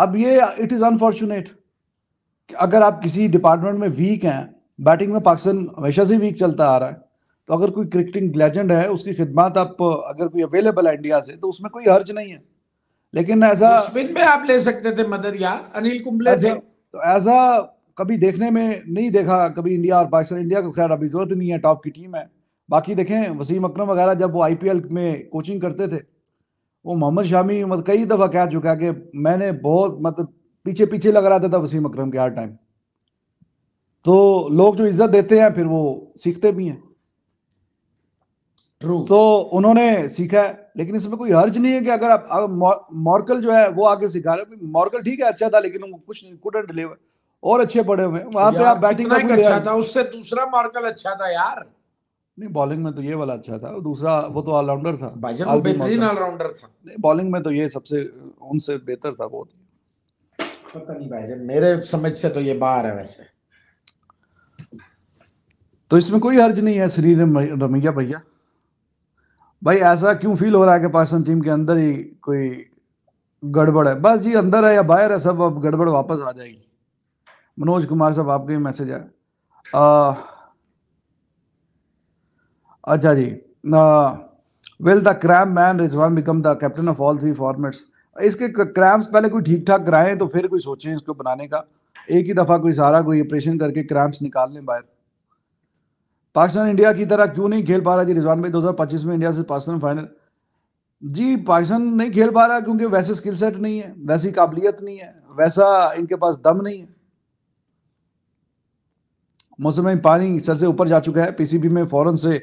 अब ये इट इज़ अनफॉर्चुनेट अगर आप किसी डिपार्टमेंट में वीक हैं बैटिंग में पाकिस्तान हमेशा से वीक चलता आ रहा है तो अगर कोई क्रिकेटिंग लेजेंड है उसकी खिदमत आप अगर कोई अवेलेबल है इंडिया से तो उसमें कोई हर्ज नहीं है लेकिन ऐसा स्पिन में आप ले सकते थे मदद यार अनिल कुंबले से तो ऐसा कभी देखने में नहीं देखा कभी इंडिया और पाकिस्तान इंडिया को खैर अभी जरूरत नहीं है टॉप की टीम है बाकी देखें वसीम अकरम वगैरह जब वो एल में कोचिंग करते थे वो मोहम्मद शामी मत मतलब कई दफ़ा कह चुका कि मैंने बहुत मतलब पीछे पीछे लग रहा था वसीम अकरम के हर टाइम तो लोग जो इज्जत देते हैं फिर वो सीखते भी हैं True. तो उन्होंने सीखा है लेकिन इसमें कोई हर्ज नहीं है कि अगर आप मॉर्कल जो है वो आगे सिखा रहे मॉर्कल ठीक है अच्छा था लेकिन कुछ नहीं कुडेंट डिलीवर और अच्छे पड़े हुए वहां पे आप बैटिंग का अच्छा था उससे दूसरा मार्कल अच्छा था यार नहीं बॉलिंग में तो ये वाला अच्छा था दूसरा वो तो ऑलराउंडर था वो बेहतरीन ऑलराउंडर था नहीं बॉलिंग में तो ये सबसे उनसे बेहतर था बहुत पता नहीं भाई मेरे समझ से तो ये बाहर है वैसे तो इसमें कोई हर्ज नहीं है श्री रमैया भैया भाई ऐसा क्यों फील हो रहा है कि पाकिस्तान टीम के अंदर ही कोई गड़बड़ है बस जी अंदर है या बाहर है सब अब गड़बड़ वापस आ जाएगी मनोज कुमार साहब आपके भी मैसेज है अच्छा जी will the cram man Rizwan become the captain of all three formats इसके क्रैम्स पहले कोई ठीक ठाक कराएं तो फिर कोई सोचें इसको बनाने का एक ही दफ़ा कोई सारा कोई ऑपरेशन करके क्रैम्स निकाल लें बाहर पाकिस्तान इंडिया की तरह क्यों नहीं खेल पा रहा जी रिजवान भाई पच्चीस में इंडिया से पाकिस्तान फाइनल जी पाकिस्तान नहीं खेल पा रहा क्योंकि वैसे स्किल सेट नहीं है वैसी काबिलियत नहीं है वैसा इनके पास दम नहीं है मौसम में पानी सर से ऊपर जा चुका है पीसीबी में फौरन से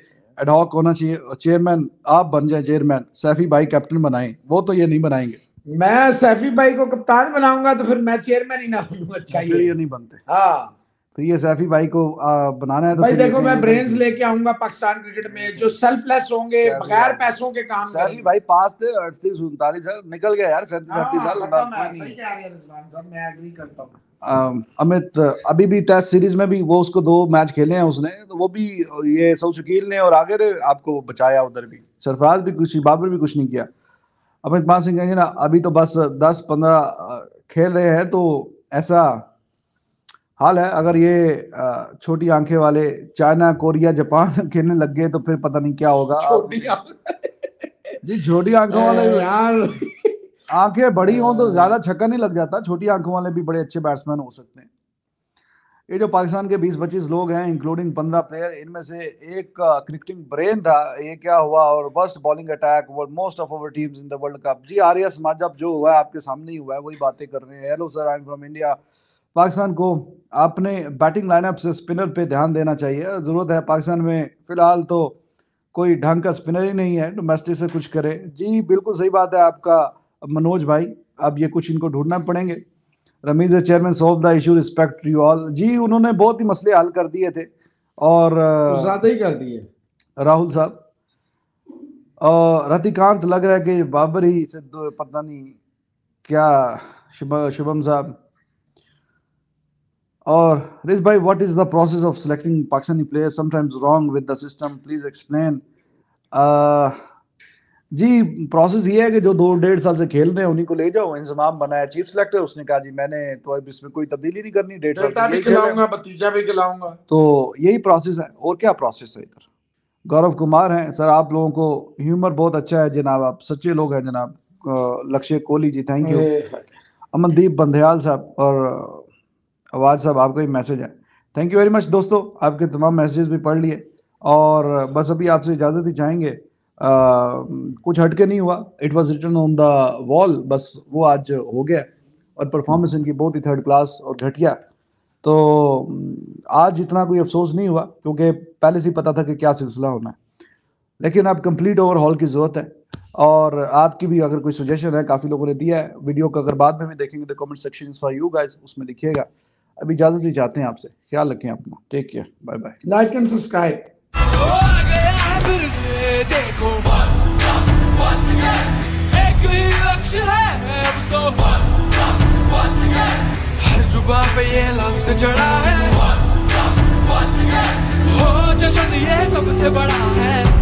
एडहॉक होना चाहिए चेयरमैन आप बन जाए चेयरमैन सैफी भाई कैप्टन बनाए वो तो ये नहीं बनाएंगे मैं सैफी भाई को कप्तान बनाऊंगा तो फिर मैं चेयरमैन ही ना बनूंगा चाहिए ये नहीं बनते हाँ फिर ये सैफी भाई को आ, बनाना है तो भाई देखो मैं ब्रेन्स लेके आऊंगा पाकिस्तान क्रिकेट में जो सेल्फलेस होंगे बगैर पैसों के काम सैफी भाई पास थे अड़तीस उनतालीस साल निकल गया यार सैंतीस अड़तीस हाँ, साल हाँ, मैं एग्री करता हूँ अमित अभी भी टेस्ट सीरीज में भी वो उसको दो मैच खेले हैं उसने तो वो भी ये सऊ शकील ने और आगे आपको बचाया उधर भी सरफराज भी कुछ बाबर भी कुछ नहीं किया अमित मान सिंह कहेंगे ना अभी तो बस दस पंद्रह खेल रहे हैं तो ऐसा हाल है अगर ये छोटी आंखें वाले चाइना कोरिया जापान खेलने लग गए तो फिर पता नहीं क्या होगा छोटी जी छोटी आंखों वाले यार आंखें बड़ी हों तो हाँ। ज्यादा छक्का नहीं लग जाता छोटी आंखों वाले भी बड़े अच्छे बैट्समैन हो सकते हैं ये जो पाकिस्तान के 20-25 लोग हैं इंक्लूडिंग 15 प्लेयर इनमें से एक क्रिकेटिंग ब्रेन था ये क्या हुआ और worst bowling attack most of our teams in the world cup जी आर्या समाज अब जो हुआ है आपके सामने ही हुआ है वही बातें कर रहे हैं hello sir I am from India Pakistan को अपने बैटिंग लाइनअप से स्पिनर पे ध्यान देना चाहिए ज़रूरत है पाकिस्तान में फिलहाल तो कोई ढंग का स्पिनर ही नहीं है डोमेस्टिक से कुछ करे जी बिल्कुल सही बात है आपका अब मनोज भाई अब ये कुछ इनको ढूंढना पड़ेंगे Rameez chairman solve the issue respect you all जी उन्होंने बहुत ही मसले हल कर दिए थे और ज्यादा ही कर दिए राहुल साहब और रतिकांत लग रहा है कि बाबर ही से पता नहीं क्या शुभ शुभम साहब और रिस भाई what is the process of selecting Pakistani player sometimes wrong with the system please explain जी प्रोसेस ये है कि जो दो डेढ़ साल से खेल रहे हैं उन्हीं को ले जाओ इंजमाम बनाया चीफ सिलेक्टर उसने कहा जी मैंने तो अब इसमें कोई तब्दीली नहीं करनी डेढ़ साल भी खिलाऊंगा भतीजा भी खिलाऊंगा तो यही प्रोसेस है और क्या प्रोसेस है इधर गौरव कुमार हैं सर आप लोगों को ह्यूमर बहुत अच्छा है जनाब आप सच्चे लोग हैं जनाब लक्ष्य कोहली जी थैंक यू अमनदीप बंदयाल साहब और आवाज साहब आपका ही मैसेज है थैंक यू वेरी मच दोस्तों आपके तमाम मैसेजेस भी पढ़ लिए और बस अभी आपसे इजाज़त ही चाहेंगे कुछ हटके नहीं हुआ it was return on the wall बस वो आज हो गया और परफॉर्मेंस इनकी बहुत ही थर्ड क्लास और घटिया तो आज इतना कोई अफसोस नहीं हुआ क्योंकि पहले से ही पता था कि क्या सिलसिला होना है लेकिन अब कंप्लीट हॉल की ज़रूरत है और आपकी भी अगर कोई सजेशन है काफ़ी लोगों ने दिया है वीडियो को अगर बाद में भी देखेंगे तो comment section for you guys उसमें लिखिएगा अभी इजाज़त ही चाहते हैं आपसे ख्याल रखें अपना take care bye bye like and subscribe फिर से देखो एक लक्ष्य है अब तो हर जुबा पे ये लफ्ज चढ़ा है जश्न ये सबसे बड़ा है